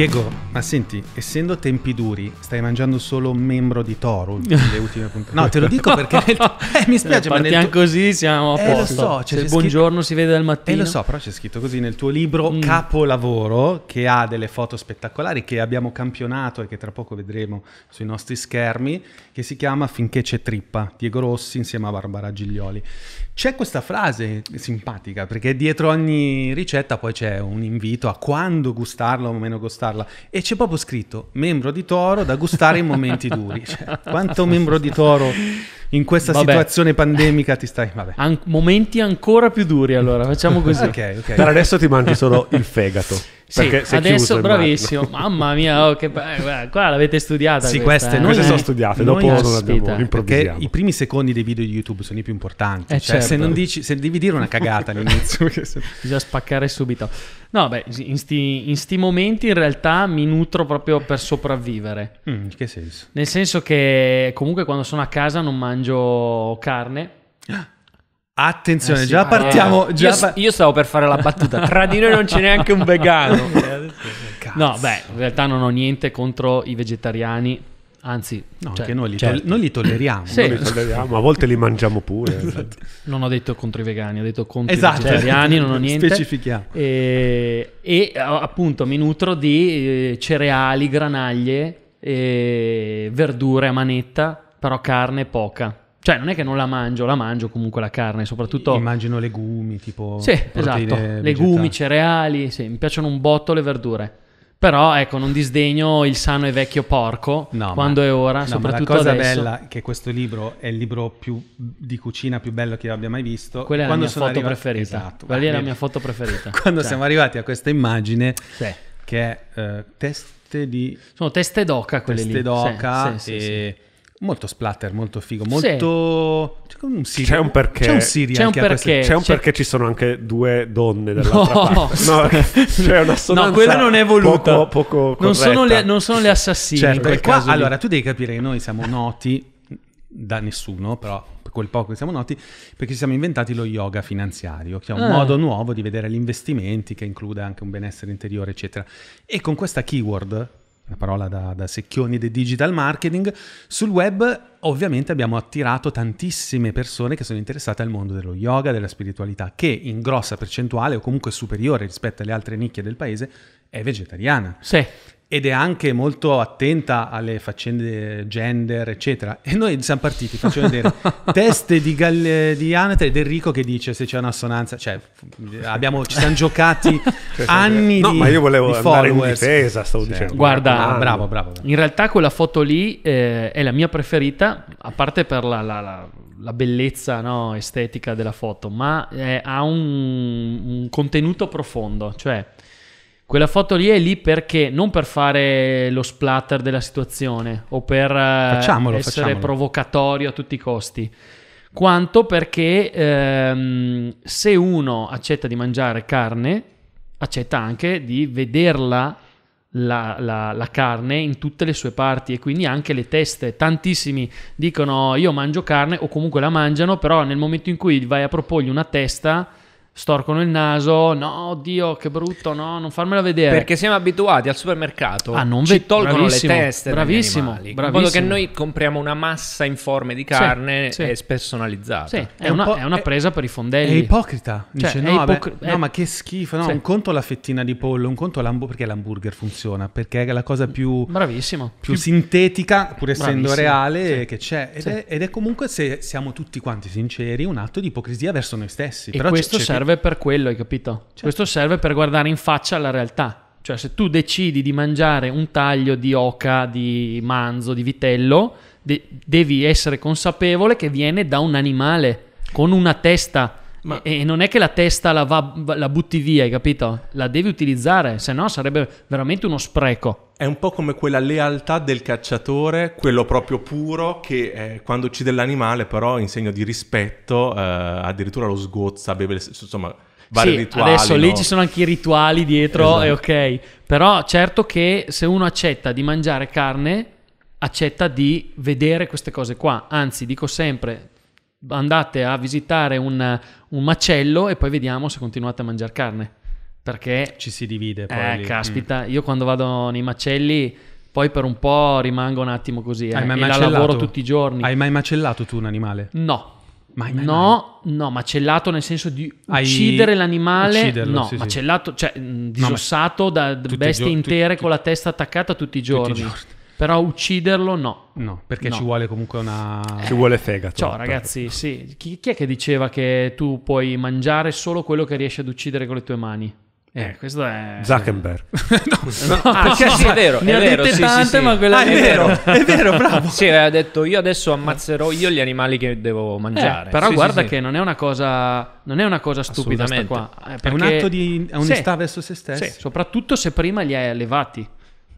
Diego, ma senti, essendo tempi duri, stai mangiando solo un membro di toro nelle ultime puntate. No, te lo dico perché no, eh, mi spiace, ma nel così siamo a posto. eh, Lo so, c'è, cioè, c'è il buongiorno si vede dal mattino. Eh, lo so, però c'è scritto così nel tuo libro mm. capolavoro che ha delle foto spettacolari che abbiamo campionato e che tra poco vedremo sui nostri schermi, che si chiama Finché c'è trippa, Diego Rossi insieme a Barbara Giglioli. C'è questa frase simpatica perché dietro ogni ricetta poi c'è un invito a quando gustarla o meno gustarla e c'è proprio scritto membro di toro da gustare in momenti duri. Cioè, quanto membro di toro in questa Vabbè. situazione pandemica ti stai... Vabbè. An- momenti ancora più duri allora, facciamo così. ok, ok. Per adesso ti mangi solo il fegato. Sì, adesso bravissimo, mamma mia, oh, che bello, eh, qua l'avete studiata. Sì, queste, queste, eh. queste sono studiate, dopo sono abbiamo Perché i primi secondi dei video di YouTube sono i più importanti. Eh, cioè, certo. se, non dici, se devi dire una cagata all'inizio, bisogna spaccare subito. No, beh, in sti, in sti, momenti in realtà mi nutro proprio per sopravvivere. Mm, che senso? Nel senso che comunque quando sono a casa non mangio carne. Ah! Attenzione, eh sì, già eh. partiamo. Eh, già io, pa- io, stavo per fare la battuta. Tra di noi non c'è neanche un vegano. Eh, no, beh, in realtà non ho niente contro i vegetariani. Anzi, no, cioè, anche noi li, certo. Cioè, to- li tolleriamo. Sì. Li tolleriamo a volte li mangiamo pure. Esatto. Non ho detto contro i vegani, ho detto contro esatto, i eh. vegetariani, non ho niente. Specifichiamo. E, e appunto mi nutro di cereali, granaglie, verdure a manetta, però carne poca. Cioè, non è che non la mangio, la mangio comunque la carne, soprattutto. Immagino legumi, tipo. Sì, esatto. Legumi, cereali, sì, mi piacciono un botto le verdure. Però ecco, non disdegno il sano e vecchio porco no, quando ma, è ora, no, soprattutto adesso. La cosa adesso. bella è che questo libro è il libro più, di cucina più bello che io abbia mai visto. Quella è la mia foto arriva... preferita. Esatto. Quella è la mia foto preferita. quando cioè. siamo arrivati a questa immagine, sì. che è uh, teste di... Sono teste d'oca quelle teste lì. Teste d'oca sì, sì, e... Sì, Molto splatter, molto figo, molto... Sì. C'è, un Siri. c'è un perché. C'è un, Siri c'è un perché. C'è un c'è... perché ci sono anche due donne dall'altra no. No, c'è una no, quella non è voluta. Poco, poco non, sono le, non sono le assassine certo, in quel qua, Allora, tu devi capire che noi siamo noti da nessuno, però per quel poco che siamo noti, perché ci siamo inventati lo yoga finanziario, che è un eh. modo nuovo di vedere gli investimenti che include anche un benessere interiore, eccetera. E con questa keyword una parola da, da secchioni del digital marketing, sul web ovviamente abbiamo attirato tantissime persone che sono interessate al mondo dello yoga, della spiritualità, che in grossa percentuale o comunque superiore rispetto alle altre nicchie del paese è vegetariana. Sì ed è anche molto attenta alle faccende gender, eccetera. E noi siamo partiti, faccio vedere, teste di, Galle, di Anatre ed Enrico che dice se c'è un'assonanza, cioè abbiamo, ci siamo giocati anni no, di No, ma io volevo di andare followers. in difesa, stavo sì. dicendo. Guarda, ah, bravo, bravo, In realtà quella foto lì eh, è la mia preferita, a parte per la, la, la, la bellezza no, estetica della foto, ma eh, ha un, un contenuto profondo, cioè... Quella foto lì è lì perché non per fare lo splatter della situazione o per eh, facciamolo, essere facciamolo. provocatorio a tutti i costi, quanto perché ehm, se uno accetta di mangiare carne, accetta anche di vederla la, la, la, carne in tutte le sue parti e quindi anche le teste. Tantissimi dicono io mangio carne o comunque la mangiano, però nel momento in cui vai a proporgli una testa storcono il naso, no, oddio, che brutto, no, non farmela vedere. Perché siamo abituati al supermercato a ah, non ve- ci tolgono le teste bravissimo, animali, bravissimo. in modo che noi compriamo una massa informe di carne sì, e sì. spersonalizzata. Sì, è, è, una, è, una, presa è, per i fondelli. È ipocrita, cioè, dice, no, ipoc- vabbè, no, ma che schifo, no, un conto la fettina di pollo, un conto l'hamburger, perché l'hamburger funziona, perché è la cosa più, bravissimo. più, più sintetica, pur essendo bravissimo. reale, che c'è. Ed, ed, è, comunque, se siamo tutti quanti sinceri, un atto di ipocrisia verso noi stessi. E Però questo serve serve per quello, hai capito? Certo. Questo serve per guardare in faccia la realtà. Cioè, se tu decidi di mangiare un taglio di oca, di manzo, di vitello, de- devi essere consapevole che viene da un animale con una testa ma... E, e, non è che la testa la, va, la butti via, hai capito? La devi utilizzare, se no sarebbe veramente uno spreco. È un po' come quella lealtà del cacciatore, quello proprio puro, che eh, quando uccide l'animale però in segno di rispetto eh, addirittura lo sgozza, beve, insomma vari sì, rituali. Adesso no? lì ci sono anche i rituali dietro, esatto. è ok. Però certo che se uno accetta di mangiare carne, accetta di vedere queste cose qua. Anzi, dico sempre, andate a visitare un, un macello e poi vediamo se continuate a mangiare carne. Perché ci si divide poi. Eh, lì. caspita, mm. io quando vado nei macelli poi per un po' rimango un attimo così eh, e la lavoro tutti i giorni. Hai mai macellato tu un animale? No. Mai, mai, no, mai. no, macellato nel senso di uccidere Hai... l'animale, Ucciderlo, no, sì, macellato, cioè disossato mm, no, ma... da bestie intere tu, con tu, la testa attaccata tutti i giorni. Tutti i giorni. Però ucciderlo no. No, perché no. ci vuole comunque una... Eh, ci vuole fegato. Ciao ragazzi, sì. Chi, chi, è che diceva che tu puoi mangiare solo quello che riesci ad uccidere con le tue mani? Eh, eh. questo è... Zuckerberg. no, no, ah, perché, sì, è vero, è vero, sì, tante, sì, ma quella ah, è, è vero, è vero, bravo. sì, ha detto io adesso ammazzerò io gli animali che devo eh, mangiare. Eh, però sì, guarda sì, che non è una cosa non è una cosa stupida sta qua. Perché... È un atto di onestà verso se stessi. Sì. soprattutto se prima li hai allevati.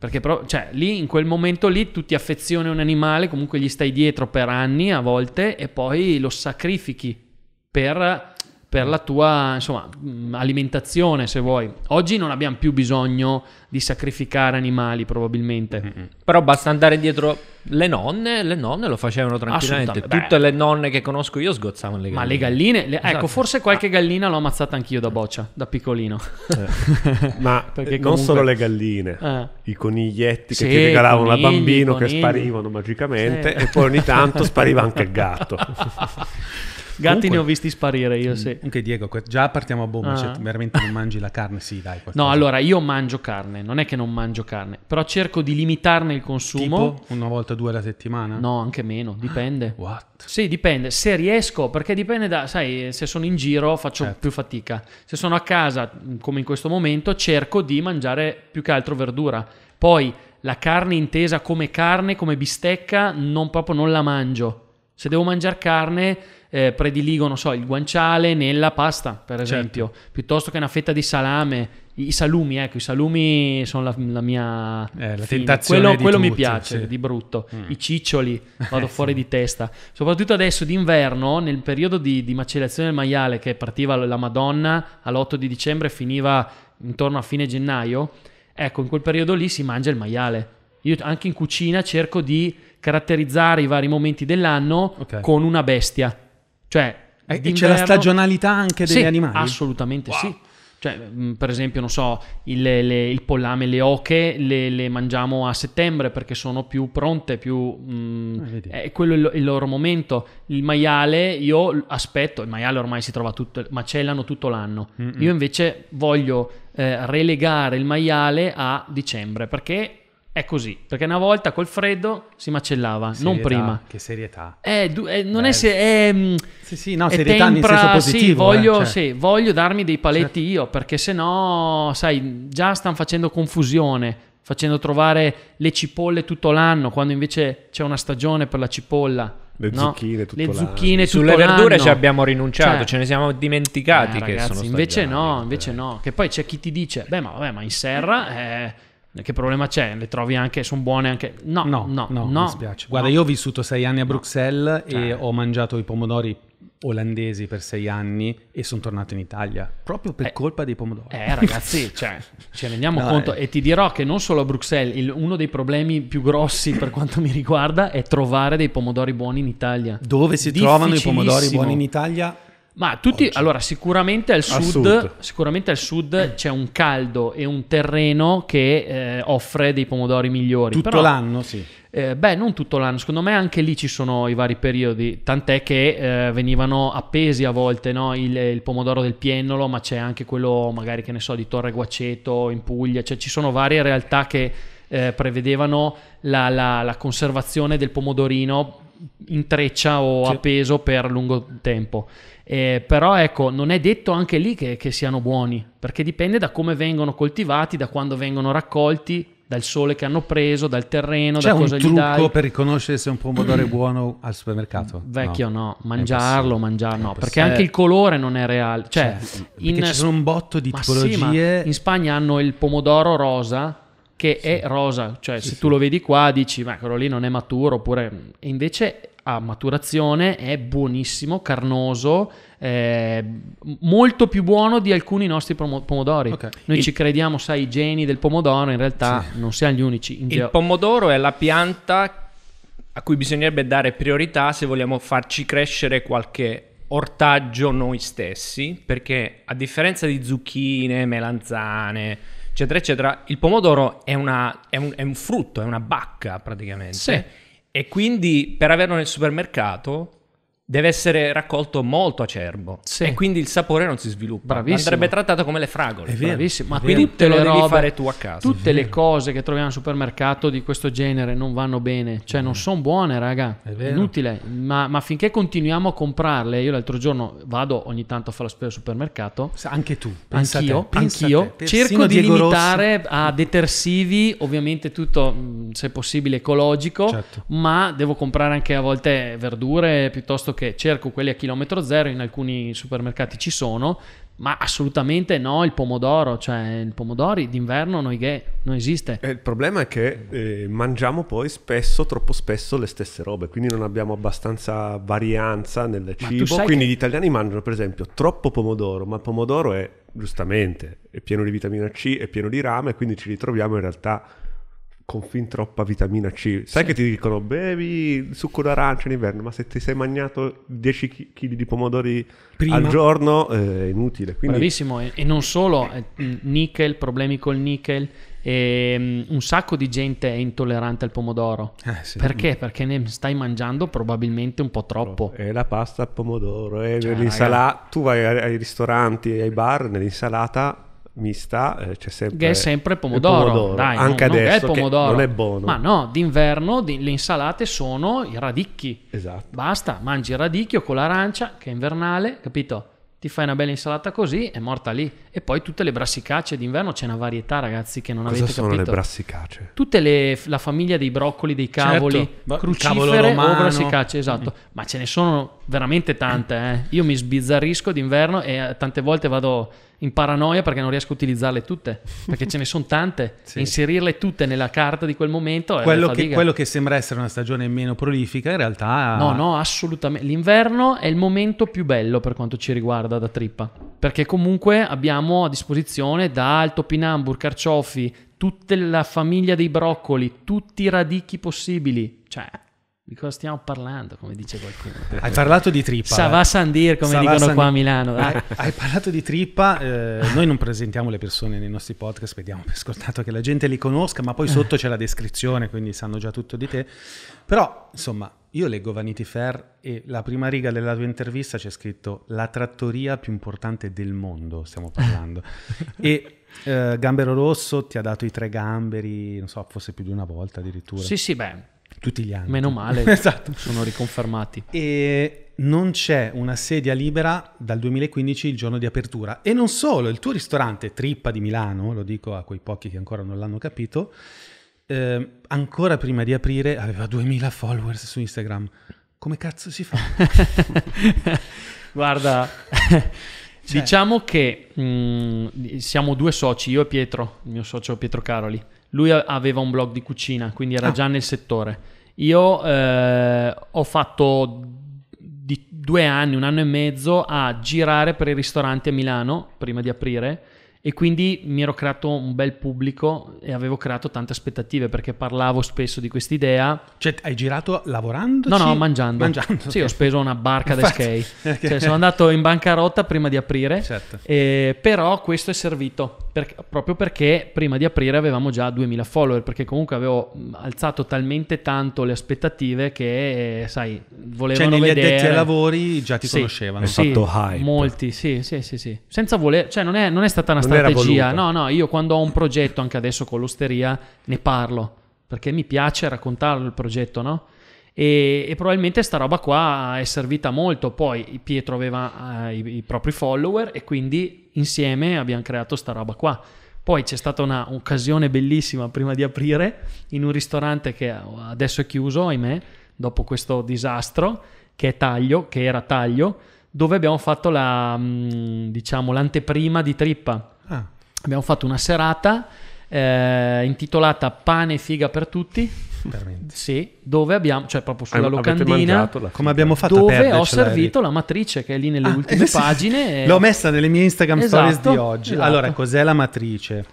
Perché però, cioè, lì in quel momento lì tu ti affezioni a un animale, comunque gli stai dietro per anni a volte e poi lo sacrifichi per per la tua insomma, mm, alimentazione, se vuoi. Oggi non abbiamo più bisogno di sacrificare animali, probabilmente. Mm-hmm. Però basta andare dietro le nonne, le nonne lo facevano tranquillamente. Tutte le nonne che conosco io sgozzavano le galline. Ma le galline, le... Esatto. ecco, forse ah. qualche gallina l'ho ammazzata anch'io da boccia, da piccolino. Eh. Ma comunque... non solo le galline, eh. i coniglietti sì, che ti regalavano conigli, da bambino, conigli. che sparivano magicamente, sì. e poi ogni tanto spariva anche il gatto. Gatti Comunque, ne ho visti sparire io, mm, sì. Anche Diego, già partiamo a bomba, ah. cioè, veramente non mangi la carne, sì, dai. Qualcosa. No, allora io mangio carne, non è che non mangio carne, però cerco di limitarne il consumo. Tipo una volta due alla settimana? No, anche meno, dipende. What? Sì, dipende, se riesco, perché dipende da, sai, se sono in giro faccio certo. più fatica. Se sono a casa, mm, come in questo momento, cerco di mangiare più che altro verdura. Poi la carne intesa come carne, come bistecca, non proprio non la mangio. Se devo mangiare carne eh, prediligo, non so, il guanciale nella pasta, per certo. esempio, certo. piuttosto che una fetta di salame. I, salumi, ecco, i salumi sono la, la mia eh, la tentazione. Quello, quello tutti, mi piace sì. di brutto. Mm. I ciccioli vado eh, fuori sì. di testa. Soprattutto adesso d'inverno, nel periodo di, di macellazione del maiale che partiva la Madonna all'8 di dicembre e finiva intorno a fine gennaio. Ecco, in quel periodo lì si mangia il maiale. Io anche in cucina cerco di caratterizzare i vari momenti dell'anno okay. con una bestia. Cioè, eh, e c'è la stagionalità anche degli sì, animali? Assolutamente wow. sì. Cioè, mm, per esempio, non so, il, le, il pollame, le oche le, le, mangiamo a settembre perché sono più pronte, più... Mh, mm, eh, è quello il, il, loro momento. Il maiale, io aspetto, il maiale ormai si trova tutto, macellano tutto l'anno. Mm-mm. Io invece voglio eh, relegare il maiale a dicembre perché è così, perché una volta col freddo si macellava, serietà, non prima. Che serietà. Eh, eh, è, è, non Beh. è, se, è, mm, sì, sì, no, è serietà tempra, in senso positivo. Sì eh, voglio, eh, cioè. sì, voglio darmi dei paletti certo. io, perché se no, sai, già stanno facendo confusione, facendo trovare le cipolle tutto l'anno, quando invece c'è una stagione per la cipolla. Le no? zucchine, tutto le zucchine tutto Sulle l'anno. verdure ci abbiamo rinunciato, cioè, ce ne siamo dimenticati eh, ragazzi, che sono stagiali. Invece no, invece no. Che poi c'è chi ti dice, beh ma, vabbè, ma in serra... Eh, che problema c'è? Le trovi anche, sono buone anche... No, no, no, no, no mi spiace. Guarda, no. io ho vissuto sei anni a Bruxelles cioè. e ho mangiato i pomodori olandesi per sei anni e sono tornato in Italia proprio per eh, colpa dei pomodori. Eh ragazzi, cioè, ci rendiamo no, conto eh. e ti dirò che non solo a Bruxelles, il, uno dei problemi più grossi per quanto mi riguarda è trovare dei pomodori buoni in Italia. Dove si trovano i pomodori buoni in Italia? Ma tutti, Oggi. allora sicuramente al sud, sud, sicuramente al sud c'è un caldo e un terreno che eh, offre dei pomodori migliori. Tutto Però, l'anno, sì. Eh, beh, non tutto l'anno, secondo me anche lì ci sono i vari periodi, tant'è che eh, venivano appesi a volte no? il, il, pomodoro del Piennolo, ma c'è anche quello magari che ne so di Torre Guaceto in Puglia, cioè ci sono varie realtà che eh, prevedevano la, la, la, conservazione del pomodorino in treccia o sì. appeso per lungo tempo. Eh, però ecco, non è detto anche lì che, che siano buoni, perché dipende da come vengono coltivati, da quando vengono raccolti, dal sole che hanno preso, dal terreno, C'è da cosa gli dai. C'è un trucco per riconoscere se un pomodoro è buono al supermercato? Vecchio no, no. Eh, mangiarlo, mangiarlo no, eh, perché anche il colore non è reale. Cioè, cioè in... ci sono un botto di ma tipologie. Sì, in Spagna hanno il pomodoro rosa che sì. è rosa, cioè sì, se tu lo vedi qua dici ma quello lì non è maturo oppure e invece a maturazione è buonissimo, carnoso, eh, molto più buono di alcuni nostri pomodori. Okay. Noi il... ci crediamo, sai, i geni del pomodoro, in realtà sì. non siamo gli unici. il pomodoro è la pianta a cui bisognerebbe dare priorità se vogliamo farci crescere qualche ortaggio noi stessi, perché a differenza di zucchine, melanzane, eccetera, eccetera. Il pomodoro è, una, è, un, è un, frutto, è una bacca praticamente. Sì. E quindi per averlo nel supermercato deve essere raccolto molto acerbo sì. e quindi il sapore non si sviluppa. Bravissimo. Andrebbe trattato come le fragole. È vero. Bravissimo. Ma quindi te lo robe, devi fare tu a casa. Tutte le mm. cose che troviamo al supermercato di questo genere non vanno bene, cioè non mm. sono buone, raga. È vero. Inutile, ma, ma, finché continuiamo a comprarle, io l'altro giorno vado ogni tanto a fare la spesa al supermercato. Anche tu, pensa anch'io, te, anch'io. Te, cerco di Diego limitare Rossi. a detersivi, ovviamente tutto mm, se possibile ecologico, certo. ma devo comprare anche a volte verdure piuttosto fatto che cerco quelli a chilometro zero, in alcuni supermercati ci sono, ma assolutamente no il pomodoro, cioè il pomodori d'inverno noi che non esiste. Eh, il problema è che eh, mangiamo poi spesso, troppo spesso le stesse robe, quindi non abbiamo abbastanza varianza nel ma cibo, quindi che... gli italiani mangiano per esempio troppo pomodoro, ma il pomodoro è giustamente è pieno di vitamina C, è pieno di rame, quindi ci ritroviamo in realtà con fin troppa vitamina C. Sai che ti dicono bevi succo d'arancia in inverno, ma se ti sei mangiato 10 kg di pomodori Prima. al giorno eh, è inutile. Quindi... Bravissimo, e, e non solo, eh, mm, nickel, problemi col nickel. E, mm, un sacco di gente è intollerante al pomodoro eh, sì. perché? Perché ne stai mangiando probabilmente un po' troppo. E la pasta al pomodoro, e cioè, l'insalata. Tu vai ai, ai ristoranti, ai bar, nell'insalata mi sta, eh, c'è sempre... Che è sempre pomodoro, pomodoro. Dai, anche non, adesso, non è pomodoro. non è buono. Ma no, d'inverno di, le insalate sono i radicchi. Esatto. Basta, mangi il radicchio con l'arancia, che è invernale, capito? Ti fai una bella insalata così, è morta lì. E poi tutte le brassicacce d'inverno, c'è una varietà ragazzi che non Cosa avete capito. Cosa sono le brassicacce? Tutte le, la famiglia dei broccoli, dei certo. cavoli, certo. crucifere o brassicacce, esatto. Mm. Ma ce ne sono veramente tante, eh. Io mi sbizzarrisco d'inverno e eh, tante volte vado in paranoia perché non riesco a utilizzarle tutte, perché ce ne sono tante. sì. Inserirle tutte nella carta di quel momento è quello che, quello che sembra essere una stagione meno prolifica, in realtà... No, no, assolutamente. L'inverno è il momento più bello per quanto ci riguarda da trippa, perché comunque abbiamo a disposizione da alto pinambur, carciofi, tutta la famiglia dei broccoli, tutti i radicchi possibili. Cioè, di cosa stiamo parlando, come dice qualcuno? Hai parlato di trippa. Sa eh. va Sandir, come Savà dicono San... qua a Milano. Hai, hai parlato di trippa. Eh, noi non presentiamo le persone nei nostri podcast, vediamo per scontato che la gente li conosca, ma poi sotto c'è la descrizione, quindi sanno già tutto di te. Però, insomma, io leggo Vanity Fair e la prima riga della tua intervista c'è scritto la trattoria più importante del mondo, stiamo parlando. e eh, Gambero Rosso ti ha dato i tre gamberi, non so, forse più di una volta addirittura. Sì, sì, beh tutti gli anni. Meno male, esatto. sono riconfermati. E non c'è una sedia libera dal 2015, il giorno di apertura. E non solo, il tuo ristorante Trippa di Milano, lo dico a quei pochi che ancora non l'hanno capito, eh, ancora prima di aprire aveva 2000 followers su Instagram. Come cazzo si fa? Guarda, cioè. diciamo che mh, mm, siamo due soci, io e Pietro, il mio socio Pietro Caroli lui aveva un blog di cucina, quindi era ah. già nel settore. Io eh, ho fatto di due anni, un anno e mezzo a girare per i ristoranti a Milano prima di aprire e quindi mi ero creato un bel pubblico e avevo creato tante aspettative perché parlavo spesso di quest'idea. Cioè, hai girato lavorando? No, no, mangiando. mangiando. Sì, ho speso una barca da skate. Cioè, sono andato in bancarotta prima di aprire, certo. eh, però questo è servito per, proprio perché prima di aprire avevamo già 2000 follower, perché comunque avevo alzato talmente tanto le aspettative che, sai, volevano cioè, negli addetti ai lavori già ti sì, conoscevano. Sì, fatto hype. Molti, sì, sì, sì, sì. Senza voler... Cioè, non è, non è stata una non strategia. No, no, io quando ho un progetto, anche adesso con l'osteria, ne parlo, perché mi piace raccontarlo il progetto, no? E, e, probabilmente sta roba qua è servita molto. Poi Pietro aveva eh, i, i, propri follower e quindi insieme abbiamo creato sta roba qua. Poi c'è stata un'occasione bellissima prima di aprire in un ristorante che adesso è chiuso, ahimè, dopo questo disastro, che è Taglio, che era Taglio, dove abbiamo fatto la, mm, diciamo, l'anteprima di Trippa. Ah. Abbiamo fatto una serata eh, intitolata Pane e figa per tutti Veramente. Sì, dove abbiamo, cioè proprio sulla Am- locandina, come abbiamo fatto dove ho servito la matrice che è lì nelle ah, ultime sì. pagine. E... L'ho messa nelle mie Instagram esatto, stories di esatto. oggi. Esatto. Allora, cos'è la matrice?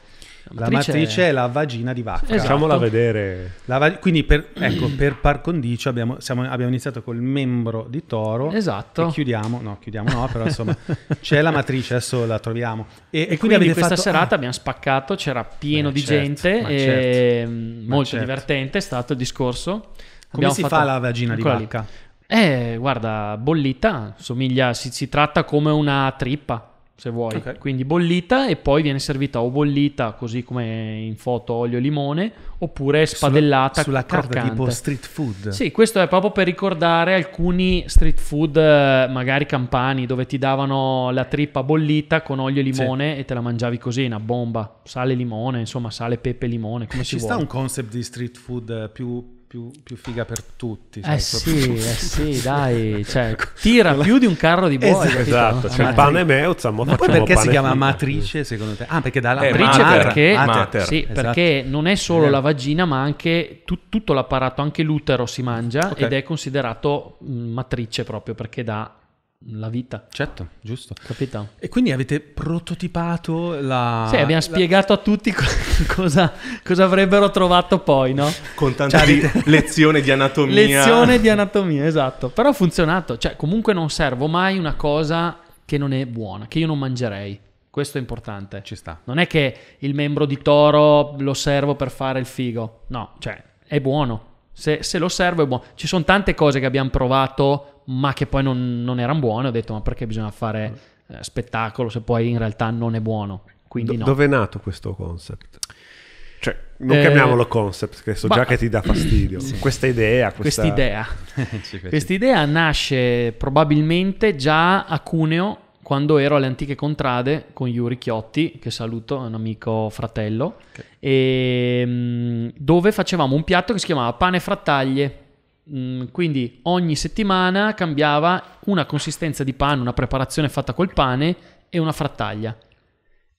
La matrice, è... la vagina di vacca. Esatto. Facciamola vedere. Va... quindi per, ecco, per, par condicio abbiamo, siamo, abbiamo, iniziato col membro di toro. Esatto. E chiudiamo, no, chiudiamo no, però insomma c'è la matrice, adesso la troviamo. E, e quindi, quindi questa fatto... serata ah. abbiamo spaccato, c'era pieno eh, di certo, gente, e certo, molto certo. divertente è stato il discorso. Come abbiamo si fatto... fa la vagina di vacca? Ecco lì. Eh, guarda, bollita, somiglia, si, si tratta come una trippa se vuoi. Okay. Quindi bollita e poi viene servita o bollita, così come in foto olio e limone, oppure spadellata sulla, sulla croccante. tipo street food. Sì, questo è proprio per ricordare alcuni street food eh, magari campani dove ti davano la trippa bollita con olio e limone sì. e te la mangiavi così, una bomba, sale e limone, insomma sale, pepe e limone, come Ci si vuole. Ci sta un concept di street food eh, più più, più, figa per tutti. Cioè eh sì, eh sì, dai, cioè, tira più di un carro di buoi. Esatto, esatto cioè, pane meuzza, ma poi perché si chiama figa. matrice secondo te? Ah, perché dalla eh, matrice mater, perché, mater. Sì, esatto. perché non è solo esatto. la vagina, ma anche tut- tutto l'apparato, anche l'utero si mangia okay. ed è considerato mm, matrice proprio perché dà la vita. Certo, giusto. Capito? E quindi avete prototipato la... Sì, abbiamo la... spiegato a tutti co- cosa, cosa, avrebbero trovato poi, no? Con tanta cioè, di... lezione di anatomia. Lezione di anatomia, esatto. Però ha funzionato. Cioè, comunque non servo mai una cosa che non è buona, che io non mangerei. Questo è importante. Ci sta. Non è che il membro di toro lo servo per fare il figo. No, cioè, è buono. Se, se lo servo è buono. Ci sono tante cose che abbiamo provato, ma che poi non, non erano buone. Ho detto, ma perché bisogna fare eh, spettacolo se poi in realtà non è buono? Quindi Do- no. Dove è nato questo concept? Cioè, non eh, chiamiamolo concept, che so bah, già che ti dà fastidio. Sì. Questa idea. Questa... Quest'idea. Quest'idea nasce probabilmente già a Cuneo quando ero alle antiche contrade con Yuri Chiotti, che saluto, è un amico fratello, okay. e, mm, dove facevamo un piatto che si chiamava pane frattaglie. Mm, quindi ogni settimana cambiava una consistenza di pane, una preparazione fatta col pane e una frattaglia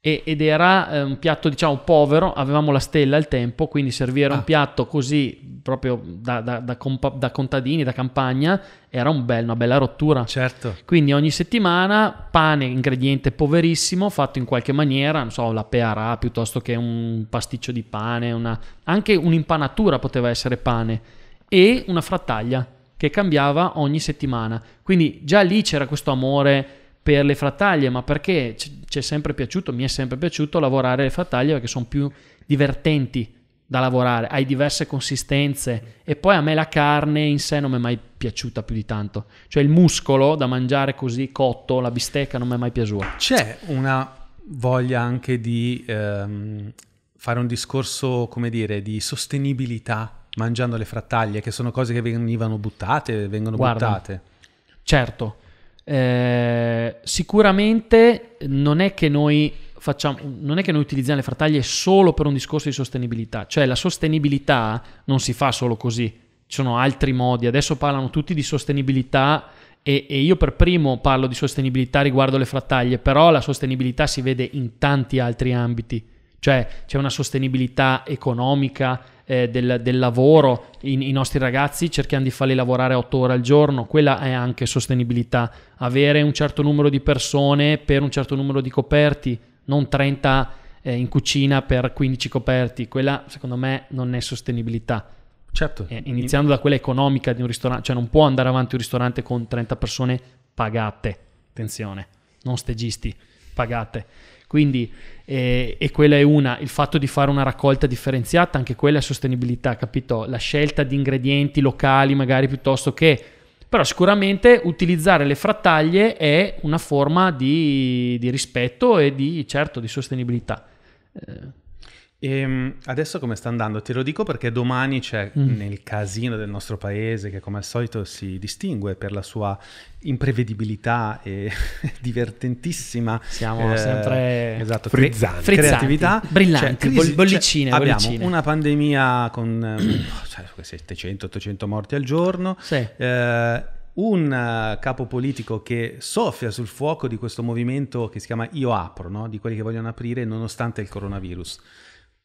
e, ed era eh, un piatto diciamo povero, avevamo la stella al tempo, quindi servire ah. un piatto così proprio da, da, da, compa- da contadini, da campagna, era un bel, una bella rottura. Certo. Quindi ogni settimana pane, ingrediente poverissimo, fatto in qualche maniera, non so, la pearà piuttosto che un pasticcio di pane, una... anche un'impanatura poteva essere pane e una frattaglia che cambiava ogni settimana. Quindi già lì c'era questo amore per le frattaglie, ma perché ci è sempre piaciuto, mi è sempre piaciuto lavorare le frattaglie perché sono più divertenti da lavorare, hai diverse consistenze e poi a me la carne in sé non mi è mai piaciuta più di tanto, cioè il muscolo da mangiare così cotto, la bistecca non mi è mai piaciuta. C'è una voglia anche di ehm, fare un discorso, come dire, di sostenibilità mangiando le frattaglie, che sono cose che venivano buttate, vengono Guarda, buttate. Certo, eh, sicuramente non è che noi facciamo, non è che noi utilizziamo le frattaglie solo per un discorso di sostenibilità, cioè la sostenibilità non si fa solo così, ci sono altri modi, adesso parlano tutti di sostenibilità e, e io per primo parlo di sostenibilità riguardo le frattaglie, però la sostenibilità si vede in tanti altri ambiti, cioè c'è una sostenibilità economica, eh, del, del, lavoro, I, i nostri ragazzi cerchiamo di farli lavorare 8 ore al giorno, quella è anche sostenibilità, avere un certo numero di persone per un certo numero di coperti, non 30 eh, in cucina per 15 coperti, quella secondo me non è sostenibilità. Certo. Eh, iniziando da quella economica di un ristorante, cioè non può andare avanti un ristorante con 30 persone pagate, attenzione, non stegisti, pagate. Quindi, eh, e quella è una, il fatto di fare una raccolta differenziata, anche quella è sostenibilità, capito? La scelta di ingredienti locali magari piuttosto che... Però sicuramente utilizzare le frattaglie è una forma di, di rispetto e di, certo, di sostenibilità. Eh, e ehm, adesso come sta andando? Te lo dico perché domani c'è mm. nel casino del nostro paese che come al solito si distingue per la sua imprevedibilità e divertentissima siamo eh, sempre esatto, frizzanti, frizzanti, creatività brillanti, cioè, crisi, bollicine, cioè, bollicine, abbiamo una pandemia con ehm, cioè, 700-800 morti al giorno sì. eh, un eh, capo politico che soffia sul fuoco di questo movimento che si chiama Io Apro, no? di quelli che vogliono aprire nonostante il coronavirus.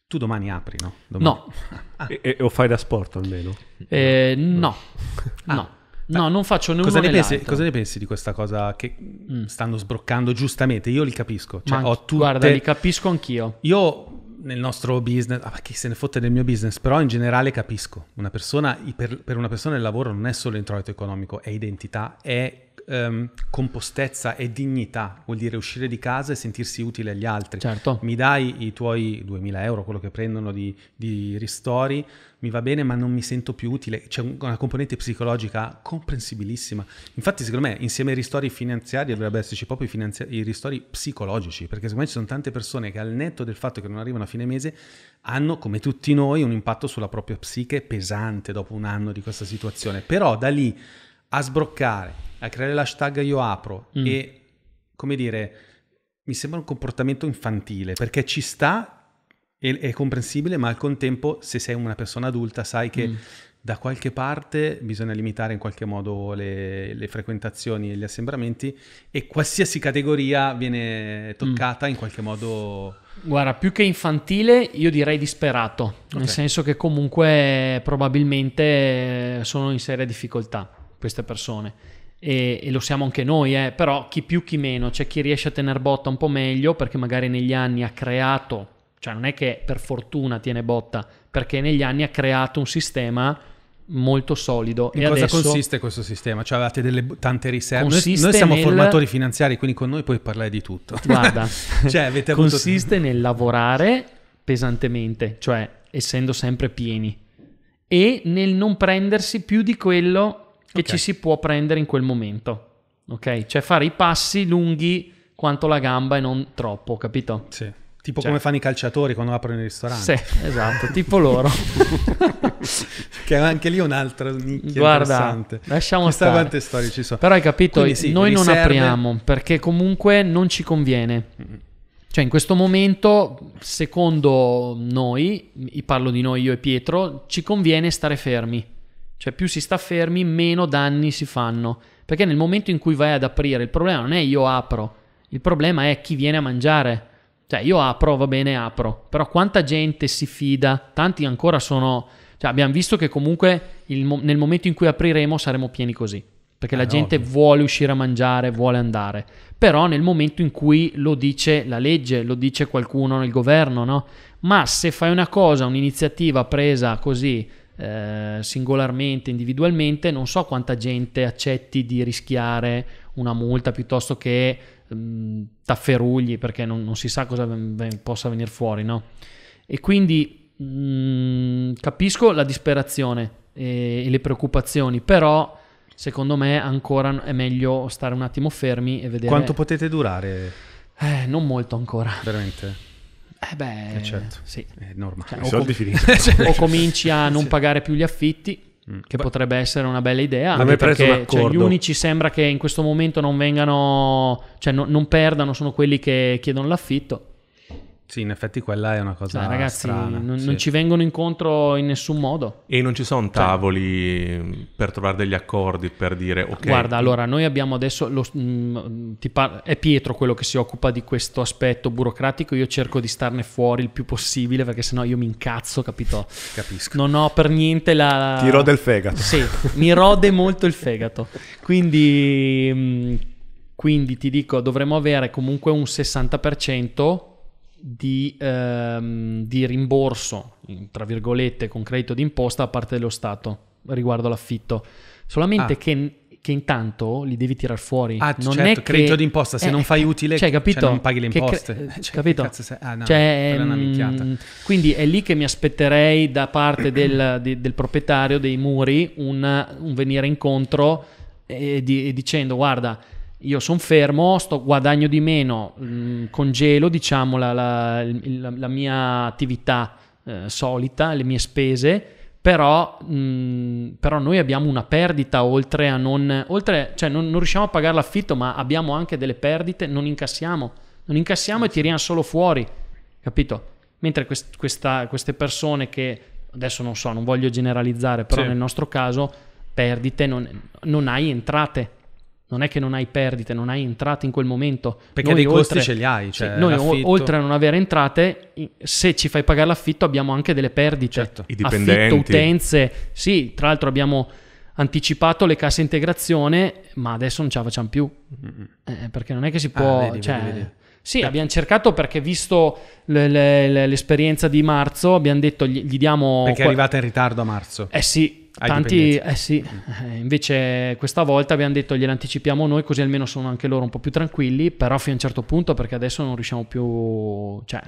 Tu domani apri, no? Domani. No. Ah. E, e, o fai da sport almeno? Eh, no, ah. no. No, non faccio né cosa ne, pensi, cosa ne pensi di questa cosa che mm. stanno sbroccando giustamente? Io li capisco. Cioè, anche, tutte... Guarda, li capisco anch'io. Io nel nostro business, ah, chi se ne fotte del mio business, però in generale capisco. Una persona, per, per una persona il lavoro non è solo introito economico, è identità, è ehm, compostezza e dignità, vuol dire uscire di casa e sentirsi utile agli altri. Certo. Mi dai i tuoi 2000 euro, quello che prendono di, di ristori, mi va bene, ma non mi sento più utile. C'è una componente psicologica comprensibilissima. Infatti, secondo me, insieme ai ristori finanziari dovrebbero esserci proprio i, finanzi- i ristori psicologici, perché secondo me ci sono tante persone che al netto del fatto che non arrivano a fine mese hanno, come tutti noi, un impatto sulla propria psiche pesante dopo un anno di questa situazione. Però da lì a sbroccare, a creare l'hashtag io apro mm. e come dire, mi sembra un comportamento infantile perché ci sta, è, è comprensibile, ma al contempo se sei una persona adulta sai che mm. da qualche parte bisogna limitare in qualche modo le, le, frequentazioni e gli assembramenti e qualsiasi categoria viene toccata mm. in qualche modo. Guarda, più che infantile, io direi disperato, okay. nel senso che comunque probabilmente sono in seria difficoltà queste persone. E, e lo siamo anche noi, eh. però chi più chi meno, c'è chi riesce a tenere botta un po' meglio perché magari negli anni ha creato, cioè non è che per fortuna tiene botta, perché negli anni ha creato un sistema molto solido. In e cosa consiste questo sistema? Cioè avevate delle tante riserve? Noi, noi siamo nel... formatori finanziari, quindi con noi puoi parlare di tutto. Guarda, cioè, consiste avuto... nel lavorare pesantemente, cioè essendo sempre pieni, e nel non prendersi più di quello che okay. ci si può prendere in quel momento. Ok? Cioè fare i passi lunghi quanto la gamba e non troppo, capito? Sì. Tipo cioè. come fanno i calciatori quando aprono il ristorante. Sì, esatto, tipo loro. che anche lì è un'altra nicchia Guarda, interessante. lasciamo stare. quante storie ci sono. Però hai capito, sì, noi non serve... apriamo perché comunque non ci conviene. Cioè in questo momento, secondo noi, parlo di noi io e Pietro, ci conviene stare fermi. Cioè più si sta fermi, meno danni si fanno. Perché nel momento in cui vai ad aprire, il problema non è io apro, il problema è chi viene a mangiare. Cioè io apro, va bene, apro. Però quanta gente si fida, tanti ancora sono... Cioè abbiamo visto che comunque il, nel momento in cui apriremo saremo pieni così. Perché eh, la gente ovvio. vuole uscire a mangiare, vuole andare. Però nel momento in cui lo dice la legge, lo dice qualcuno nel governo, no? Ma se fai una cosa, un'iniziativa presa così eh, singolarmente, individualmente, non so quanta gente accetti di rischiare una multa piuttosto che mh, mm, tafferugli perché non, non, si sa cosa ben, possa venire fuori, no? E quindi mh, mm, capisco la disperazione e, e le preoccupazioni, però secondo me ancora è meglio stare un attimo fermi e vedere... Quanto potete durare? Eh, non molto ancora. Veramente? Eh beh, eh certo. sì. è normale. Cioè, I soldi com- finiscono. Cioè, cioè, o cominci a non pagare più gli affitti, mm. che beh. potrebbe essere una bella idea. Ma perché cioè, gli unici sembra che in questo momento non vengano, cioè no, non perdano, sono quelli che chiedono l'affitto. Sì, in effetti quella è una cosa. Cioè, ragazzi, strana, non, sì. non, ci vengono incontro in nessun modo. E non ci sono cioè tavoli cioè. per trovare degli accordi per dire ok. Guarda, allora noi abbiamo adesso. Lo, mh, mm, par- è Pietro quello che si occupa di questo aspetto burocratico. Io cerco di starne fuori il più possibile perché sennò io mi incazzo, capito? Capisco. Non ho per niente la. Ti rode il fegato. Sì, mi rode molto il fegato. Quindi. Mh, mm, quindi ti dico, dovremmo avere comunque un 60% di, ehm, di rimborso, tra virgolette, con credito d'imposta da parte dello Stato riguardo l'affitto. Solamente ah. che, che, intanto li devi tirare fuori. Ah, non certo, è credito che... d'imposta, se eh, non fai utile, cioè, capito? Cioè non paghi le imposte. Cre... Eh, cioè, capito? Sei... Ah, no, cioè, è mm, quindi è lì che mi aspetterei da parte del, di, del proprietario dei muri un, un venire incontro e, eh, di, e dicendo guarda io sono fermo, sto, guadagno di meno, mh, mm, congelo diciamo, la, la, la, la, mia attività eh, solita, le mie spese, però, mh, mm, però, noi abbiamo una perdita oltre a non, oltre, cioè non, non, riusciamo a pagare l'affitto, ma abbiamo anche delle perdite, non incassiamo, non incassiamo e tiriamo solo fuori, capito? Mentre quest, questa, queste persone che adesso non so, non voglio generalizzare, però sì. nel nostro caso perdite non, non hai entrate non è che non hai perdite, non hai entrate in quel momento. Perché noi dei oltre, costi ce li hai. Cioè sì, noi l'affitto... oltre a non avere entrate, se ci fai pagare l'affitto abbiamo anche delle perdite. Certo. I dipendenti. Affitto, utenze. Sì, tra l'altro abbiamo anticipato le casse integrazione, ma adesso non ce la facciamo più. Eh, perché non è che si ah, può... Ah, vedi, cioè, vedi, vedi. Sì, certo. abbiamo cercato perché visto le, le, le, l'esperienza di marzo abbiamo detto gli, gli diamo... Perché è arrivata in ritardo a marzo. Eh sì, ai Tanti, eh sì, mm. invece questa volta abbiamo detto gliel'anticipiamo noi così almeno sono anche loro un po' più tranquilli, però fino a un certo punto perché adesso non riusciamo più, cioè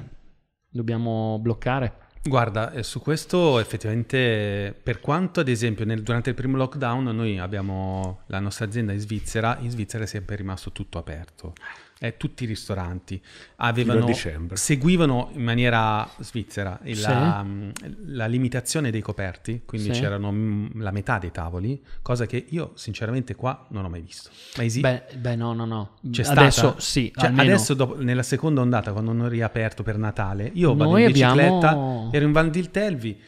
dobbiamo bloccare. Guarda, eh, su questo effettivamente, per quanto ad esempio nel, durante il primo lockdown noi abbiamo la nostra azienda in Svizzera, in Svizzera è sempre rimasto tutto aperto. Ah, eh, tutti i ristoranti avevano, seguivano in maniera svizzera sì. la, la, limitazione dei coperti, quindi sì. c'erano mm, la metà dei tavoli, cosa che io sinceramente qua non ho mai visto. Ma esi- beh, beh, no, no, no. C'è adesso stata? sì. Cioè, adesso dopo, nella seconda ondata, quando hanno riaperto per Natale, io Noi vado in bicicletta, abbiamo... ero in Van Diltelvi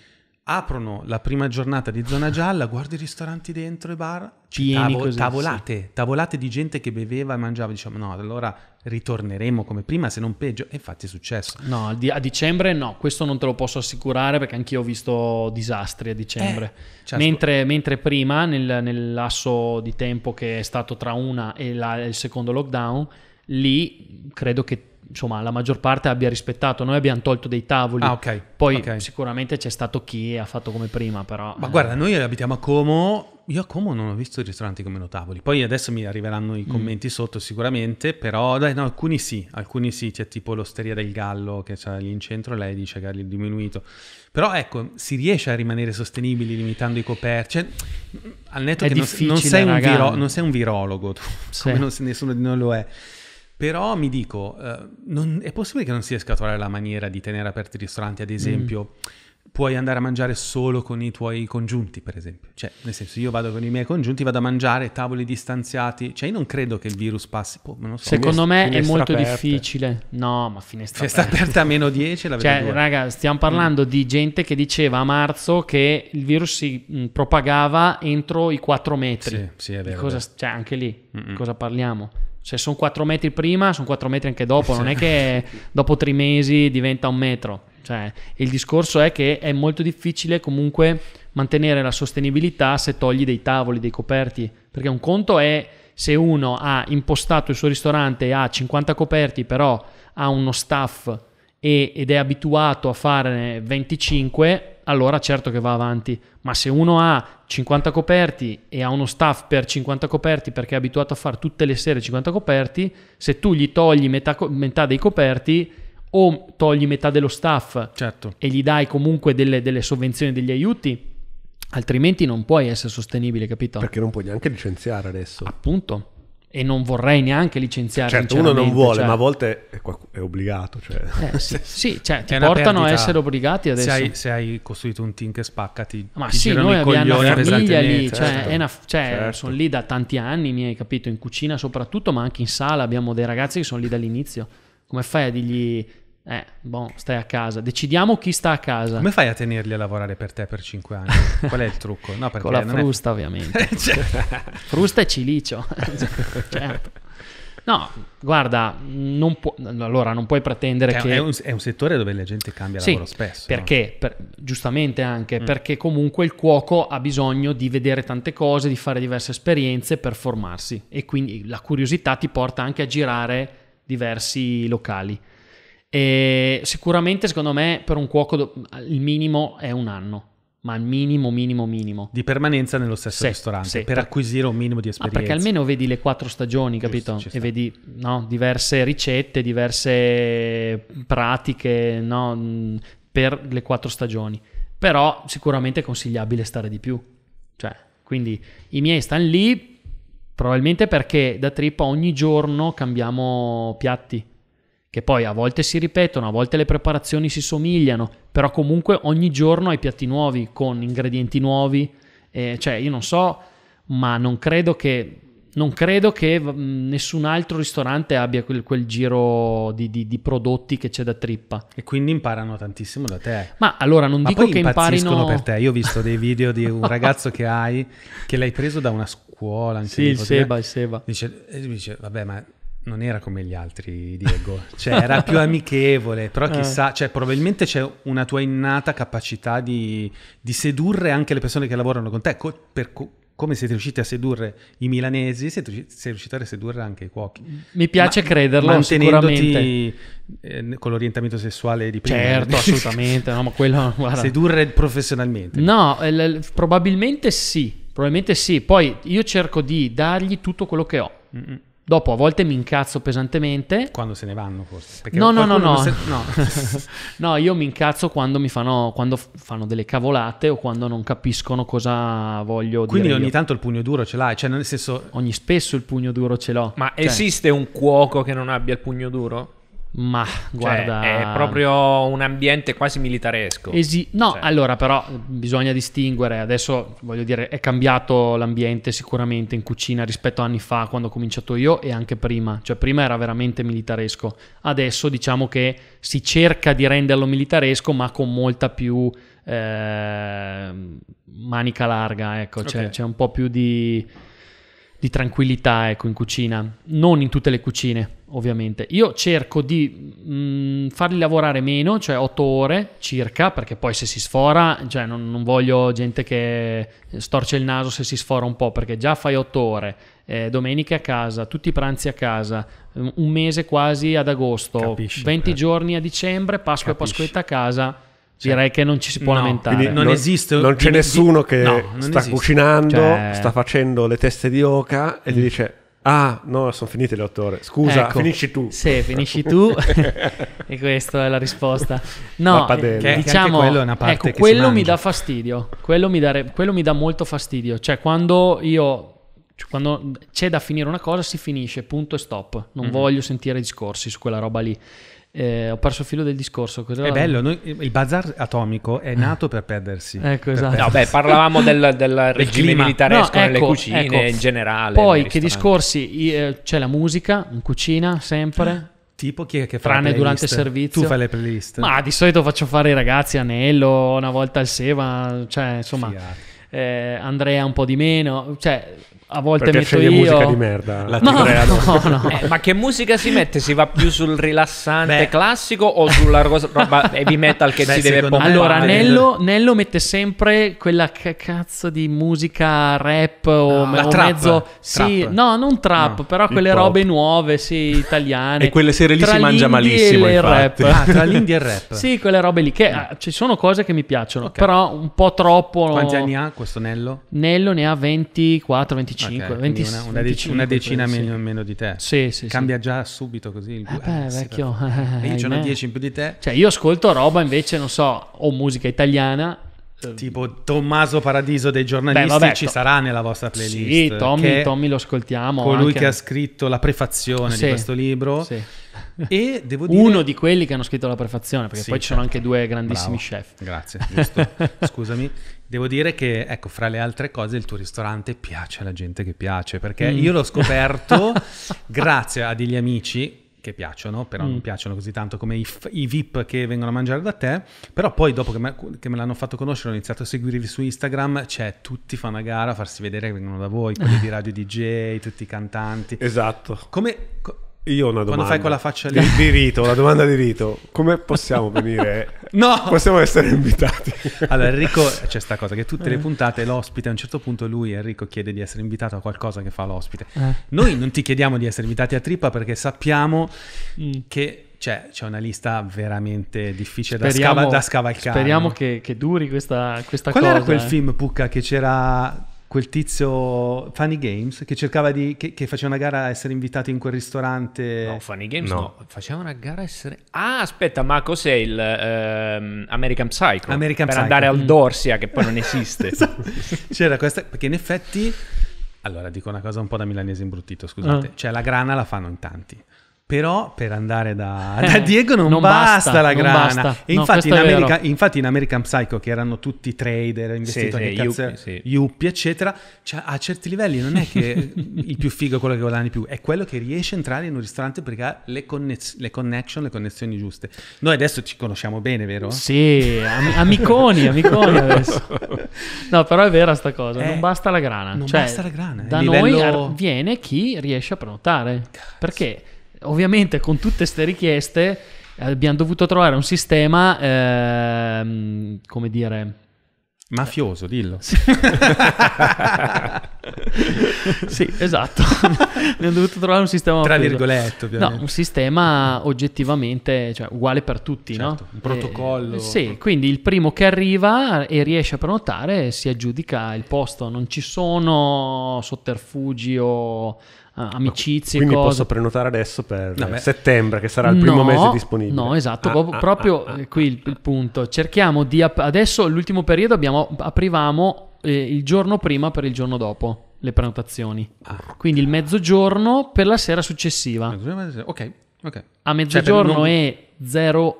aprono la prima giornata di zona gialla, guardi i ristoranti dentro e bar, tavo- così, tavolate, sì. tavolate di gente che beveva e mangiava, diciamo no, allora ritorneremo come prima, se non peggio, e infatti è successo. No, a dicembre no, questo non te lo posso assicurare perché anch'io ho visto disastri a dicembre, eh, certo. mentre, mentre, prima nel, nel, lasso di tempo che è stato tra una e la, il secondo lockdown, lì credo che insomma, la maggior parte abbia rispettato. Noi abbiamo tolto dei tavoli. Ah, okay. Poi okay. sicuramente c'è stato chi ha fatto come prima, però. Ma eh. guarda, noi abitiamo a Como. Io a Como non ho visto ristoranti con meno tavoli. Poi adesso mi arriveranno i mm. commenti mm. sotto sicuramente, però dai, no, alcuni sì, alcuni sì, c'è tipo l'osteria del gallo che c'è lì in centro, lei dice che ha diminuito. Però ecco, si riesce a rimanere sostenibili limitando i coperti. Cioè, al netto è che non, non, sei viro- non, sei un virologo, tu, sì. come non, nessuno di noi lo è. Però mi dico, eh, non, è possibile che non sia riesca la maniera di tenere aperti i ristoranti, ad esempio... Mm puoi andare a mangiare solo con i tuoi congiunti, per esempio. Cioè, nel senso, io vado con i miei congiunti, vado a mangiare tavoli distanziati. Cioè, io non credo che il virus passi. Può, boh, so. Secondo me è molto aperte. difficile. No, ma finestra aperta. Finestra aperta a meno 10 la Cioè, due. raga, stiamo mm. parlando mm. di gente che diceva a marzo che il virus si mh, mm, propagava entro i 4 metri. Sì, sì, è vero. Cosa, cioè, anche lì, Mm-mm. cosa parliamo? Se sono 4 metri prima, sono 4 metri anche dopo, non è che dopo 3 mesi diventa un metro. Cioè, il discorso è che è molto difficile comunque mantenere la sostenibilità se togli dei tavoli, dei coperti, perché un conto è se uno ha impostato il suo ristorante e ha 50 coperti, però ha uno staff e, ed è abituato a fare 25, allora certo che va avanti, ma se uno ha 50 coperti e ha uno staff per 50 coperti perché è abituato a fare tutte le sere 50 coperti, se tu gli togli metà, metà dei coperti o togli metà dello staff certo. e gli dai comunque delle, delle sovvenzioni, degli aiuti, altrimenti non puoi essere sostenibile, capito? Perché non puoi neanche licenziare adesso. Appunto e non vorrei neanche licenziare certo uno non vuole cioè. ma a cioè. volte è, è obbligato cioè. Eh, sì, sì cioè, ti portano a essere obbligati adesso se hai, se hai, costruito un team che spacca ti ma ti sì noi abbiamo una famiglia lì cioè, certo. una, cioè, certo. sono lì da tanti anni mi hai capito in cucina soprattutto ma anche in sala abbiamo dei ragazzi che sono lì dall'inizio come fai a dirgli eh, boh, stai a casa. Decidiamo chi sta a casa. Come fai a tenerli a lavorare per te per 5 anni? Qual è il trucco? No, Con la frusta, è... ovviamente. cioè... Frusta e cilicio. certo. No, guarda, non pu- allora non puoi pretendere che... Cioè, che... È, un, è un, settore dove la gente cambia sì, lavoro spesso. Perché? No? Per, giustamente anche, mm. perché comunque il cuoco ha bisogno di vedere tante cose, di fare diverse esperienze per formarsi e quindi la curiosità ti porta anche a girare diversi locali. E sicuramente, secondo me, per un cuoco il minimo è un anno. Ma il minimo, minimo, minimo. Di permanenza nello stesso sì, ristorante, sì, per per- ah, acquisire un minimo di Ah, esperienza. perché almeno vedi le quattro stagioni, capito? ci e vedi no, diverse ricette, diverse pratiche no, mm, per le quattro stagioni. Però sicuramente è consigliabile stare di più. Cioè, quindi i miei stanno lì probabilmente perché da trip ogni giorno cambiamo piatti che poi a volte si ripetono, a volte le preparazioni si somigliano, però comunque ogni giorno hai piatti nuovi con ingredienti nuovi, eh, cioè io non so, ma non credo che, non credo che nessun altro ristorante abbia quel, quel giro di, di, di, prodotti che c'è da trippa. E quindi imparano tantissimo da te. Ma allora non ma dico che imparino... per te, io ho visto dei video di un ragazzo che hai, che l'hai preso da una scuola. Anche sì, il Seba, il Seba. Dice, dice vabbè ma non era come gli altri, Diego, cioè era più amichevole, però eh. chissà, cioè, probabilmente c'è una tua innata capacità di, di sedurre anche le persone che lavorano con te, co- per co- come siete riusciti a sedurre i milanesi, siete, riusciti, sei riuscita a sedurre anche i cuochi. Mi piace Ma, crederlo, mantenendoti eh, con l'orientamento sessuale di prima. Certo, assolutamente, no, quello, Sedurre professionalmente. No, eh, l- probabilmente sì, probabilmente sì. Poi io cerco di dargli tutto quello che ho. Mm-mm Dopo a volte mi incazzo pesantemente. Quando se ne vanno forse. no, no, no, no. Se... No. no. io mi incazzo quando mi fanno, quando fanno, delle cavolate o quando non capiscono cosa voglio Quindi dire. Quindi ogni tanto il pugno duro ce l'hai, cioè nel senso... Ogni spesso il pugno duro ce l'ho. Ma cioè... esiste un cuoco che non abbia il pugno duro? Ma cioè, guarda, cioè, è proprio un ambiente quasi militaresco. Esi- no, cioè. allora però bisogna distinguere. Adesso voglio dire, è cambiato l'ambiente sicuramente in cucina rispetto a anni fa, quando ho cominciato io e anche prima. Cioè, prima era veramente militaresco. Adesso diciamo che si cerca di renderlo militaresco, ma con molta più eh, manica larga. Ecco, cioè, okay. c'è un po' più di di tranquillità ecco, in cucina, non in tutte le cucine ovviamente. Io cerco di mh, mm, farli lavorare meno, cioè 8 ore circa, perché poi se si sfora, cioè non, non, voglio gente che storce il naso se si sfora un po', perché già fai 8 ore, eh, domeniche a casa, tutti i pranzi a casa, un mese quasi ad agosto, Capisci, 20 eh. giorni a dicembre, Pasqua Capisci. e Pasquetta a casa direi che non ci si può no, lamentare. Non, non, esiste. Non c'è di, nessuno che no, sta esiste. cucinando, cioè... sta facendo le teste di oca e gli mm. dice. Ah, no, sono finite le otto ore. Scusa, ecco, finisci tu. Sì, finisci tu. e questa è la risposta. No, eh, che, diciamo, ecco, che ecco, quello mi dà fastidio. Quello mi, dare, quello mi dà molto fastidio. Cioè, quando io cioè, quando c'è da finire una cosa si finisce, punto e stop. Non mm-hmm. voglio sentire discorsi su quella roba lì. Eh, ho perso il filo del discorso. Cosa... È bello, noi, il bazar atomico è nato per perdersi. Eh, ecco, esatto. No, beh, parlavamo del, del regime militaresco no, ecco, nelle cucine ecco. in generale. Poi, che discorsi? Eh, c'è la musica in cucina, sempre. Tipo chi è che fa Tranne durante il servizio. Tu fai le playlist. Ma di solito faccio fare i ragazzi Anello, una volta al Seva, cioè insomma... Fiat eh, Andrea un po' di meno, cioè a volte Perché metto io musica di merda la ma, no, no. Eh, ma che musica si mette si va più sul rilassante Beh. classico o sulla roba heavy metal che Beh, si deve pompare allora Nello, Nello, mette sempre quella cazzo di musica rap o, no, o trap. mezzo sì, trap. no non trap no, però quelle pop. robe nuove sì italiane e quelle sere lì tra si mangia malissimo e rap. Ah, tra l'indie e il rap sì quelle robe lì che mm. ah, ci sono cose che mi piacciono okay. però un po' troppo quanti anni ha? questo Nello? Nello ne ha 24, 25, okay, 20, una, una, 25 una, decina credo, meno, sì. meno, di te. Sì, sì, Cambia sì. già subito così il eh beh, eh, vecchio. Eh, io ce 10 in più di te. Cioè, io ascolto roba invece, non so, o musica italiana ehm, Tipo Tommaso Paradiso dei giornalisti Beh, vabbè, ci to- sarà nella vostra playlist. Sì, Tommy, Tommy lo ascoltiamo. Colui anche. che ha scritto la prefazione sì, di questo libro. Sì. E devo dire... Uno di quelli che hanno scritto la prefazione, perché sì, poi certo. ci sono certo. anche due grandissimi Bravo. chef. Grazie, giusto. Scusami. Devo dire che, ecco, fra le altre cose, il tuo ristorante piace alla gente che piace, perché mm. io l'ho scoperto grazie a degli amici che piacciono, però mm. non piacciono così tanto come i, i, VIP che vengono a mangiare da te, però poi dopo che me, che me, l'hanno fatto conoscere ho iniziato a seguirli su Instagram, cioè tutti fanno a gara a farsi vedere che vengono da voi, quelli di Radio DJ, tutti i cantanti. Esatto. Come... Co- io ho una domanda. Quando fai quella faccia lì. Di rito, la domanda di rito. Come possiamo venire? no! Possiamo essere invitati. allora, Enrico, c'è sta cosa che tutte eh. le puntate l'ospite, a un certo punto lui, Enrico, chiede di essere invitato a qualcosa che fa l'ospite. Eh. Noi non ti chiediamo di essere invitati a Trippa perché sappiamo mm. che cioè, c'è una lista veramente difficile speriamo, da, scavalcare. Speriamo che, che duri questa, questa Qual cosa. Qual era quel eh? film, Pucca, che c'era quel tizio Funny Games che cercava di che, che, faceva una gara a essere invitato in quel ristorante no Funny Games no, no. faceva una gara a essere ah aspetta ma cos'è il uh, American Psycho American per Psycho. andare al mm. Dorsia che poi non esiste esatto. c'era questa perché in effetti allora dico una cosa un po' da milanese imbruttito scusate ah. cioè la grana la fanno in tanti però per andare da, eh, da Diego non, non basta, basta, la grana. Non Basta. E no, infatti, in America, infatti, in American Psycho, che erano tutti trader, investitori, sì, sì, yuppie, yuppie, eccetera, cioè a certi livelli non è che il più figo è quello che guadagni più, è quello che riesce a entrare in un ristorante perché ha le, connez- le connection, le connessioni giuste. Noi adesso ci conosciamo bene, vero? Sì, am- amiconi, amiconi adesso. No, però è vera sta cosa, eh, non basta la grana. Non cioè, basta la grana. Eh. Da livello... noi viene chi riesce a prenotare. Cazzo. Perché? ovviamente con tutte queste richieste abbiamo dovuto trovare un sistema, ehm, come dire... Mafioso, dillo. Sì, sì esatto. Abbiamo dovuto trovare un sistema... Tra virgolette, ovviamente. No, un sistema oggettivamente cioè, uguale per tutti, certo, no? Un protocollo. E, eh, sì, quindi il primo che arriva e riesce a prenotare si aggiudica il posto. Non ci sono sotterfugi o amicizie. Quindi cose. posso prenotare adesso per Vabbè. settembre, che sarà il primo no, mese disponibile. No, esatto, ah, proprio, ah, ah, eh, ah, qui il, ah, il, ah. punto. Cerchiamo di... Ap- adesso l'ultimo periodo abbiamo, aprivamo eh, il giorno prima per il giorno dopo le prenotazioni. Quindi il mezzogiorno per la sera successiva. Ok, ok. A cioè, mezzogiorno cioè, non... e 0...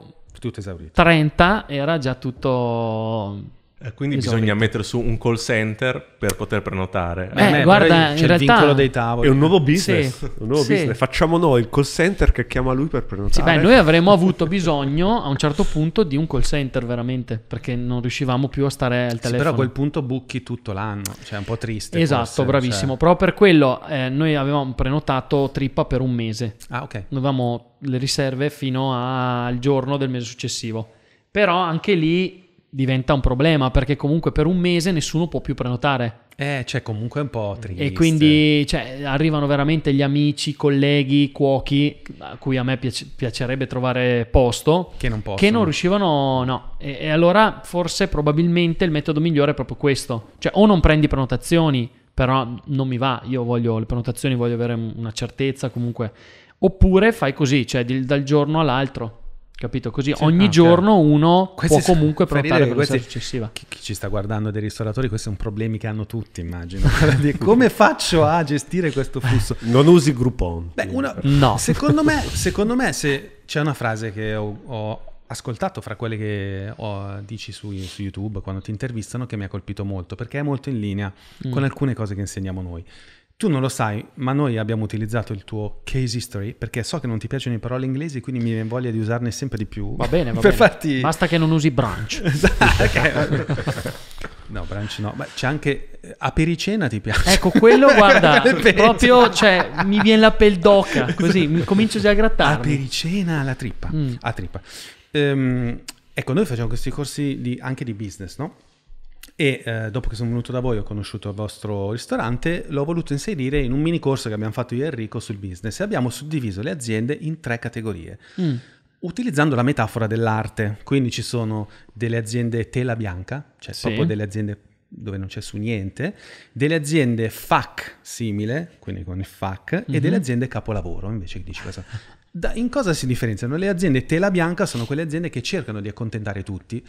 30 era già tutto eh, quindi Esaurito. bisogna mettere su un call center per poter prenotare. Eh, eh, beh, eh, guarda, c'è in il realtà... vincolo dei tavoli. È un nuovo, business, sì, un nuovo sì. business, Facciamo noi il call center che chiama lui per prenotare. Sì, beh, noi avremmo avuto bisogno a un certo punto di un call center veramente, perché non riuscivamo più a stare al telefono. però a quel punto buchi tutto l'anno, cioè è un po' triste. Esatto, forse, cioè. bravissimo. Cioè... Proprio per quello eh, noi avevamo prenotato Trippa per un mese. Ah, ok. Avevamo le riserve fino al giorno del mese successivo. Però anche lì diventa un problema perché comunque per un mese nessuno può più prenotare. Eh, cioè comunque è un po' triste. E quindi cioè, arrivano veramente gli amici, colleghi, cuochi, a cui a me piacerebbe trovare posto, che non, che non riuscivano, no. E, e, allora forse probabilmente il metodo migliore è proprio questo. Cioè o non prendi prenotazioni, però non mi va, io voglio le prenotazioni, voglio avere una certezza comunque. Oppure fai così, cioè dal giorno all'altro Capito? Così sì, ogni ah, giorno okay. uno questi può comunque prontare per questi, successiva. Chi, chi, ci sta guardando dei ristoratori, questi sono problemi che hanno tutti, immagino. Come faccio a gestire questo flusso? Non usi Groupon. Beh, una, no. Secondo me, secondo me se c'è una frase che ho, ho ascoltato fra quelle che oh, dici su, su, YouTube quando ti intervistano che mi ha colpito molto, perché è molto in linea mm. con alcune cose che insegniamo noi. Tu non lo sai, ma noi abbiamo utilizzato il tuo case history perché so che non ti piacciono le parole inglesi, quindi mi viene voglia di usarne sempre di più. Va bene, va bene. Farti... Basta che non usi brunch. Esatto, okay, no, brunch no, ma c'è anche eh, apericena ti piace. Ecco, quello guarda, proprio cioè, mi viene la pel d'oca, così mi comincio già a grattare. Apericena alla trippa, mm. a trippa. Ehm, ecco, noi facciamo questi corsi di, anche di business, no? e eh, dopo che sono venuto da voi ho conosciuto il vostro ristorante, l'ho voluto inserire in un mini corso che abbiamo fatto io e Enrico sul business e abbiamo suddiviso le aziende in tre categorie. Mm. Utilizzando la metafora dell'arte, quindi ci sono delle aziende tela bianca, cioè sì. proprio delle aziende dove non c'è su niente, delle aziende FAC simile, quindi con il FAC, mm-hmm. e mhm. delle aziende capolavoro, invece che dici cosa... Da, in cosa si differenziano? Le aziende tela bianca sono quelle aziende che cercano di accontentare tutti,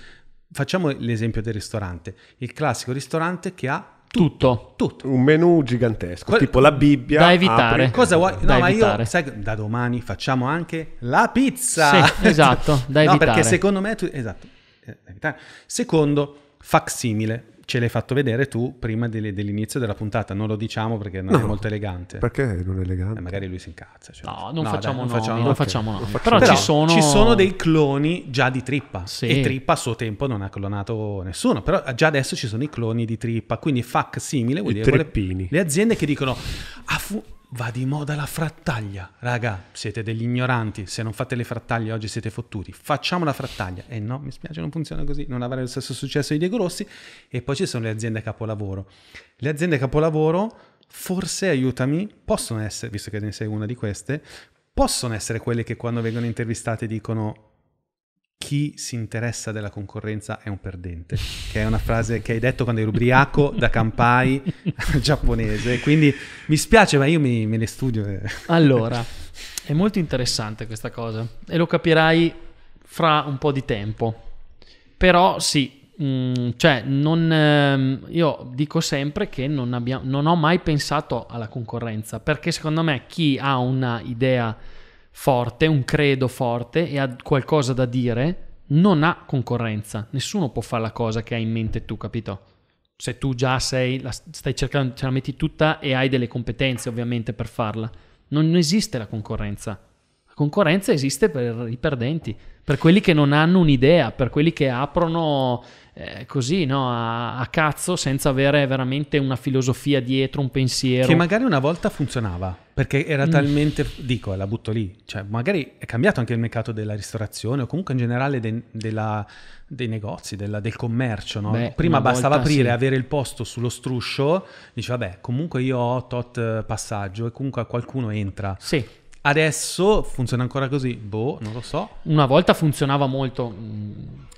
Facciamo l'esempio del ristorante, il classico ristorante che ha tutto. tutto. Un menù gigantesco, Qual- tipo la Bibbia. Da evitare. Apri. Cosa vuoi? No, da ma evitare. io, sai, da domani facciamo anche la pizza. Sì, esatto, da evitare. No, perché secondo me... Tu, esatto, eh, Secondo, facsimile ce l'hai fatto vedere tu prima de- dell'inizio della puntata. Non lo diciamo perché non no, è molto elegante. Perché non è elegante? Eh, magari lui si incazza. Cioè. No, non no, facciamo dai, nomi, non facciamo, okay. nomi. Però, Però ci, sono... ci, sono... dei cloni già di Trippa. Sì. E Trippa a suo tempo non ha clonato nessuno. Però già adesso ci sono i cloni di Trippa. Quindi fac simile vuol I dire... Le, le aziende che dicono... Ah, fu- Va di moda la frattaglia. Raga, siete degli ignoranti. Se non fate le frattaglie oggi siete fottuti. Facciamo la frattaglia. E eh no, mi spiace, non funziona così. Non avrà lo stesso successo di Diego Rossi. E poi ci sono le aziende capolavoro. Le aziende capolavoro, forse aiutami, possono essere, visto che ne sei una di queste, possono essere quelle che quando vengono intervistate dicono chi si interessa della concorrenza è un perdente, che è una frase che hai detto quando eri ubriaco da campai giapponese, quindi mi spiace ma io mi, me ne studio. Eh. allora, è molto interessante questa cosa e lo capirai fra un po' di tempo, però sì, mh, mm, cioè non, ehm, io dico sempre che non, abbiamo, non ho mai pensato alla concorrenza, perché secondo me chi ha una idea forte, un credo forte e ha qualcosa da dire, non ha concorrenza. Nessuno può fare la cosa che hai in mente tu, capito? Se tu già sei, la stai cercando, ce la metti tutta e hai delle competenze ovviamente per farla. Non esiste la concorrenza. La concorrenza esiste per i perdenti, per quelli che non hanno un'idea, per quelli che aprono eh, così no, a, a cazzo senza avere veramente una filosofia dietro, un pensiero. Che magari una volta funzionava perché era mm. talmente, dico, la butto lì, cioè magari è cambiato anche il mercato della ristorazione o comunque in generale de, della, dei negozi, della, del commercio, no? Beh, Prima bastava aprire, sì. avere il posto sullo struscio, dice vabbè, comunque io ho tot eh, passaggio e comunque qualcuno entra. Sì. Adesso funziona ancora così? Boh, non lo so. Una volta funzionava molto. Mm,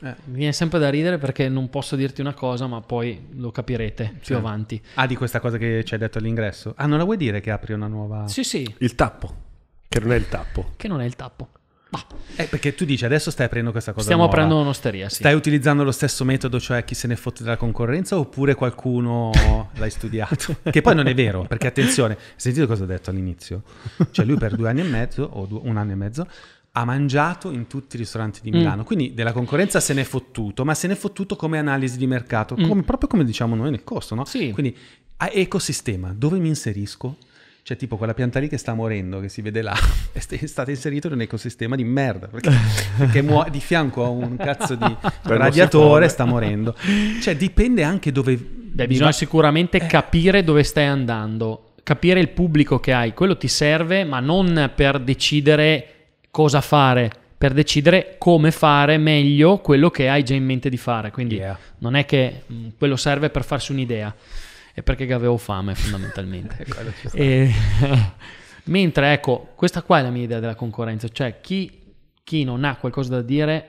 eh. Mi viene sempre da ridere perché non posso dirti una cosa, ma poi lo capirete sì. più avanti. Ah, di questa cosa che ci hai detto all'ingresso? Ah, non la vuoi dire che apri una nuova... Sì, sì. Il tappo. Che non è il tappo. Che non è il tappo. Bah. Eh, perché tu dici adesso stai aprendo questa cosa. Stiamo aprendo un'osteria. Sì. Stai utilizzando lo stesso metodo, cioè chi se ne fotte della concorrenza, oppure qualcuno l'hai studiato? che poi non è vero, perché attenzione, sentite cosa ho detto all'inizio? Cioè lui per due anni e mezzo, o due, un anno e mezzo, ha mangiato in tutti i ristoranti di mm. Milano. Mm. Quindi della concorrenza se ne è fottuto, ma se ne è fottuto come analisi di mercato, mm. come, proprio come diciamo noi nel costo, no? Sì. Quindi a ecosistema, dove mi inserisco? Cioè, tipo quella pianta lì che sta morendo, che si vede là, è stata inserita in un ecosistema di merda. Perché, perché muo- di fianco a un cazzo di radiatore sta morendo. Cioè, dipende anche dove. Beh, bisogna va- sicuramente eh. capire dove stai andando, capire il pubblico che hai. Quello ti serve, ma non per decidere cosa fare, per decidere come fare meglio quello che hai già in mente di fare. Quindi yeah. non è che mm, quello serve per farsi un'idea è perché avevo fame fondamentalmente. Eh, e... Mentre ecco, questa qua è la mia idea della concorrenza, cioè chi, chi non ha qualcosa da dire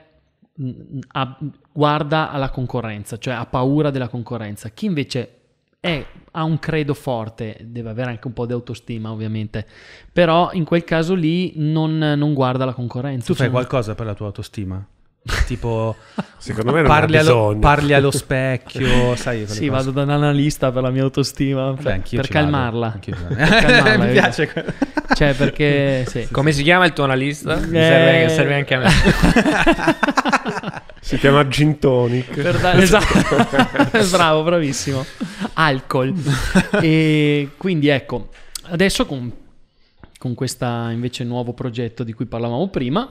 ha, guarda alla concorrenza, cioè ha paura della concorrenza. Chi invece è, ha un credo forte, deve avere anche un po' di autostima ovviamente, però in quel caso lì non, non guarda la concorrenza. Tu fai cioè qualcosa per la tua autostima? Tipo, secondo me non parli, allo, parli allo specchio, sai. Sì, cose. vado da un analista per la mia autostima. Beh, per, per calmarla. per calmarla Mi piace. Que- cioè, perché. Sì. Come si chiama il tuo analista? Eh... serve, serve anche a me. Si chiama Gin Tonic. Da- esatto. Bravo, bravissimo. Alcol. E quindi ecco, adesso con, con questo invece nuovo progetto di cui parlavamo prima,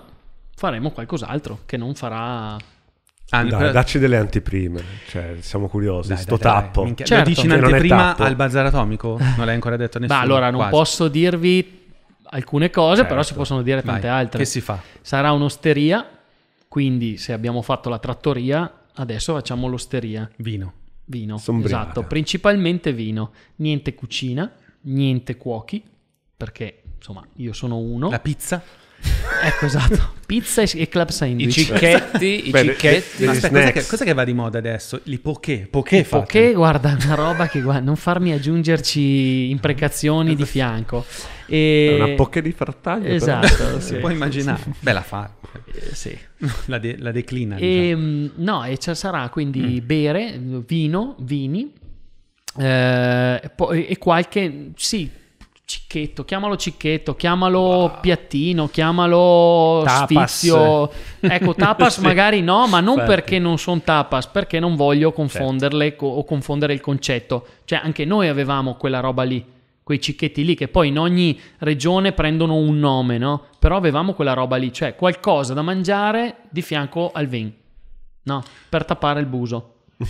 faremo qualcos'altro che non farà An- ah, dai, dacci delle anteprime, cioè, siamo curiosi. Dai, sto dai, tappo. Minchia, certo. Lo dici in anteprima al bazar atomico? Eh. Non l'hai ancora detto a nessuno. Ma allora non quasi. posso dirvi alcune cose, certo. però si certo. possono dire tante Vai. altre. Che si fa? Sarà un'osteria, quindi se abbiamo fatto la trattoria, adesso facciamo l'osteria. Vino. Vino, Sombriale. esatto. Principalmente vino. Niente cucina, niente cuochi, perché insomma io sono uno. La pizza? ecco esatto pizza e club sandwich i cicchetti i Beh, cicchetti ma aspetta cos'è che, cos'è che, va di moda adesso li poché poché poché guarda una roba che guarda, non farmi aggiungerci imprecazioni di fianco e... una poche di frattaglia esatto però. si sì, può immaginare sì. bella fa eh, sì. la, de- la, declina e, diciamo. Mm, no e ci sarà quindi mm. bere vino vini eh, po- e qualche sì Cicchetto, chiamalo Cicchetto, chiamalo wow. Piattino, chiamalo tapas. Sfizio. Ecco, tapas sì. magari no, ma non Fatti. perché non sono tapas, perché non voglio confonderle certo. o confondere il concetto. Cioè, anche noi avevamo quella roba lì, quei cicchetti lì, che poi in ogni regione prendono un nome, no? Però avevamo quella roba lì, cioè qualcosa da mangiare di fianco al vin, no? Per tappare il buso.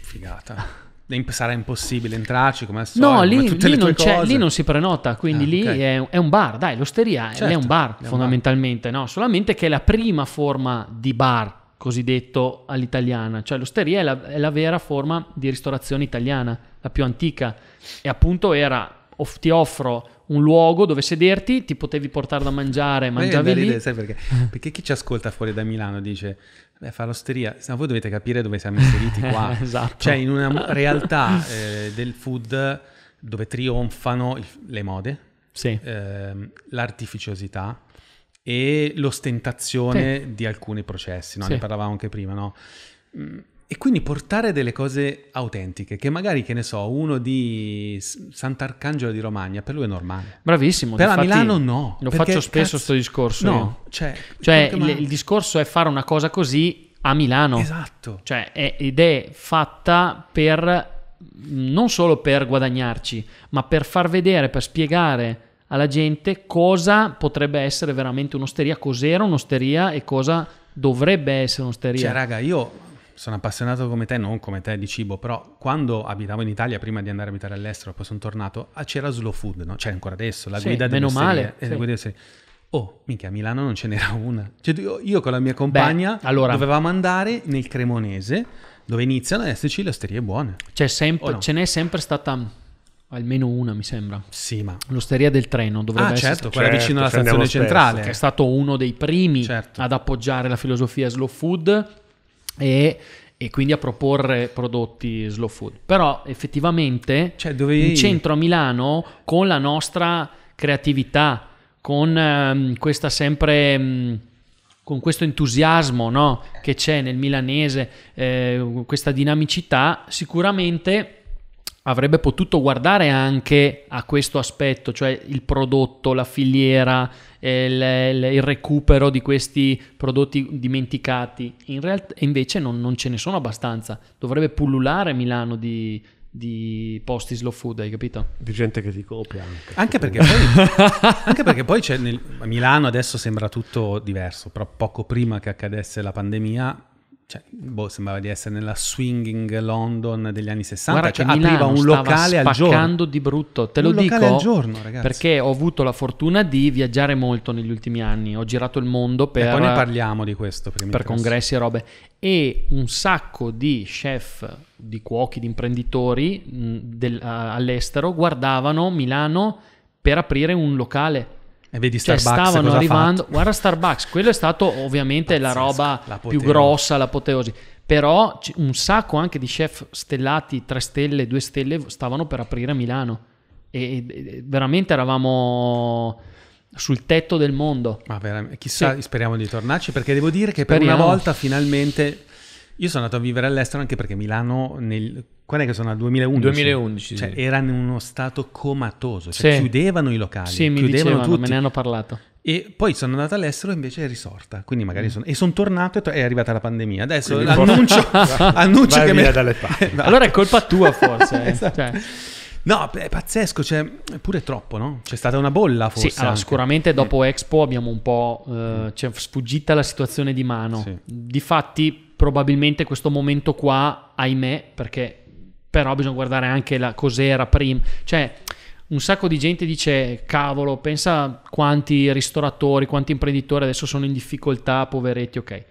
Figata. Sarà impossibile entrarci come al solito. No, lì, lì, non lì, non si prenota, quindi ah, lì okay. è, è, un bar, dai, l'osteria certo, è un bar è fondamentalmente, un bar. No? solamente che è la prima forma di bar cosiddetto all'italiana, cioè l'osteria è la, è la vera forma di ristorazione italiana, la più antica e appunto era, off, ti offro un luogo dove sederti, ti potevi portare da mangiare, eh, mangiavi Beh, lì. Ridere, sai perché? Eh. Perché chi ci ascolta fuori da Milano dice Beh, fa l'osteria, no, voi dovete capire dove siamo inseriti qua. esatto. Cioè, in una realtà eh, del food dove trionfano il, le mode, sì. ehm, l'artificiosità e l'ostentazione sì. di alcuni processi, no? sì. ne parlavamo anche prima, no? Mm, e quindi portare delle cose autentiche, che magari, che ne so, uno di Sant'Arcangelo di Romagna, per lui è normale. Bravissimo. Per la Milano no. Lo faccio spesso questo discorso. No, cioè, cioè il, man- il, discorso è fare una cosa così a Milano. Esatto. Cioè, è, ed è fatta per, non solo per guadagnarci, ma per far vedere, per spiegare alla gente cosa potrebbe essere veramente un'osteria, cos'era un'osteria e cosa dovrebbe essere un'osteria. Cioè, raga, io sono appassionato come te, non come te di cibo, però quando abitavo in Italia, prima di andare a abitare all'estero, poi sono tornato, ah, c'era Slow Food, no? C'è ancora adesso, la sì, guida meno male. Eh, sì. guida oh, minchia, a Milano non ce n'era una. Cioè, io, io, con la mia compagna Beh, allora, dovevamo andare nel Cremonese, dove iniziano ad esserci le osterie buone. C'è sempre, no? Ce n'è sempre stata... Almeno una, mi sembra. Sì, ma. L'osteria del treno dovrebbe ah, certo, essere. quella certo, vicino alla stazione centrale. Che è stato uno dei primi certo. ad appoggiare la filosofia slow food e, e quindi a proporre prodotti slow food. Però effettivamente cioè, dovevi... in centro a Milano con la nostra creatività, con um, questa sempre... Um, con questo entusiasmo no, che c'è nel milanese, eh, questa dinamicità, sicuramente avrebbe potuto guardare anche a questo aspetto, cioè il prodotto, la filiera, il, il, recupero di questi prodotti dimenticati. In realtà invece non, non ce ne sono abbastanza, dovrebbe pullulare Milano di, di posti slow food, hai capito? Di gente che ti copia anche. Anche perché poi, anche perché poi nel, a Milano adesso sembra tutto diverso, però poco prima che accadesse la pandemia cioè, boh, sembrava di essere nella swinging London degli anni 60, Guarda cioè, che apriva un locale al giorno. di brutto, te lo dico. Al giorno, Perché ho avuto la fortuna di viaggiare molto negli ultimi anni, ho girato il mondo per... E poi ne parliamo di questo. Per congressi e robe. E un sacco di chef, di cuochi, di imprenditori mh, del, uh, all'estero guardavano Milano per aprire un locale e vedi cioè, Starbucks stavano arrivando. Guarda Starbucks, quello è stato ovviamente Pazzesco, la roba la più grossa, l'apoteosi. Però un sacco anche di chef stellati, 3 stelle, 2 stelle, stavano per aprire a Milano. E, e veramente eravamo sul tetto del mondo. Ma veramente, chissà, sì. speriamo di tornarci perché devo dire che speriamo. per una volta finalmente io sono andato a vivere all'estero anche perché Milano nel, quando è che sono al 2011? 2011 cioè, sì. era in uno stato comatoso, cioè sì. chiudevano i locali, sì, mi chiudevano dicevano, tutti. me ne hanno parlato. E poi sono andata all'estero e invece è risorta. Quindi magari mm. sono, e sono tornato e to- è arrivata la pandemia. Adesso Quindi annuncio, annuncio che me... dalle allora è colpa tua forse. eh. esatto. cioè. No, è pazzesco, cioè, pure troppo, no? C'è stata una bolla forse. Sì, allora, sicuramente eh. dopo mm. Expo abbiamo un po' eh, cioè, sfuggita la situazione di mano. Sì. Difatti, probabilmente questo momento qua, ahimè, perché però bisogna guardare anche la cos'era prima, cioè un sacco di gente dice cavolo, pensa quanti ristoratori, quanti imprenditori adesso sono in difficoltà, poveretti, ok.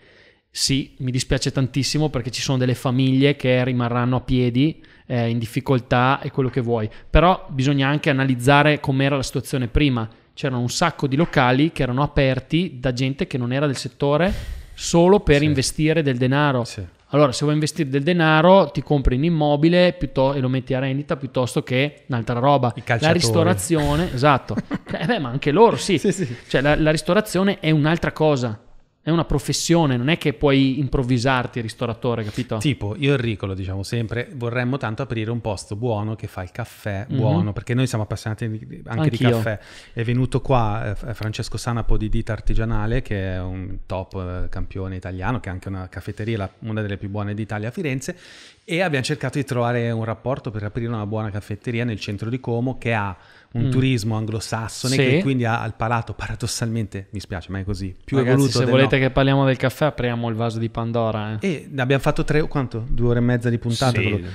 Sì, mi dispiace tantissimo perché ci sono delle famiglie che rimarranno a piedi, eh, in difficoltà e quello che vuoi, però bisogna anche analizzare com'era la situazione prima. C'erano un sacco di locali che erano aperti da gente che non era del settore solo per sì. investire del denaro. Sì. Allora, se vuoi investire del denaro, ti compri un immobile piuttosto, e lo metti a rendita piuttosto che un'altra roba. I La ristorazione, esatto. eh beh, ma anche loro, sì. sì, sì. Cioè, la, la ristorazione è un'altra cosa è una professione, non è che puoi improvvisarti ristoratore, capito? Tipo, io e Enrico lo diciamo sempre, vorremmo tanto aprire un posto buono che fa il caffè mm-hmm. buono, perché noi siamo appassionati anche Anch'io. di caffè. È venuto qua eh, eh Francesco Sanapo di Dita Artigianale, che è un top eh, campione italiano, che è anche una caffetteria, la, una delle più buone d'Italia a Firenze, e abbiamo cercato di trovare un rapporto per aprire una buona caffetteria nel centro di Como che ha un mm. turismo anglosassone sì. che quindi ha il palato paradossalmente, mi spiace ma è così, più Ragazzi, evoluto se volete no. che parliamo del caffè apriamo il vaso di Pandora. Eh. E abbiamo fatto tre, quanto? Due ore e mezza di puntata. Sì. Quello...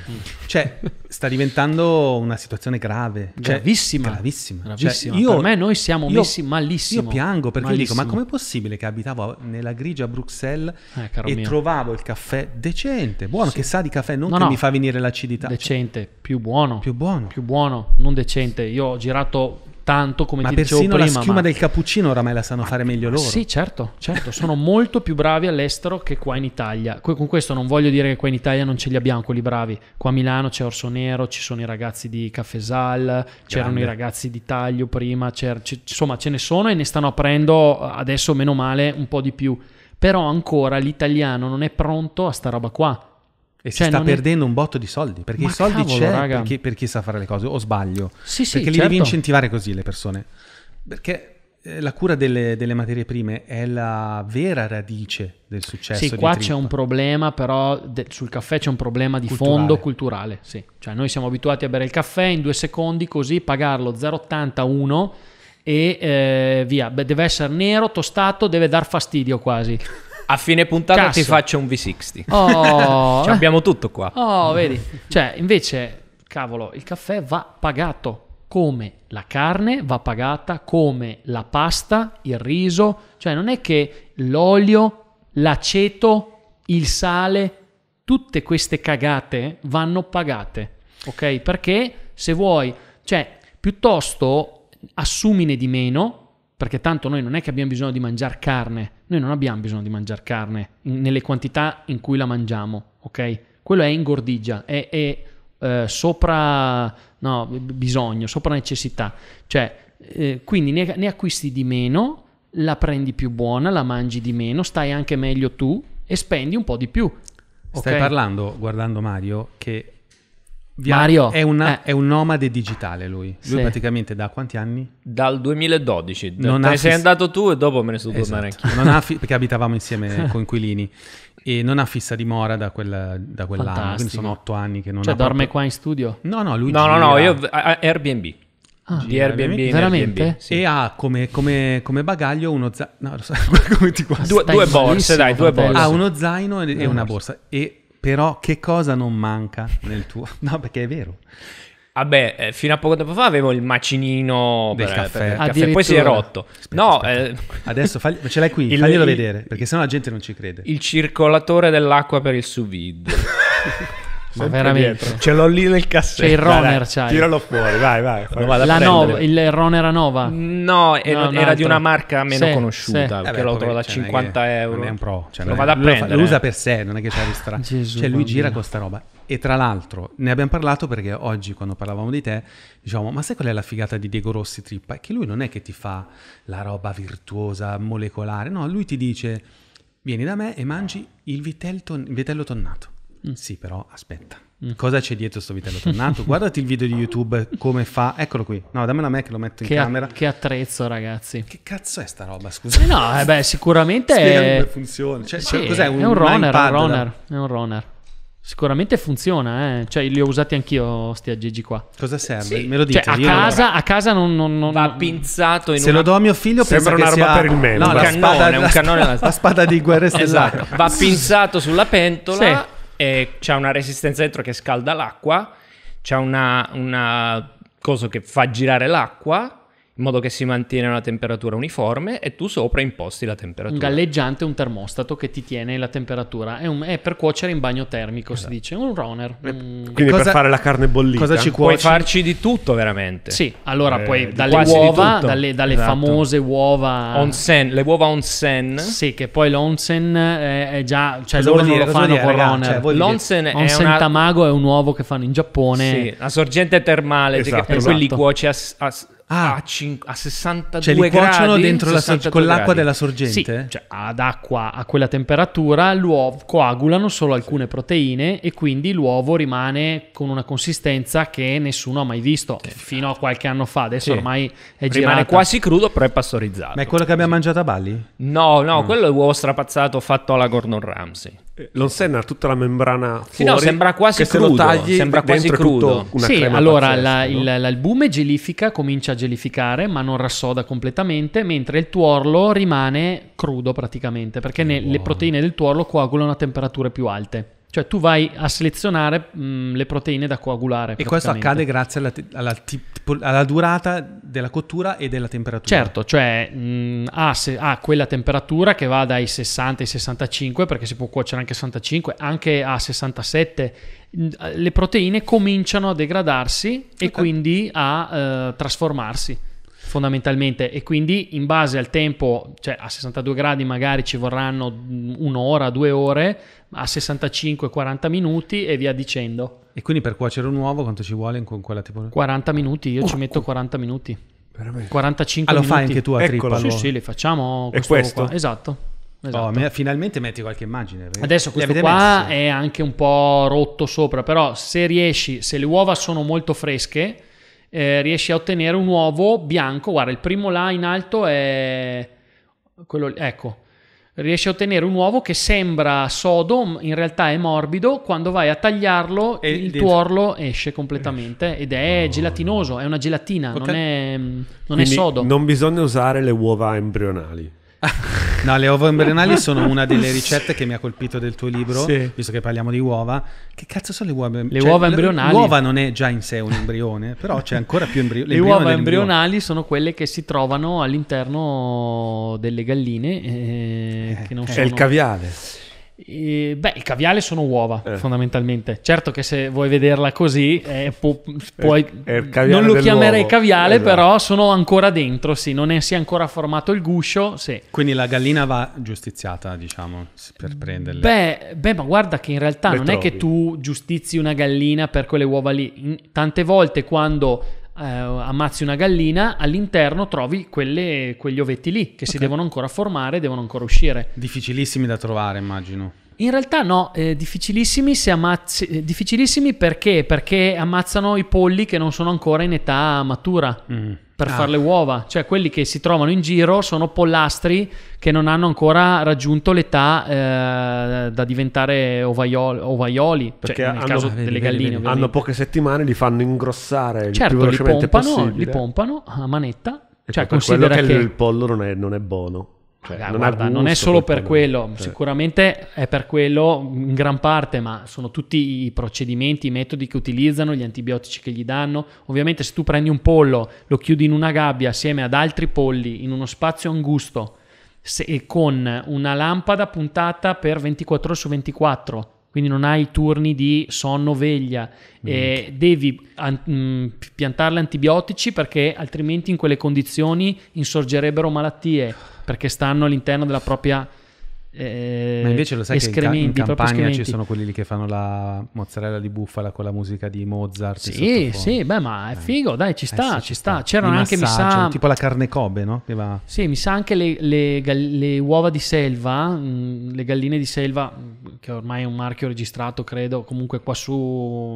Cioè sta diventando una situazione grave. Cioè, gravissima. Gravissima. Cioè, gravissima. Cioè, io, per me noi siamo io, messi malissimo. Io piango perché malissimo. dico ma com'è possibile che abitavo nella grigia Bruxelles eh, e mio. trovavo il caffè decente, buono, sì. che sa di caffè, non no, che no. mi fa venire l'acidità. Decente, più buono. Più buono. Più buono, non decente. Io oggi girato tanto come ma ti dicevo prima. Ma persino la schiuma del cappuccino oramai la sanno fare meglio loro. Sì, certo, certo. sono molto più bravi all'estero che qua in Italia. Con questo non voglio dire che qua in Italia non ce li abbiamo quelli bravi. Qua a Milano c'è Orso Nero, ci sono i ragazzi di Caffesal, c'erano i ragazzi di Taglio prima, insomma ce ne sono e ne stanno aprendo eh, adesso, meno male, un po' di più. Però ancora l'italiano non è pronto a sta roba qua e cioè, si sta perdendo è... un botto di soldi, perché Ma i soldi cavolo, c'è per chi, per chi, sa fare le cose, o sbaglio. Sì, sì, perché certo. li devi certo. incentivare così le persone. Perché eh, la cura delle, delle, materie prime è la vera radice del successo. Sì, qua c'è un problema, però de, sul caffè c'è un problema di culturale. fondo culturale. Sì. Cioè, noi siamo abituati a bere il caffè in due secondi, così pagarlo 0,81 e eh, via. Beh, deve essere nero, tostato, deve dar fastidio quasi. A fine puntata Casso. ti faccio un V60. Oh, cioè, abbiamo tutto qua. Oh, vedi. Cioè, invece, cavolo, il caffè va pagato come la carne va pagata, come la pasta, il riso. Cioè, non è che l'olio, l'aceto, il sale, tutte queste cagate vanno pagate. Ok? Perché se vuoi, cioè, piuttosto assumine di meno, perché tanto noi non è che abbiamo bisogno di mangiare carne noi non abbiamo bisogno di mangiare carne in, nelle quantità in cui la mangiamo, ok? Quello è ingordigia, è, è eh, sopra no, bisogno, sopra necessità. Cioè, eh, quindi ne, ne acquisti di meno, la prendi più buona, la mangi di meno, stai anche meglio tu e spendi un po' di più. Stai parlando, guardando Mario, che Mario è, una, eh. è, un nomade digitale lui. Sì. Lui praticamente da quanti anni? Dal 2012. Non te ne sei andato tu e dopo me ne sono esatto. tornato anch'io. Fi- perché abitavamo insieme coinquilini e non ha fissa dimora da, quella, da quell'anno. Fantastico. Quindi sono otto anni che non cioè, ha. Cioè dorme proprio... qua in studio? No, no, lui No, gira... no, no, io a Airbnb. Ah, di Airbnb, veramente? Airbnb, sì. E ha come, come, come bagaglio uno zaino. due, due borse, dai, ah, due borse. Ha uno zaino e, e una borsa. borsa. E però che cosa non manca nel tuo... No, perché è vero. Vabbè, eh, fino a poco tempo fa avevo il macinino del per, caffè. Per caffè. poi si è rotto. Aspetta, no, aspetta. Eh... adesso fagli... ce l'hai qui, il, faglielo il, vedere, perché sennò la gente non ci crede. Il circolatore dell'acqua per il sous vide. Ma veramente. Dietro. Ce l'ho lì nel cassetto. C'è il runner, c'hai. Tiralo fuori, vai, vai. La Nova, il runner a Nova? No, era, no, era di una marca meno sì, conosciuta, sì. che eh l'ho trovata a 50 cioè, euro. è un pro, cioè, lo vado a prendere. Lo usa per sé, non è che c'è ristra. Gesù, cioè lui gira con sta roba. E tra l'altro ne abbiamo parlato perché oggi quando parlavamo di te diciamo ma sai qual è la figata di Diego Rossi Trippa? È che lui non è che ti fa la roba virtuosa, molecolare, no, lui ti dice vieni da me e mangi il vitello tonnato. Mm. Sì, però aspetta. Mm. Cosa c'è dietro sto vitello tornato? Guardati il video di YouTube come fa. Eccolo qui. No, dammi a me che lo metto in che camera. A- che attrezzo, ragazzi. Che cazzo è sta roba? Scusa. Eh, no, eh beh, sicuramente Spiegami è... come funziona. Cioè, sì, cioè, cos'è un, è un runner, un runner, da... è un runner. Sicuramente funziona, eh. cioè li ho usati anch'io sti aggeggi qua. Cosa serve? Sì. Me lo cioè, dite. Cioè, a, casa, allora. a casa non, non, non, va pinzato in Se una... lo do a mio figlio sembra un'arma sia... per il meno. No, la, cannone, spada, la, la, spada di guerra esatto, stellare. esatto. Va pinzato sulla pentola sì e c'è una resistenza dentro che scalda l'acqua, c'è una, una cosa che fa girare l'acqua in modo che si mantiene una temperatura uniforme e tu sopra imposti la temperatura. Un galleggiante un termostato che ti tiene la temperatura, è, un, è per cuocere in bagno termico esatto. si dice, un runner. E, eh, Quindi cosa, per fare la carne bollita. Cosa ci cuoci? Puoi farci di tutto veramente. Sì, allora eh, poi dalle uova, dalle, dalle esatto. famose uova... Onsen, le uova onsen. Sì, che poi l'onsen eh, è già... Cioè cosa loro dire, lo fanno dire, con ragazzi, runner. Cioè, l'onsen è onsen una... tamago è un uovo che fanno in Giappone. Sì, la sorgente termale esatto, per esatto. quelli cuoce a, a ah, a, cin- a 62 cioè li cuociono dentro la sorgente, con l'acqua gradi. della sorgente? Sì, cioè ad acqua a quella temperatura l'uovo coagulano solo alcune sì. proteine e quindi l'uovo rimane con una consistenza che nessuno ha mai visto che fino a qualche anno fa. Adesso sì. ormai è girata. Rimane quasi crudo però è pastorizzato. Ma è quello che abbiamo mangiato a Bali? No, no, mm. quello è l'uovo strapazzato fatto alla Gordon Ramsay. Eh, lo ha tutta la membrana fuori, sì, no, sembra quasi crudo, se lo tagli sembra quasi crudo. sì, allora la, no? il, boom gelifica comincia a gelificare, ma non rassoda completamente, mentre il tuorlo rimane crudo praticamente, perché ne, le proteine del tuorlo coagulano a temperature più alte. Cioè tu vai a selezionare mh, mm, le proteine da coagulare. E questo accade grazie alla, te- alla, tipo- alla, durata della cottura e della temperatura. Certo, cioè mh, mm, ha, se- ha, quella temperatura che va dai 60 ai 65, perché si può cuocere anche a 65, anche a 67. Mh, mm, eh, le proteine cominciano a degradarsi e okay. quindi a eh, trasformarsi fondamentalmente e quindi in base al tempo, cioè a 62 gradi magari ci vorranno un'ora, due ore, a 65-40 minuti e via dicendo. E quindi per cuocere un uovo quanto ci vuole con quella tipo? 40 minuti, io oh, ci metto 40 minuti. Veramente? 45 minuti. Ah, lo fai anche tu a Eccolo. trippa? Sì, sì, li facciamo questo, questo? qua. Esatto. esatto. Oh, esatto. finalmente metti qualche immagine. Adesso questo qua messi? è anche un po' rotto sopra, però se riesci, se le uova sono molto fresche, eh, riesci a ottenere un uovo bianco. Guarda, il primo là in alto è quello, ecco, riesci a ottenere un uovo che sembra sodo, in realtà è morbido, quando vai a tagliarlo e il dentro... tuorlo esce completamente ed è oh. gelatinoso, è una gelatina, Poten... non, è, mm, non è sodo. Non bisogna usare le uova embrionali. no, le uova embrionali sono una delle ricette che mi ha colpito del tuo libro, sì. visto che parliamo di uova. Che cazzo sono le uova? embrionali? Le cioè, uova embrionali. L'uova non è già in sé un embrione, però c'è ancora più embrione. Le uova embrionali sono quelle che si trovano all'interno delle galline. Eh, eh, che non eh. è sono... il caviale. Eh, beh, il caviale sono uova, eh. fondamentalmente. Certo che se vuoi vederla così, eh, pu- puoi... è, è non lo chiamerei uovo. caviale, esatto. però sono ancora dentro, sì, non è, si è ancora formato il guscio. Sì. Quindi la gallina va giustiziata, diciamo, per prenderle. Beh, beh ma guarda che in realtà Le non trovi. è che tu giustizi una gallina per quelle uova lì. Tante volte quando eh, ammazzi una gallina, all'interno trovi quelle, quegli ovetti lì che okay. si devono ancora formare, devono ancora uscire. Difficilissimi da trovare, immagino. In realtà no, eh, difficilissimi, ammazzi, eh, difficilissimi perché? Perché ammazzano i polli che non sono ancora in età matura. Mm per ah. fare le uova. Cioè, quelli che si trovano in giro sono pollastri che non hanno ancora raggiunto l'età eh, da diventare ovaioli, ovaioli cioè, perché cioè, nel hanno, caso ah, delle galline. Ovviamente. Hanno poche settimane, li fanno ingrossare certo, il più velocemente li pompano, possibile. Li pompano a manetta. E cioè, considera che, che il pollo non è, non è buono. Cioè, Raga, eh, non, guarda, non, è solo per quello, Cioè. sicuramente è per quello in gran parte, ma sono tutti i procedimenti, i metodi che utilizzano, gli antibiotici che gli danno. Ovviamente se tu prendi un pollo, lo chiudi in una gabbia assieme ad altri polli in uno spazio angusto se, con una lampada puntata per 24 ore su 24 quindi non hai turni di sonno veglia, mm. devi an- mh, mm, piantarle antibiotici perché altrimenti in quelle condizioni insorgerebbero malattie perché stanno all'interno della propria eh, Ma invece lo sai che in, Campania ci sono quelli che fanno la mozzarella di bufala con la musica di Mozart. Sì, sì, beh, ma è eh. figo, dai, ci eh, sta, eh sì, ci sta. sta. C'erano anche, mi sa... Tipo la carne Kobe, no? Va... Sì, mi sa anche le, le, le, uova di selva, mm, le galline di selva, mm, che ormai è un marchio registrato, credo, comunque qua su,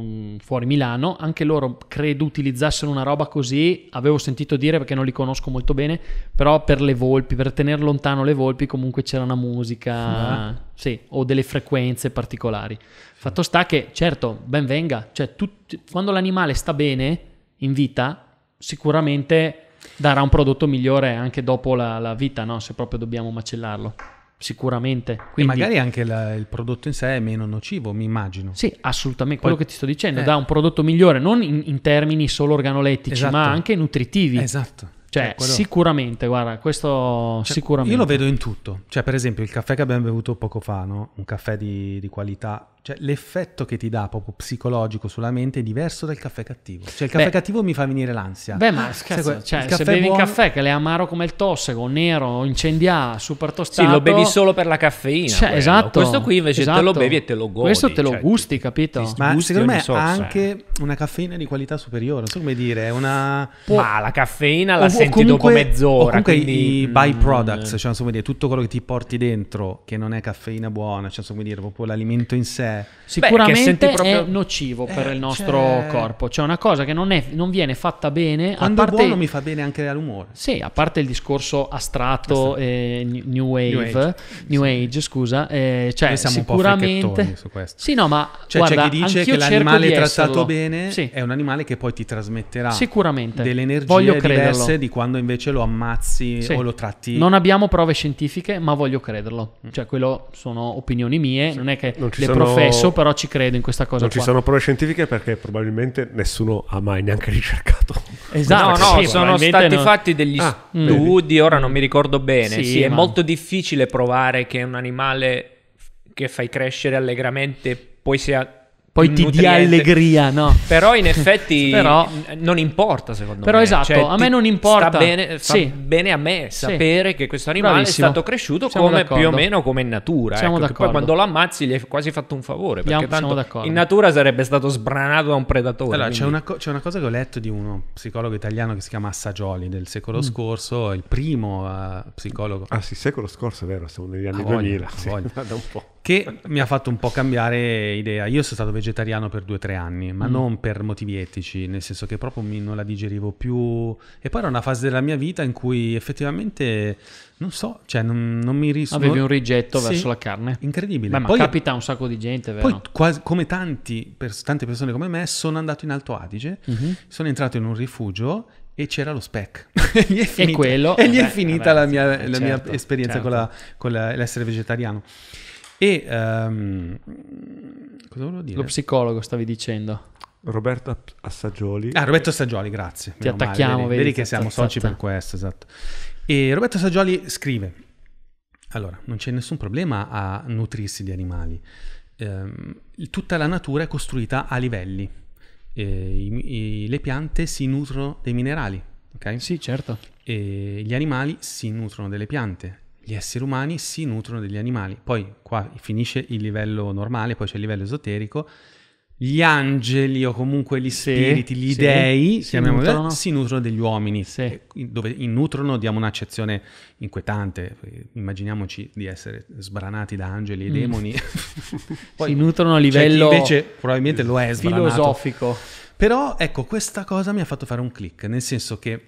mm, fuori Milano, anche loro credo utilizzassero una roba così, avevo sentito dire perché non li conosco molto bene, però per le volpi, per tenere lontano le volpi comunque c'era una musica musica, ah. sì, o delle frequenze particolari. Fatto sta che, certo, ben venga, cioè tutti, quando l'animale sta bene in vita, sicuramente darà un prodotto migliore anche dopo la, la vita, no? se proprio dobbiamo macellarlo. Sicuramente. Quindi, e magari anche la, il prodotto in sé è meno nocivo, mi immagino. Sì, assolutamente. Poi, quello che ti sto dicendo, eh. dà un prodotto migliore, non in, in termini solo organolettici, esatto. ma anche nutritivi. Esatto. Cioè, quello... Ecco, sicuramente, guarda, questo cioè, sicuramente. Io lo vedo in tutto. Cioè, per esempio, il caffè che abbiamo bevuto poco fa, no? un caffè di, di qualità cioè, l'effetto che ti dà proprio psicologico sulla mente è diverso dal caffè cattivo. Cioè, il caffè beh, cattivo mi fa venire l'ansia. Beh, ma cioè, scherzo, cioè, se, cioè, se bevi buono... un caffè che è amaro come il tossego, nero, incendiato, super tostato. Sì, lo bevi solo per la caffeina. Cioè, quello. esatto. Questo qui invece esatto. te lo esatto. bevi e te lo godi. Questo te lo cioè, gusti, capito? Ti, ti ma secondo me ha anche una caffeina di qualità superiore. Non so come dire, è una. Può... Ma la caffeina la o, senti comunque, dopo mezz'ora. Comunque quindi... i mm, byproducts, eh. cioè, insomma, dire, tutto quello che ti porti dentro, che non è caffeina buona, cioè, insomma, dire, proprio l'alimento in sé Sicuramente Beh, proprio... è nocivo per eh, il nostro cioè... corpo. C'è cioè una cosa che non, è, non, viene fatta bene. Quando a parte... è buono mi fa bene anche all'umore. Sì, a parte il discorso astratto, eh, new wave, new age, new age scusa. Eh, cioè, Noi siamo sicuramente... un po' su questo. Sì, no, ma cioè, guarda, c'è chi dice che l'animale di trattato esserlo. bene sì. è un animale che poi ti trasmetterà sicuramente. delle energie voglio diverse crederlo. di quando invece lo ammazzi sì. o lo tratti. Non abbiamo prove scientifiche, ma voglio crederlo. Mm. Cioè, quello sono opinioni mie, non è che non le profezie spesso, però ci credo in questa cosa. Non qua. ci sono prove scientifiche perché probabilmente nessuno ha mai neanche ricercato. Esatto, no, sì, sono stati non... fatti degli ah, studi, vedi. ora non mi ricordo bene. Sì, sì, è molto difficile provare che un animale che fai crescere allegramente poi sia poi ti dia allegria, no? Però in effetti però, non importa secondo però me. Però esatto, cioè, a me non importa. Sta bene, sì. bene a me sapere sì. che questo animale Bravissimo. è stato cresciuuto come, più o meno come in natura. Siamo ecco, d'accordo. Poi quando lo ammazzi gli hai quasi fatto un favore, perché Siamo tanto d'accordo. in natura sarebbe stato sbranato da un predatore. Allora, c'è una, co- c'è, una cosa che ho letto di uno psicologo italiano che si chiama Assagioli del secolo mm. scorso, il primo uh, psicologo. Ah sì, secolo scorso è vero, siamo negli anni 2000. sì. da un po' che mi ha fatto un po' cambiare idea. Io sono stato vegetariano per due o tre anni, ma mm. non per motivi etici, nel senso che proprio mi, non la digerivo più. E poi era una fase della mia vita in cui effettivamente, non so, cioè non, non mi risulta. Avevi un rigetto sì, verso la carne. Incredibile. Beh, ma poi, capita un sacco di gente, vero? Poi, quasi, come tanti, per, tante persone come me, sono andato in Alto Adige, mm-hmm. sono entrato in un rifugio e c'era lo spec. e, finita, e, quello, e gli è eh finita vabbè, la mia, certo, la certo, mia esperienza certo. con, la, con la, l'essere vegetariano. E um, cosa volevo dire? Lo psicologo stavi dicendo. Roberto Assagioli. Ah, Roberto Assagioli, grazie. Ti attacchiamo, male. vedi, vedi che siamo soci per questo, esatto. E Roberto Assagioli scrive: Allora, non c'è nessun problema a nutrirsi di animali. Ehm, tutta la natura è costruita a livelli. E, i, i, le piante si nutrono dei minerali, ok? Sì, certo. E gli animali si nutrono delle piante gli esseri umani si nutrono degli animali. Poi qua finisce il livello normale, poi c'è il livello esoterico. Gli angeli o comunque gli sì, spiriti, gli sì, dei, si nutrono. si nutrono. degli uomini, sì. dove nutrono diamo un'accezione inquietante, immaginiamoci di essere sbranati da angeli e mm. demoni. poi, si nutrono a livello... Cioè, invece probabilmente lo è sbranato. Filosofico. Però ecco, questa cosa mi ha fatto fare un click, nel senso che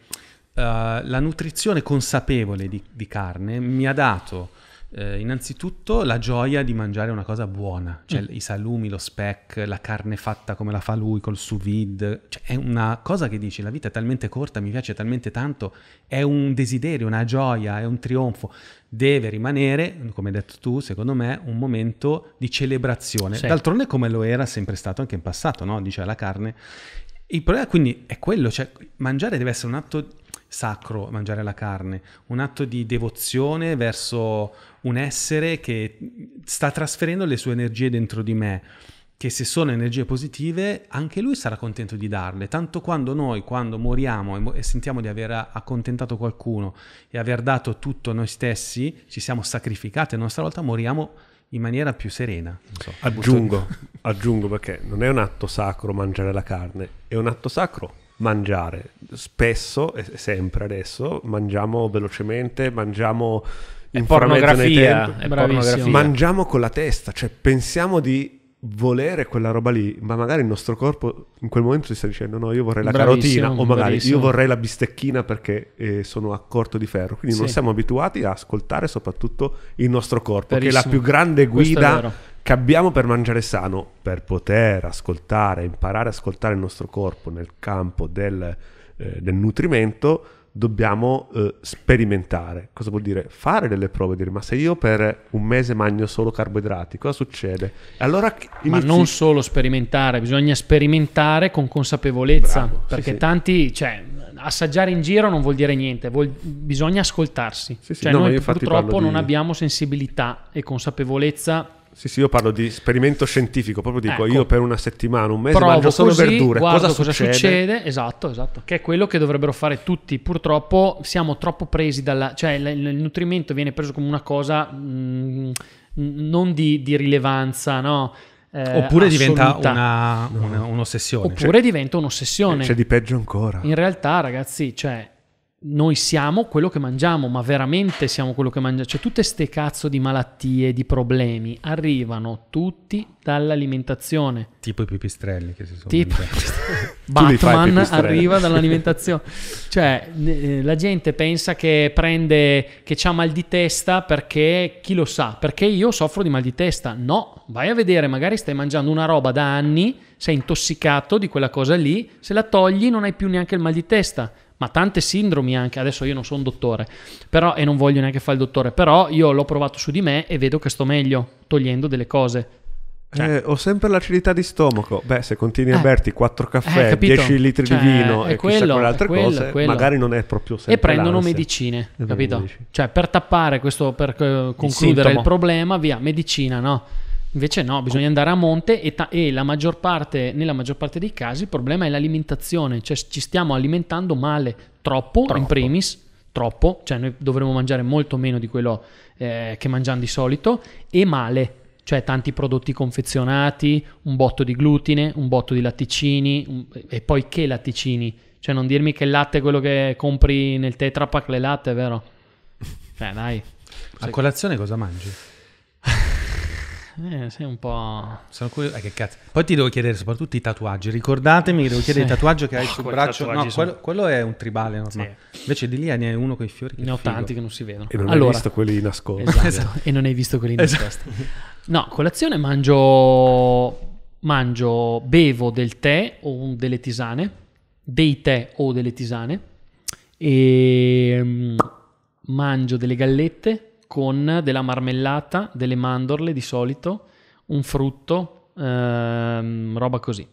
eh, la nutrizione consapevole di, di carne mi ha dato eh, innanzitutto la gioia di mangiare una cosa buona, cioè mm. i salumi, lo speck, la carne fatta come la fa lui col sous vide, cioè, è una cosa che dici la vita è talmente corta, mi piace talmente tanto, è un desiderio, una gioia, è un trionfo, deve rimanere, come hai detto tu, secondo me, un momento di celebrazione, sì. d'altronde come lo era sempre stato anche in passato, no? diceva la carne. Il problema quindi è quello, cioè mangiare deve essere un atto sacro mangiare la carne, un atto di devozione verso un essere che sta trasferendo le sue energie dentro di me, che se sono energie positive anche lui sarà contento di darle, tanto quando noi, quando moriamo e sentiamo di aver accontentato qualcuno e aver dato tutto noi stessi, ci siamo sacrificati a nostra volta, moriamo in maniera più serena. So, aggiungo, aggiungo perché non è un atto sacro mangiare la carne, è un atto sacro mangiare. Spesso, e sempre adesso, mangiamo velocemente, mangiamo in forma pornografia, pornografia. Mangiamo con la testa, cioè pensiamo di volere quella roba lì, ma magari il nostro corpo in quel momento si sta dicendo no, io vorrei la bravissimo, carotina o magari bravissimo. io vorrei la bistecchina perché eh, sono a corto di ferro. Quindi sì. non siamo abituati a ascoltare soprattutto il nostro corpo, Verissimo. che è la più grande guida che abbiamo per mangiare sano, per poter ascoltare, imparare a ascoltare il nostro corpo nel campo del, eh, del nutrimento dobbiamo eh, sperimentare. Cosa vuol dire? Fare delle prove, dire ma se io per un mese mangio solo carboidrati, cosa succede? Allora inizi... Ma non solo sperimentare, bisogna sperimentare con consapevolezza, Bravo, perché sì, tanti, cioè, assaggiare in giro non vuol dire niente, vuol... bisogna ascoltarsi. Sì, sì, cioè, no, noi purtroppo di... non abbiamo sensibilità e consapevolezza sì, sì, io parlo di esperimento scientifico, proprio dico ecco. io per una settimana, un mese Provo mangio solo così, verdure, cosa, cosa succede? Esatto, esatto, che è quello che dovrebbero fare tutti. Purtroppo siamo troppo presi dalla cioè il, nutrimento viene preso come una cosa mh, mm, non di, di rilevanza, no? Eh, oppure assoluta. diventa una, una, un'ossessione. Oppure cioè, diventa un'ossessione. C'è di peggio ancora. In realtà, ragazzi, cioè, noi siamo quello che mangiamo, ma veramente siamo quello che mangiamo. Cioè, tutte ste cazzo di malattie, di problemi arrivano tutti dall'alimentazione. Tipo i pipistrelli che si sono tipo... Batman arriva dall'alimentazione. cioè, eh, la gente pensa che prende che ha mal di testa perché chi lo sa, perché io soffro di mal di testa. No, vai a vedere, magari stai mangiando una roba da anni, sei intossicato di quella cosa lì, se la togli non hai più neanche il mal di testa ma tante sindromi anche, adesso io non sono dottore, però e non voglio neanche fare il dottore, però io l'ho provato su di me e vedo che sto meglio togliendo delle cose. Cioè, eh, ho sempre l'acidità di stomaco. Beh, se continui eh, a berti 4 eh, caffè, eh, 10 litri cioè, di vino e quello, quelle altre quello, cose, quello. magari non è proprio sempre E prendono l'ansia. medicine, capito? Medicine. Cioè, per tappare questo, per eh, concludere il, il problema, via, medicina, no? Invece no, bisogna andare a monte e, ta- e maggior parte, nella maggior parte dei casi il problema è l'alimentazione, cioè ci stiamo alimentando male, troppo, troppo. in primis, troppo, cioè noi dovremmo mangiare molto meno di quello eh, che mangiamo di solito e male, cioè tanti prodotti confezionati, un botto di glutine, un botto di latticini un... e poi che latticini? Cioè non dirmi che il latte è quello che compri nel Tetra Pak le latte, vero? Cioè dai. A colazione cosa mangi? Eh, sei un po'. Sono curioso. Eh, che cazzo. Poi ti devo chiedere soprattutto i tatuaggi. Ricordatemi devo chiedere sì. il tatuaggio che hai oh, sul braccio. No, sono... quello, è un tribale normale. Sì. Invece di lì ne hai uno con i fiori. Che ne ho figo. tanti che non si vedono. E non allora... hai visto quelli nascosti. Esatto. esatto. E non hai visto quelli esatto. nascosti. No, colazione mangio... mangio. Bevo del tè o delle tisane. Dei tè o delle tisane. E ehm, mangio delle gallette con della marmellata, delle mandorle di solito, un frutto, ehm, roba così.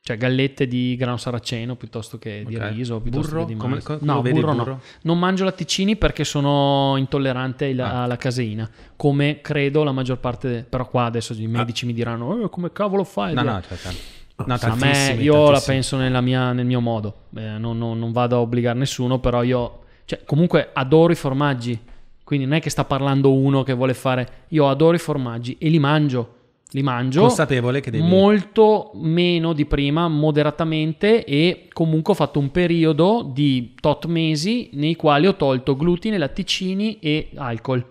Cioè gallette di grano saraceno piuttosto che okay. di riso, piuttosto burro? che di Come, come no, burro, burro, no. Non mangio latticini perché sono intollerante alla, ah. alla caseina, come credo la maggior parte... Però qua adesso i medici ah. mi diranno, eh, come cavolo fai? No, no, certo. No, a me, io la penso mia, nel mio modo, eh, non, non, non, vado a obbligare nessuno, però io, cioè, comunque adoro i formaggi, quindi non è che sta parlando uno che vuole fare io adoro i formaggi e li mangio. Li mangio consapevole che devi molto meno di prima, moderatamente e comunque ho fatto un periodo di tot mesi nei quali ho tolto glutine, latticini e alcol.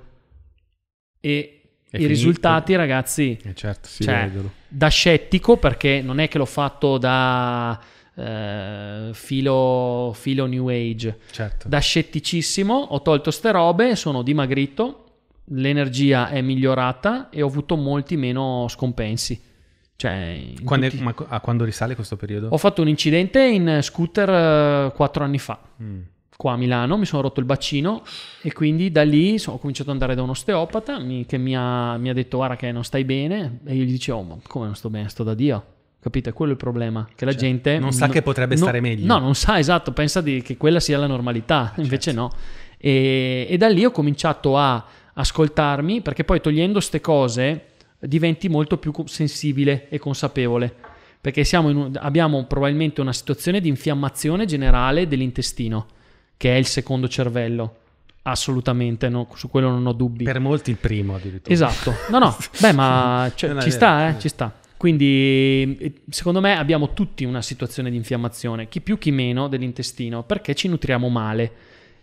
E è i finito. risultati, ragazzi, eh certo, si cioè, vedono. da scettico perché non è che l'ho fatto da eh, filo, filo, new age. Certo. Da scetticissimo ho tolto ste robe, sono dimagrito, l'energia è migliorata e ho avuto molti meno scompensi. Cioè, quando, tutti... ma a quando risale questo periodo? Ho fatto un incidente in scooter eh, quattro anni fa. Mm. Qua a Milano mi sono rotto il bacino e quindi da lì ho cominciato ad andare da un osteopata mi, che mi ha, mi ha, detto guarda che non stai bene e io gli dicevo ma come non sto bene, sto da Dio Capite? Quello è il problema. Che la cioè, gente. Non sa no, che potrebbe no, stare meglio. No, non sa esatto, pensa di, che quella sia la normalità. Certo. Invece no. E, e, da lì ho cominciato a ascoltarmi, perché poi togliendo queste cose diventi molto più sensibile e consapevole. Perché un, abbiamo probabilmente una situazione di infiammazione generale dell'intestino, che è il secondo cervello. Assolutamente, no, su quello non ho dubbi. Per molti il primo addirittura. Esatto. No, no, beh, ma cioè, ci sta, eh, ci sta. Quindi eh, secondo me abbiamo tutti una situazione di infiammazione, chi più chi meno dell'intestino, perché ci nutriamo male.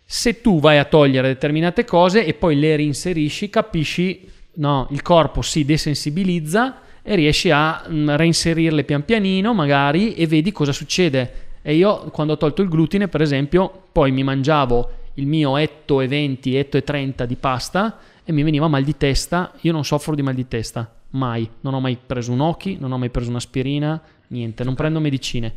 Se tu vai a togliere determinate cose e poi le reinserisci, capisci, no, il corpo si desensibilizza e riesci a mm, reinserirle pian pianino magari e vedi cosa succede. E io quando ho tolto il glutine, per esempio, poi mi mangiavo il mio etto e 20, etto e 30 di pasta e mi veniva mal di testa, io non soffro di mal di testa, mai. Non ho mai preso un occhi, non ho mai preso un'aspirina, niente, non prendo medicine.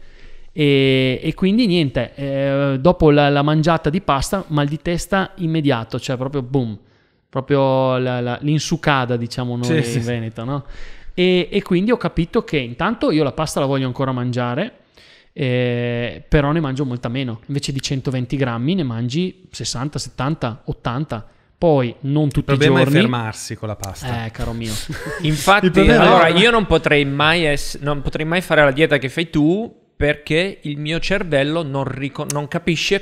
E, e quindi niente, eh, dopo la, la, mangiata di pasta, mal di testa immediato, cioè proprio boom, proprio la, la, l'insucada diciamo noi sì, in sì, Veneto, no? E, e, quindi ho capito che intanto io la pasta la voglio ancora mangiare, eh, però ne mangio molta meno. Invece di 120 grammi ne mangi 60, 70, 80 poi non tutti i giorni. Il problema è fermarsi con la pasta. Eh, caro mio. Infatti, allora io non potrei, ess- non potrei mai fare la dieta che fai tu perché il mio cervello non, ricon- non capisce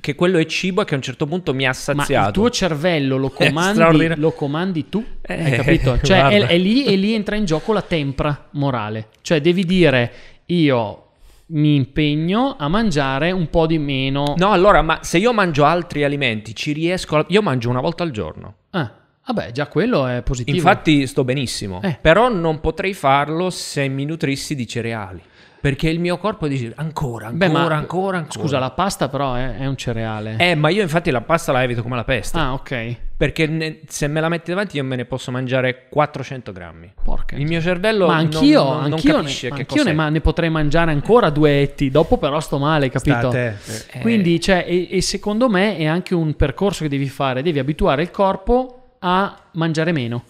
che quello è cibo e che a un certo punto mi ha saziato. Ma il tuo cervello lo comandi, lo comandi tu, eh, hai capito? Cioè, è, è lì e lì entra in gioco la tempra morale. Cioè, devi dire io mi impegno a mangiare un po' di meno. No, allora, ma se io mangio altri alimenti, ci riesco... A... Io mangio una volta al giorno. Ah, vabbè, già quello è positivo. Infatti sto benissimo, eh. però non potrei farlo se mi nutrissi di cereali. Perché il mio corpo dice ancora, ancora, Beh, ma, ancora, ancora. Scusa, la pasta però è, è, un cereale. Eh, ma io infatti la pasta la evito come la peste. Ah, ok. Perché ne, se me la metti davanti io me ne posso mangiare 400 grammi. Porca. Il mio cervello ma anch'io, non, non, non anch'io capisce ne, che anch'io ne, ma ne potrei mangiare ancora due etti, dopo però sto male, capito? State. Eh. Quindi, cioè, e, e secondo me è anche un percorso che devi fare, devi abituare il corpo a mangiare meno.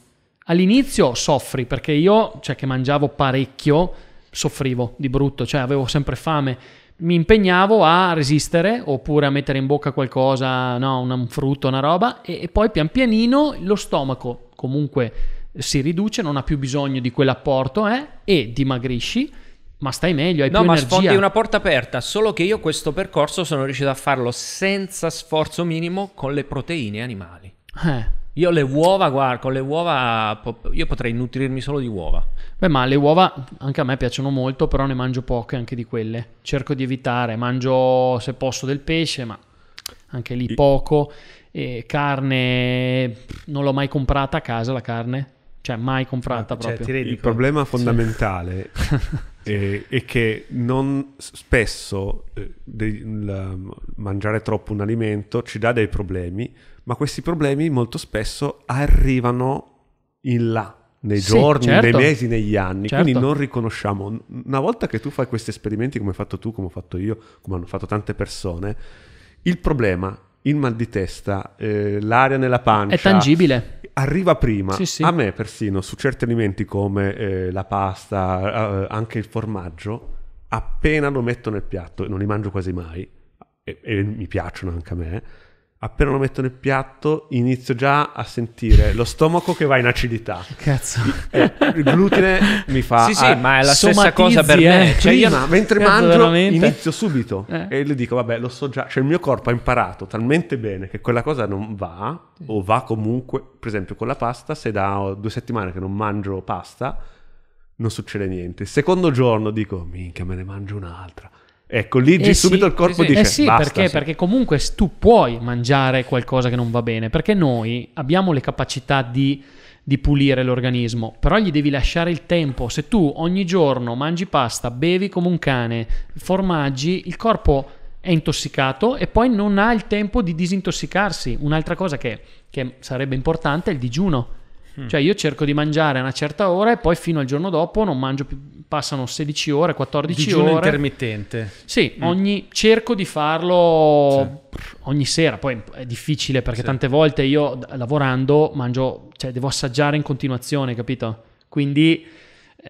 All'inizio soffri perché io, cioè che mangiavo parecchio, soffrivo di brutto, cioè avevo sempre fame. Mi impegnavo a resistere oppure a mettere in bocca qualcosa, no, un frutto, una roba, e, e poi pian pianino lo stomaco comunque si riduce, non ha più bisogno di quell'apporto eh, e dimagrisci ma stai meglio, hai no, più energia. No, ma sfondi una porta aperta, solo che io questo percorso sono riuscito a farlo senza sforzo minimo con le proteine animali. Eh, io le uova, guarda, con le uova io potrei nutrirmi solo di uova. Beh, ma le uova anche a me piacciono molto, però ne mangio poche anche di quelle. Cerco di evitare, mangio se posso del pesce, ma anche lì poco. E carne non l'ho mai comprata a casa la carne, cioè mai comprata ah, cioè, proprio. Il problema fondamentale sì. è, è, che non spesso eh, de, il, mangiare troppo un alimento ci dà dei problemi ma questi problemi molto spesso arrivano in là, nei sì, giorni, certo. nei mesi, negli anni. Certo. Quindi non riconosciamo. Una volta che tu fai questi esperimenti come hai fatto tu, come ho fatto io, come hanno fatto tante persone, il problema, il mal di testa, eh, l'aria nella pancia... È tangibile. Arriva prima. Sì, sì. A me persino su certi alimenti come eh, la pasta, eh, anche il formaggio, appena lo metto nel piatto, e non li mangio quasi mai, e, e mi piacciono anche a me appena lo metto nel piatto inizio già a sentire lo stomaco che va in acidità. Cazzo. Eh, il glutine mi fa... Sì, sì, ma è la stessa cosa per me. Eh. cioè prima, io, mentre cazzo, mangio veramente. inizio subito eh. e le dico, vabbè, lo so già, cioè il mio corpo ha imparato talmente bene che quella cosa non va o va comunque, per esempio con la pasta, se da due settimane che non mangio pasta non succede niente. Il secondo giorno dico, minchia, me ne mangio un'altra. Ecco, lì eh subito sì, il corpo sì, dice: eh sì, basta, perché, sì. perché comunque tu puoi mangiare qualcosa che non va bene, perché noi abbiamo le capacità di di pulire l'organismo, però gli devi lasciare il tempo. Se tu ogni giorno mangi pasta, bevi come un cane, formaggi, il corpo è intossicato e poi non ha il tempo di disintossicarsi. Un'altra cosa che, che sarebbe importante è il digiuno. Mm. Cioè io cerco di mangiare a una certa ora e poi fino al giorno dopo non mangio più, passano 16 ore, 14 Digiuno ore. intermittente. Sì, mm. ogni, cerco di farlo sì. ogni sera, poi è difficile perché sì. tante volte io lavorando mangio, cioè devo assaggiare in continuazione, capito? Quindi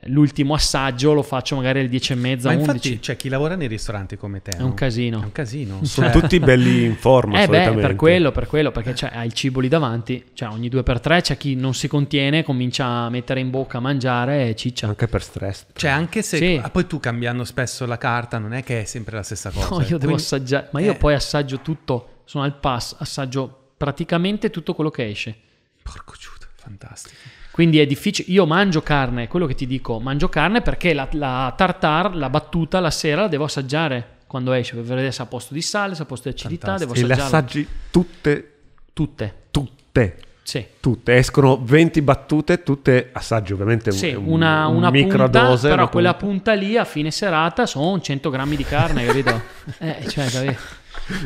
l'ultimo assaggio lo faccio magari alle 10 e mezza. Ma 11. infatti c'è cioè, chi lavora nei ristoranti come te. È no? un casino. È un casino. Sono cioè... tutti belli in forma. Eh beh, per quello, per quello, perché cioè, hai il cibo lì davanti, cioè ogni due per tre c'è chi non si contiene, comincia a mettere in bocca, a mangiare e ciccia. Anche per stress. Cioè anche se... Sì. Ah, poi tu cambiando spesso la carta non è che è sempre la stessa cosa. No, io devo assaggiare, ma io eh. poi assaggio tutto, sono al pass, assaggio praticamente tutto quello che esce. Porco giuda, fantastico. Quindi è difficile. Io mangio carne, quello che ti dico, mangio carne perché la, la tartar, la battuta, la sera la devo assaggiare quando esce per vedere se ha posto di sale, se ha posto di acidità. Devo assaggiare. E le assaggi tutte? Tutte. Tutte. Sì. Tutte, escono 20 battute, tutte assaggi ovviamente sì, un, una, un una microdose. però una quella punta. punta lì a fine serata sono 100 grammi di carne, capito? eh, cioè, capito?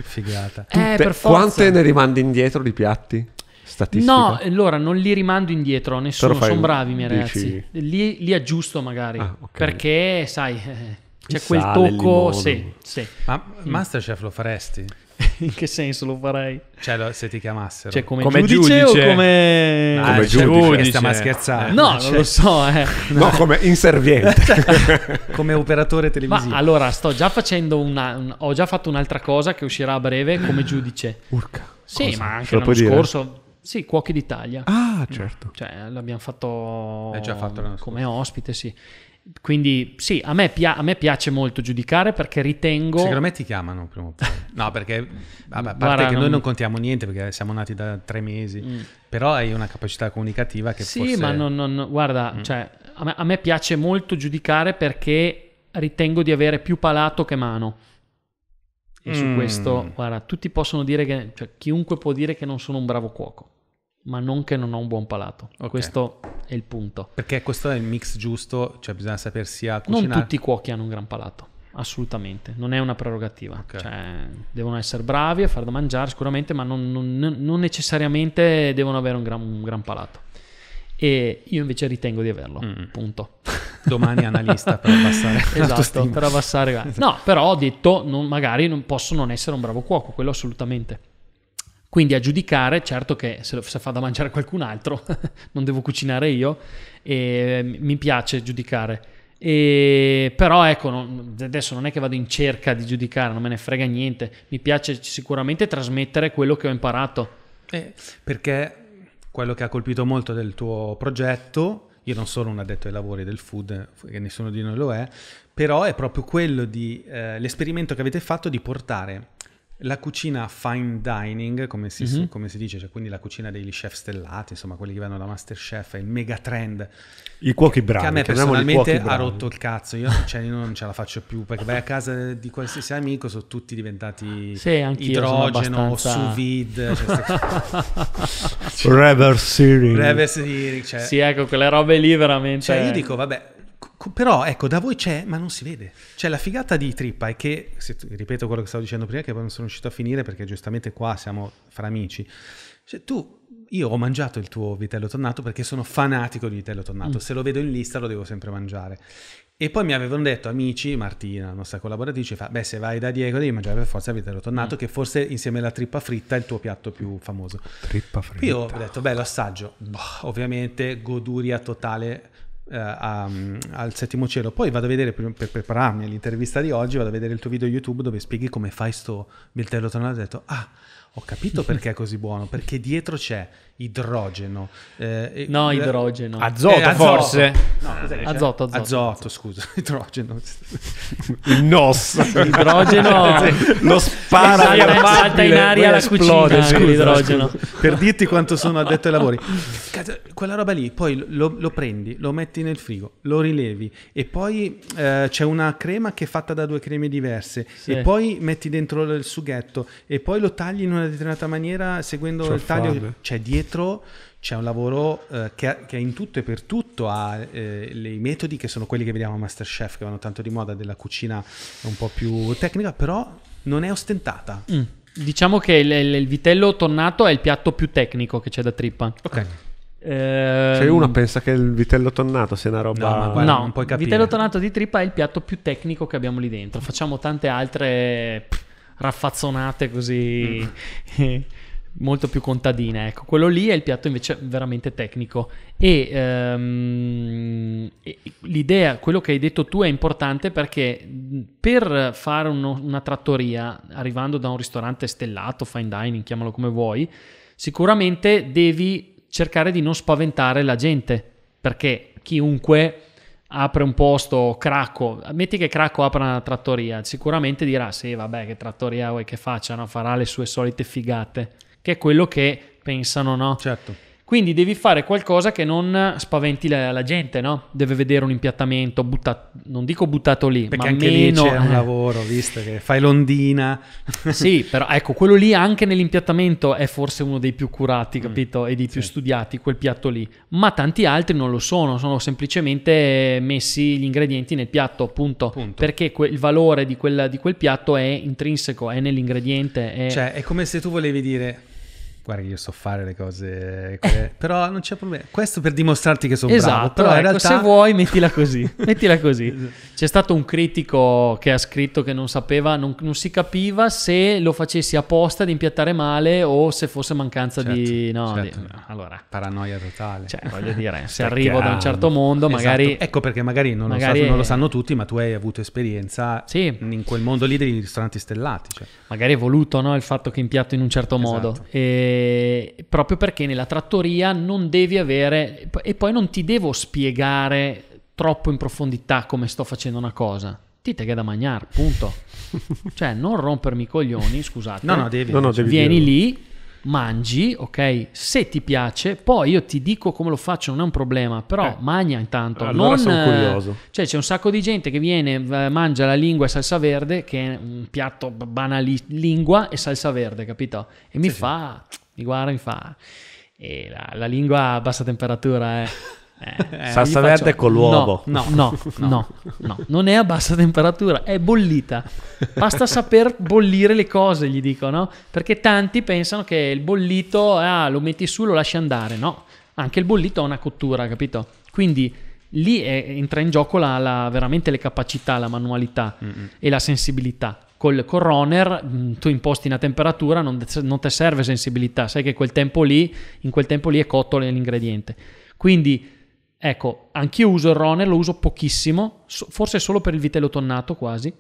Figata. Eh, Tutte, Quante ne rimandi indietro di piatti? statistica? No, allora non li rimando indietro, nessuno, sono un... bravi i miei ragazzi. Li, li, aggiusto magari, ah, okay. perché sai, eh, c'è quel sale, tocco... Sì, sì. Ma mm. Masterchef lo faresti? In che senso lo farei? Cioè, se ti chiamassero cioè, come, come giudice, giudice, o come, no, come ah, giudice? Uh, stiamo a eh, scherzare. No, eh, cioè... non lo so. Eh. No, come inserviente. Cioè, come operatore televisivo. Ma allora, sto già facendo una. Un, ho già fatto un'altra cosa che uscirà a breve come giudice. Urca. Sì, cosa? ma anche l'anno scorso sì, Cuochi d'Italia. Ah, certo. Cioè, l'abbiamo fatto, È già fatto come ospite, sì. Quindi sì, a me, pia- a me, piace molto giudicare perché ritengo... Secondo me ti chiamano prima o poi. No, perché vabbè, a parte Guarda, che noi non contiamo niente perché siamo nati da tre mesi. Mm. Però hai una capacità comunicativa che sì, forse... ma non... non guarda, mm. cioè, a me, a me piace molto giudicare perché ritengo di avere più palato che mano. E mm. su questo, guarda, tutti possono dire che... Cioè, chiunque può dire che non sono un bravo cuoco ma non che non ho un buon palato. Okay. Questo è il punto. Perché questo è il mix giusto, cioè bisogna sapere sia cucinare... Non tutti i cuochi hanno un gran palato, assolutamente, non è una prerogativa. Okay. Cioè, devono essere bravi a far da mangiare sicuramente, ma non, non, non necessariamente devono avere un gran, un gran, palato. E io invece ritengo di averlo, mm. punto. Domani analista per abbassare esatto, per abbassare. No, però ho detto, non, magari non posso non essere un bravo cuoco, quello assolutamente quindi a giudicare, certo che se, lo fa da mangiare qualcun altro, non devo cucinare io, e mi piace giudicare. E, però ecco, non, adesso non è che vado in cerca di giudicare, non me ne frega niente, mi piace sicuramente trasmettere quello che ho imparato. Eh, perché quello che ha colpito molto del tuo progetto, io non sono un addetto ai lavori del food, che nessuno di noi lo è, però è proprio quello di eh, l'esperimento che avete fatto di portare la cucina fine dining, come si, mm-hmm. come si dice, cioè quindi la cucina degli chef stellati, insomma quelli che vanno da Masterchef, è il mega trend. I cuochi bravi. Che a me personalmente ha rotto il cazzo, io cioè, non ce la faccio più perché vai a casa di qualsiasi amico, sono tutti diventati sì, idrogeno, abbastanza... sous vide. Cioè, cioè, Reverse searing. Reverse searing. Cioè, sì, ecco, quelle robe lì veramente... Cioè io dico, vabbè Ecco, però ecco, da voi c'è, ma non si vede. Cioè la figata di Trippa è che, se, ripeto quello che stavo dicendo prima, che poi non sono riuscito a finire perché giustamente qua siamo fra amici. Cioè tu, io ho mangiato il tuo vitello tonnato perché sono fanatico di vitello tonnato. Mm. Se lo vedo in lista lo devo sempre mangiare. E poi mi avevano detto amici, Martina, nostra collaboratrice, fa, beh se vai da Diego devi mangiare per forza il vitello tonnato mm. che forse insieme alla trippa fritta è il tuo piatto più famoso. Trippa fritta. Io ho detto, bello assaggio. Boh, ovviamente goduria totale eh, a, mm, al settimo cielo. Poi vado a vedere, per, per prepararmi all'intervista di oggi, vado a vedere il tuo video YouTube dove spieghi come fai sto miltello tonale. Ho detto, ah, ho capito perché è così buono, perché dietro c'è idrogeno. Eh, no, idrogeno. Azoto, eh, azoto. forse. No, azoto, azoto, azoto, scusa, idrogeno. Il nos. L'idrogeno lo spara salta, salta in aria la esplode, cucina, l'idrogeno. Per dirti quanto sono addetto ai lavori. quella roba lì, poi lo, lo, prendi, lo metti nel frigo, lo rilevi e poi eh, c'è una crema che è fatta da due creme diverse sì. e poi metti dentro il sughetto e poi lo tagli in una determinata maniera seguendo c'è il taglio. C'è dietro dietro c'è un lavoro eh, che, che, in tutto e per tutto ha eh, i metodi che sono quelli che vediamo a Masterchef, che vanno tanto di moda, della cucina un po' più tecnica, però non è ostentata. Mm. Diciamo che il, il, vitello tonnato è il piatto più tecnico che c'è da trippa. Ok. Eh, cioè uno pensa che il vitello tonnato sia una roba... No, ma guarda, no, non puoi capire. vitello tonnato di trippa è il piatto più tecnico che abbiamo lì dentro. Facciamo tante altre pff, raffazzonate così... Mm. molto più contadine. Ecco, quello lì è il piatto invece veramente tecnico. E um, l'idea, quello che hai detto tu è importante perché per fare uno, una trattoria, arrivando da un ristorante stellato, fine dining, chiamalo come vuoi, sicuramente devi cercare di non spaventare la gente perché chiunque apre un posto Cracco, metti che Cracco apra una trattoria, sicuramente dirà sì vabbè che trattoria vuoi che faccia, no? farà le sue solite figate che è quello che pensano, no? Certo. Quindi devi fare qualcosa che non spaventi la, la gente, no? Deve vedere un impiattamento, butta, non dico buttato lì, Perché ma anche meno... lì c'è un lavoro, visto che fai l'ondina. sì, però ecco, quello lì anche nell'impiattamento è forse uno dei più curati, mm. capito? Mm, e dei sì. più studiati, quel piatto lì. Ma tanti altri non lo sono, sono semplicemente messi gli ingredienti nel piatto, appunto. punto. Perché que- il valore di, quella, di, quel piatto è intrinseco, è nell'ingrediente. È... Cioè, è come se tu volevi dire guarda che io so fare le cose, quelle... Eh. però non c'è problema. Questo per dimostrarti che sono esatto, bravo, però ecco, in realtà... se vuoi mettila così, mettila così. Esatto. C'è stato un critico che ha scritto che non sapeva, non, non, si capiva se lo facessi apposta di impiattare male o se fosse mancanza certo, di... Certo. No, certo. di... Allora, Paranoia totale. Cioè, voglio dire, se cioè, arrivo da un certo mondo, esatto. magari... Esatto. Ecco perché magari, non, magari... Lo sa, non, Lo sanno tutti, ma tu hai avuto esperienza sì. in quel mondo lì dei ristoranti stellati. Cioè. Magari è voluto no, il fatto che impiatto in un certo esatto. modo. E eh, proprio perché nella trattoria non devi avere e poi non ti devo spiegare troppo in profondità come sto facendo una cosa. Dite che è da mangiare, punto. cioè, non rompermi i coglioni, scusate. No, no, devi. No, no, devi vieni dirlo. lì, mangi, ok? Se ti piace, poi io ti dico come lo faccio, non è un problema, però eh, mangia intanto. Allora non, sono eh, curioso. Cioè, c'è un sacco di gente che viene, eh, mangia la lingua e salsa verde, che è un piatto banali, lingua e salsa verde, capito? E mi sì, fa... Sì mi guarda e mi fa, eh, la, la, lingua a bassa temperatura è... Eh, eh, eh Salsa verde con l'uovo. No no, no, no, no, non è a bassa temperatura, è bollita. Basta saper bollire le cose, gli dicono Perché tanti pensano che il bollito, ah, lo metti su, lo lasci andare, no? Anche il bollito ha una cottura, capito? Quindi lì è, entra in gioco la, la, veramente le capacità, la manualità Mm-mm. e la sensibilità col coroner mm, tu imposti una temperatura, non, non ti serve sensibilità, sai che quel tempo lì, in quel tempo lì è cotto l'ingrediente. Quindi ecco, anch'io uso il runner, lo uso pochissimo, forse solo per il vitello tonnato quasi,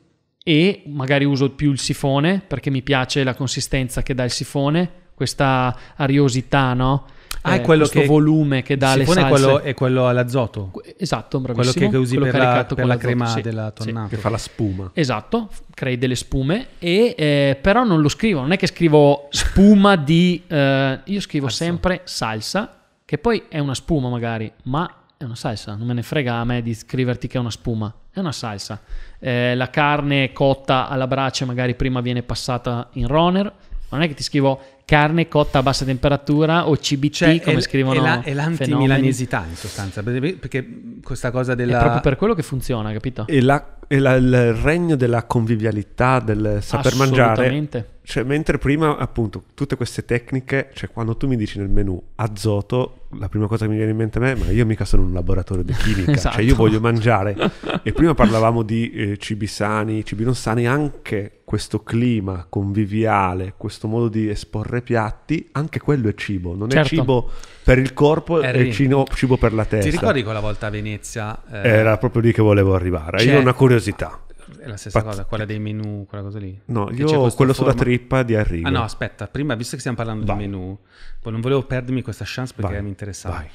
e magari uso più il sifone perché mi piace la consistenza che dà il sifone, questa ariosità, no? ah, è eh, quello questo che volume che dà le salse. Quello, è quello all'azoto. Esatto, bravissimo. Quello che usi quello per, la, per la crema sì, della tonnata. Sì. Che fa la spuma. Esatto, crei delle spume, e, eh, però non lo scrivo, non è che scrivo spuma di... Eh, io scrivo Azzo. sempre salsa, che poi è una spuma magari, ma è una salsa, non me ne frega a me di scriverti che è una spuma, è una salsa. Eh, la carne cotta alla brace magari prima viene passata in runner, ma non è che ti scrivo carne cotta a bassa temperatura o CBT cioè, come è, scrivono è, la, è l'antimilaniesità in sostanza perché questa cosa della è proprio per quello che funziona capito? E la, è la, il regno della convivialità del saper mangiare cioè, mentre prima appunto tutte queste tecniche cioè quando tu mi dici nel menu azoto la prima cosa che mi viene in mente a me ma io mica sono un laboratorio di chimica esatto. cioè io esatto. voglio mangiare e prima parlavamo di eh, cibi sani cibi non sani anche questo clima conviviale questo modo di esporre tre piatti, anche quello è cibo, non certo. è cibo per il corpo, è, è cibo, cibo, per la testa. Ti ricordi quella volta a Venezia? Eh... Era proprio lì che volevo arrivare, io ho una curiosità. È la stessa Pat- cosa, quella dei menu, quella cosa lì. No, io ho quello forma... sulla trippa di Arrigo. Ah no, aspetta, prima, visto che stiamo parlando vai. di menu, non volevo perdermi questa chance perché vai. mi interessava. Vai.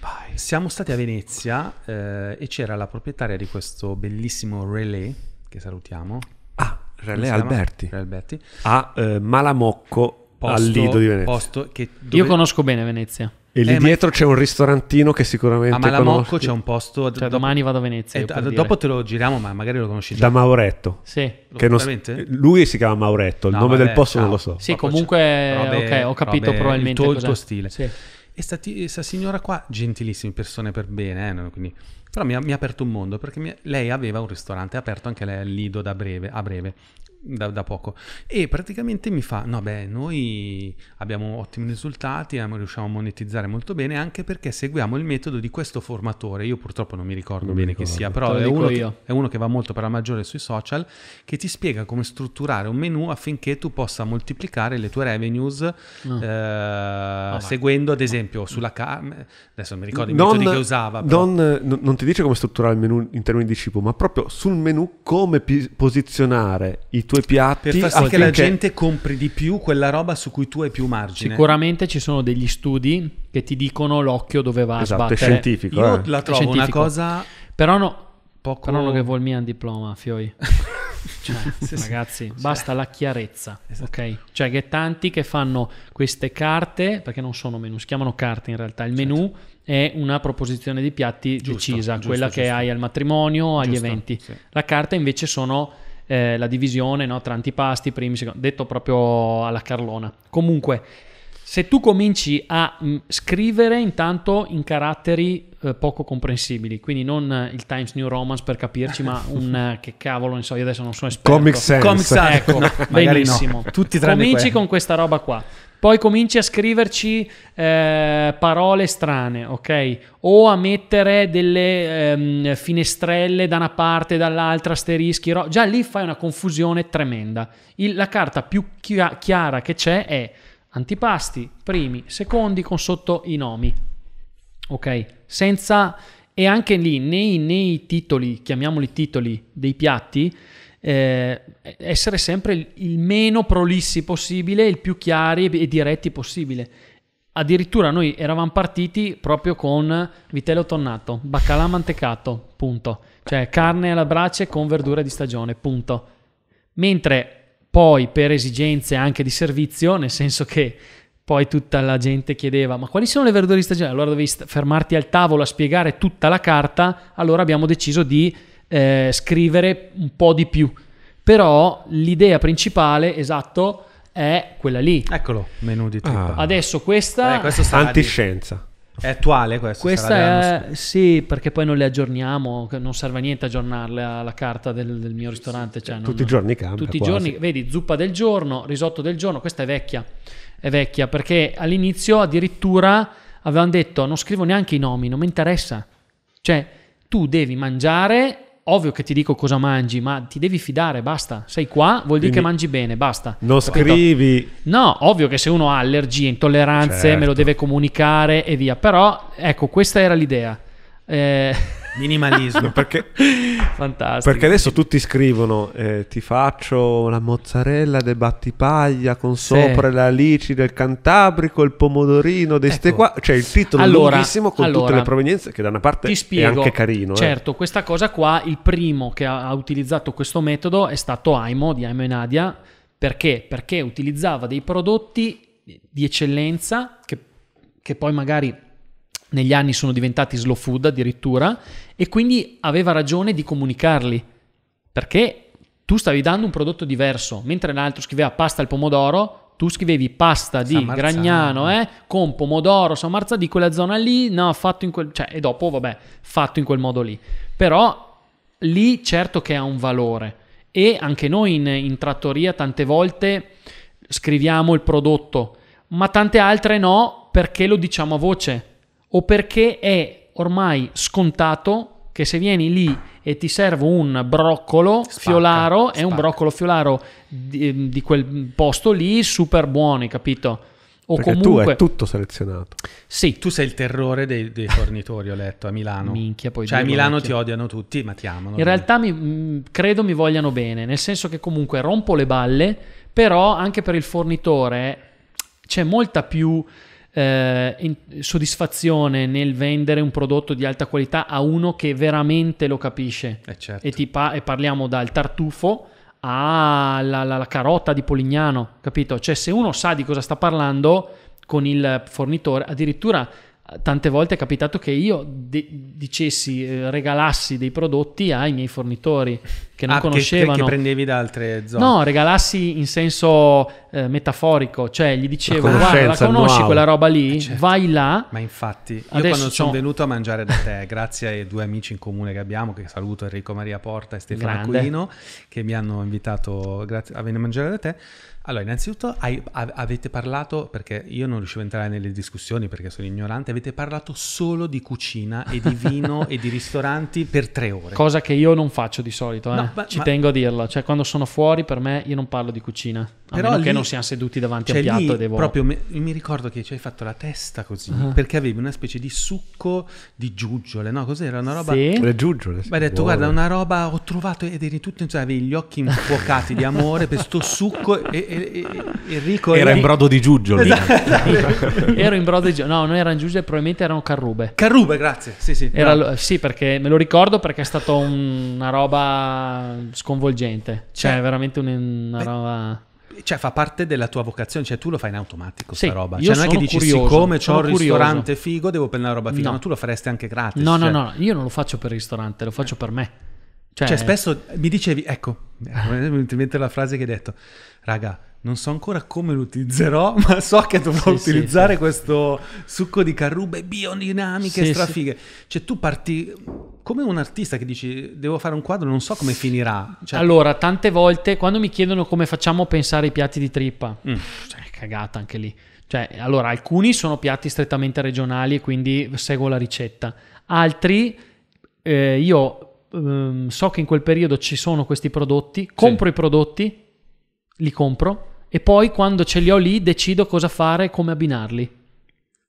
Vai. Siamo stati a Venezia eh, e c'era la proprietaria di questo bellissimo relais, che salutiamo. Ah, Relè Alberti. Relè Alberti. A eh, Malamocco posto, al Lido di Venezia. Posto che dove... Io conosco bene Venezia. E lì eh, dietro ma... c'è un ristorantino che sicuramente. A Malamocco c'è un posto. Cioè, dopo... domani vado a Venezia. Eh, d- dopo te lo giriamo, ma magari lo conosci già. Da Mauretto. Sì. Che non... Lui si chiama Mauretto, il no, nome vabbè, del posto ciao. non lo so. Sì, comunque. Robe, ok, ho capito robe, probabilmente. Il tuo, il tuo stile. Sì. E questa signora qua, gentilissime persone per bene, eh, quindi... però mi ha, mi ha, aperto un mondo perché mi... lei aveva un ristorante aperto anche lei al Lido da breve, a breve, da, da, poco e praticamente mi fa no beh noi abbiamo ottimi risultati riusciamo a monetizzare molto bene anche perché seguiamo il metodo di questo formatore io purtroppo non mi ricordo non bene ricordo. chi sia però è uno, che, è uno, che, va molto per la maggiore sui social che ti spiega come strutturare un menu affinché tu possa moltiplicare le tue revenues no. Ah. eh, oh, seguendo ad esempio sulla carne adesso mi ricordo i non, metodo che usava però... non, non ti dice come strutturare il menu in termini di cibo ma proprio sul menu come posizionare i tuoi tuoi piatti. Per far sì che la gente compri di più quella roba su cui tu hai più margine. Sicuramente ci sono degli studi che ti dicono l'occhio dove va esatto, a sbattere. è scientifico. Io eh. la trovo scientifico. una cosa... Però no, poco... Però no che vuol mia un diploma, Fioi. Cioè, sì, ragazzi, sì. basta la chiarezza, esatto. ok? Cioè che tanti che fanno queste carte, perché non sono menu, si chiamano carte in realtà, il certo. menu è una proposizione di piatti giusto, decisa, giusto, quella giusto, che hai al matrimonio, agli eventi. Sì. La carta invece sono eh, la divisione no, tra antipasti, primi, secondi, detto proprio alla Carlona. Comunque, se tu cominci a mh, mm, scrivere intanto in caratteri eh, poco comprensibili, quindi non eh, il Times New Romance per capirci, ma un eh, che cavolo, non so, io adesso non sono esperto. Comic Sans. Comic Sans. Ecco, no, benissimo. No. Tutti tranne Cominci quello. con questa roba qua. Poi cominci a scriverci eh, parole strane, ok? O a mettere delle ehm, finestrelle da una parte e dall'altra, asterischi, ro- già lì fai una confusione tremenda. Il, la carta più chia- chiara che c'è è antipasti, primi, secondi con sotto i nomi, ok? Senza... E anche lì, nei, nei titoli, chiamiamoli titoli, dei piatti, eh, essere sempre il, meno prolissi possibile, il più chiari e diretti possibile. Addirittura noi eravamo partiti proprio con vitello tonnato, baccalà mantecato, punto. Cioè carne alla brace con verdure di stagione, punto. Mentre poi per esigenze anche di servizio, nel senso che poi tutta la gente chiedeva ma quali sono le verdure di stagione? Allora dovevi fermarti al tavolo a spiegare tutta la carta, allora abbiamo deciso di eh, scrivere un po' di più. Però l'idea principale, esatto, è quella lì. Eccolo, menu di trippa. Ah. Adesso questa... Eh, questo Antiscienza. È attuale questo? Questa è, sì, perché poi non le aggiorniamo, non serve a niente aggiornarle alla carta del, del mio ristorante. Cioè non, tutti i giorni cambia. Tutti quasi. i giorni, vedi, zuppa del giorno, risotto del giorno, questa è vecchia, è vecchia perché all'inizio addirittura avevano detto non scrivo neanche i nomi, non mi interessa. Cioè tu devi mangiare ovvio che ti dico cosa mangi, ma ti devi fidare, basta. Sei qua, vuol Quindi dire che mangi bene, basta. Non Capito? scrivi. No, ovvio che se uno ha allergie, intolleranze, certo. me lo certo. deve comunicare e via. Però, ecco, questa era l'idea. Eh... Minimalismo. perché, Fantastico. Perché adesso tutti scrivono, eh, ti faccio la mozzarella del battipaglia con sì. sopra le alici del Cantabrico, il pomodorino, di ecco. qua. Cioè il titolo allora, lunghissimo con allora, tutte le provenienze che da una parte ti spiego, è anche carino. Eh. Certo, eh. questa cosa qua, il primo che ha, ha utilizzato questo metodo è stato Aimo di Aimo e Nadia. Perché? Perché utilizzava dei prodotti di eccellenza che, che poi magari negli anni sono diventati slow food addirittura e quindi aveva ragione di comunicarli perché tu stavi dando un prodotto diverso, mentre l'altro scriveva pasta al pomodoro, tu scrivevi pasta di Gragnano eh, con pomodoro, San Marzano di quella zona lì, no, fatto in quel cioè e dopo vabbè, fatto in quel modo lì. Però lì certo che ha un valore e anche noi in, in trattoria tante volte scriviamo il prodotto, ma tante altre no perché lo diciamo a voce o perché è ormai scontato che se vieni lì e ti servo un broccolo spacca, fiolaro, spacca. è un broccolo fiolaro di, ehm, di, quel posto lì, super buoni, capito? O Perché comunque... tu è tutto selezionato. Sì. Tu sei il terrore dei, dei fornitori, ho letto, a Milano. Minchia, poi cioè a Milano minchia. ti odiano tutti, ma ti amano. In bene. realtà mi, mm, credo mi vogliano bene, nel senso che comunque rompo le balle, però anche per il fornitore c'è molta più eh, soddisfazione nel vendere un prodotto di alta qualità a uno che veramente lo capisce. Eh certo. e, pa- e, parliamo dal tartufo alla la, la carota di Polignano, capito? Cioè se uno sa di cosa sta parlando con il fornitore, addirittura tante volte è capitato che io de- dicessi, eh, regalassi dei prodotti ai miei fornitori che non ah, conoscevano. Che, che, prendevi da altre zone? No, regalassi in senso eh, metaforico, cioè gli dicevo, la guarda, la conosci wow. quella roba lì? Eh, certo. Vai là. Ma infatti, io quando sono venuto a mangiare da te, grazie ai due amici in comune che abbiamo, che saluto Enrico Maria Porta e Stefano Grande. Aquino, che mi hanno invitato grazie, a venire a mangiare da te allora, innanzitutto hai, av- avete parlato, perché io non riuscivo a entrare nelle discussioni perché sono ignorante, avete parlato solo di cucina e di vino e di ristoranti per tre ore. Cosa che io non faccio di solito, eh. no, ma, ci ma... tengo a dirlo. Cioè, quando sono fuori per me io non parlo di cucina, Però meno lì... che non siamo seduti davanti cioè, a piatto. Lì, devo... proprio mi, mi ricordo che ci hai fatto la testa così, uh-huh. perché avevi una specie di succo di giuggiole, no? Cos'era una roba... Sì. Le giuggiole. Sì. Ma hai detto, wow. guarda, una roba ho trovato ed eri tutto, cioè, avevi gli occhi infuocati di amore per sto succo e Enrico era in brodo di Giugio esatto. esatto. ero in brodo di Giugio no non era in Giugio probabilmente erano Carrube Carrube grazie sì sì, era, no. sì perché me lo ricordo perché è stata un, una roba sconvolgente cioè, cioè veramente un, una eh, roba cioè fa parte della tua vocazione, cioè tu lo fai in automatico sì, roba. Cioè non è che dici curioso, siccome ho un ristorante curioso. figo, devo prendere una roba figa, no. ma tu lo faresti anche gratis. No, cioè. no, no, io non lo faccio per il ristorante, lo faccio eh. per me. Cioè, cioè spesso mi dicevi, ecco, mi mentre la frase che hai detto, raga, non so ancora come lo utilizzerò, ma so che dovrò sì, utilizzare sì, questo succo di carrube biodinamiche sì, strafighe. Cioè, tu parti come un artista che dici devo fare un quadro, non so come finirà. Cioè... Allora, tante volte quando mi chiedono come facciamo a pensare i piatti di trippa, mm. cioè, cagata anche lì. Cioè, allora, alcuni sono piatti strettamente regionali e quindi seguo la ricetta. Altri, eh, io ehm, so che in quel periodo ci sono questi prodotti, compro sì. i prodotti, li compro e poi quando ce li ho lì decido cosa fare e come abbinarli.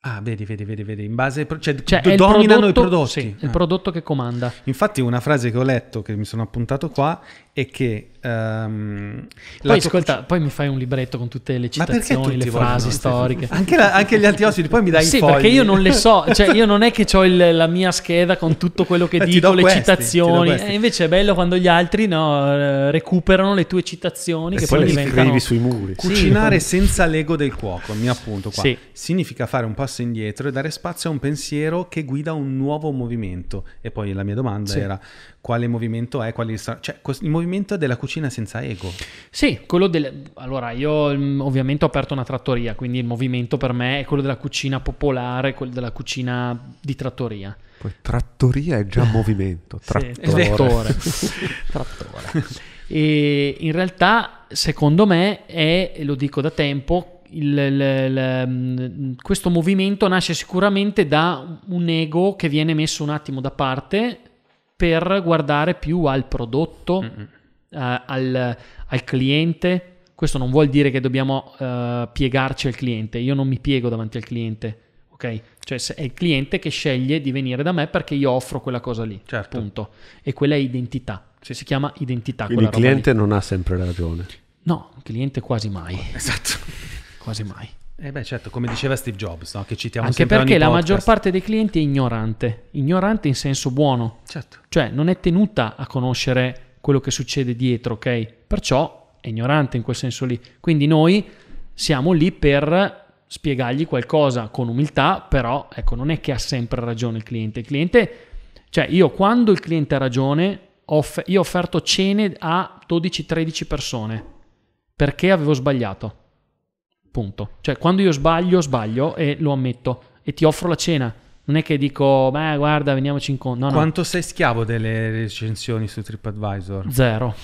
Ah, vedi, vedi, vedi, vedi, in base... Pro- cioè, cioè do- dominano prodotto, i prodotti. Sì, ah. è il ah. prodotto che comanda. Infatti una frase che ho letto, che mi sono appuntato qua, è che Um, poi, ascolta, poi mi fai un libretto con tutte le citazioni, le frasi storiche. Anche, la, anche, gli altri ospiti, poi mi dai sì, i fogli. Sì, perché io non le so, cioè io non è che ho il, la mia scheda con tutto quello che dico, le questi, citazioni. E eh, invece è bello quando gli altri no, eh, recuperano le tue citazioni. E che poi, poi le diventano... sui muri. Cucinare sì, senza l'ego del cuoco, mi appunto qua. Sì. Significa fare un passo indietro e dare spazio a un pensiero che guida un nuovo movimento. E poi la mia domanda era, quale movimento è, quali sono, cioè il movimento della cucina senza ego. Sì, quello del... Allora, io mm, ovviamente ho aperto una trattoria, quindi il movimento per me è quello della cucina popolare, quello della cucina di trattoria. Poi trattoria è già movimento, trattore. Sì, trattore. e in realtà, secondo me, è, e lo dico da tempo, il, il, il, mm, questo movimento nasce sicuramente da un ego che viene messo un attimo da parte per guardare più al prodotto, uh, al, al, cliente. Questo non vuol dire che dobbiamo uh, piegarci al cliente, io non mi piego davanti al cliente, ok? Cioè è il cliente che sceglie di venire da me perché io offro quella cosa lì, certo. punto. E quella è identità, sì. si chiama identità. Quindi il cliente lì. non ha sempre ragione. No, il cliente quasi mai. Esatto. quasi mai. Eh beh, certo, come diceva Steve Jobs, no? che citiamo Anche perché la maggior parte dei clienti è ignorante, ignorante in senso buono. Certo. Cioè, non è tenuta a conoscere quello che succede dietro, ok? Perciò è ignorante in quel senso lì. Quindi noi siamo lì per spiegargli qualcosa con umiltà, però ecco, non è che ha sempre ragione il cliente. Il cliente, cioè io quando il cliente ha ragione, off- io ho offerto cene a 12-13 persone perché avevo sbagliato. Punto. Cioè, quando io sbaglio, sbaglio e lo ammetto e ti offro la cena. Non è che dico, beh, guarda, veniamoci incontro. No, Quanto no. sei schiavo delle recensioni su TripAdvisor? Zero.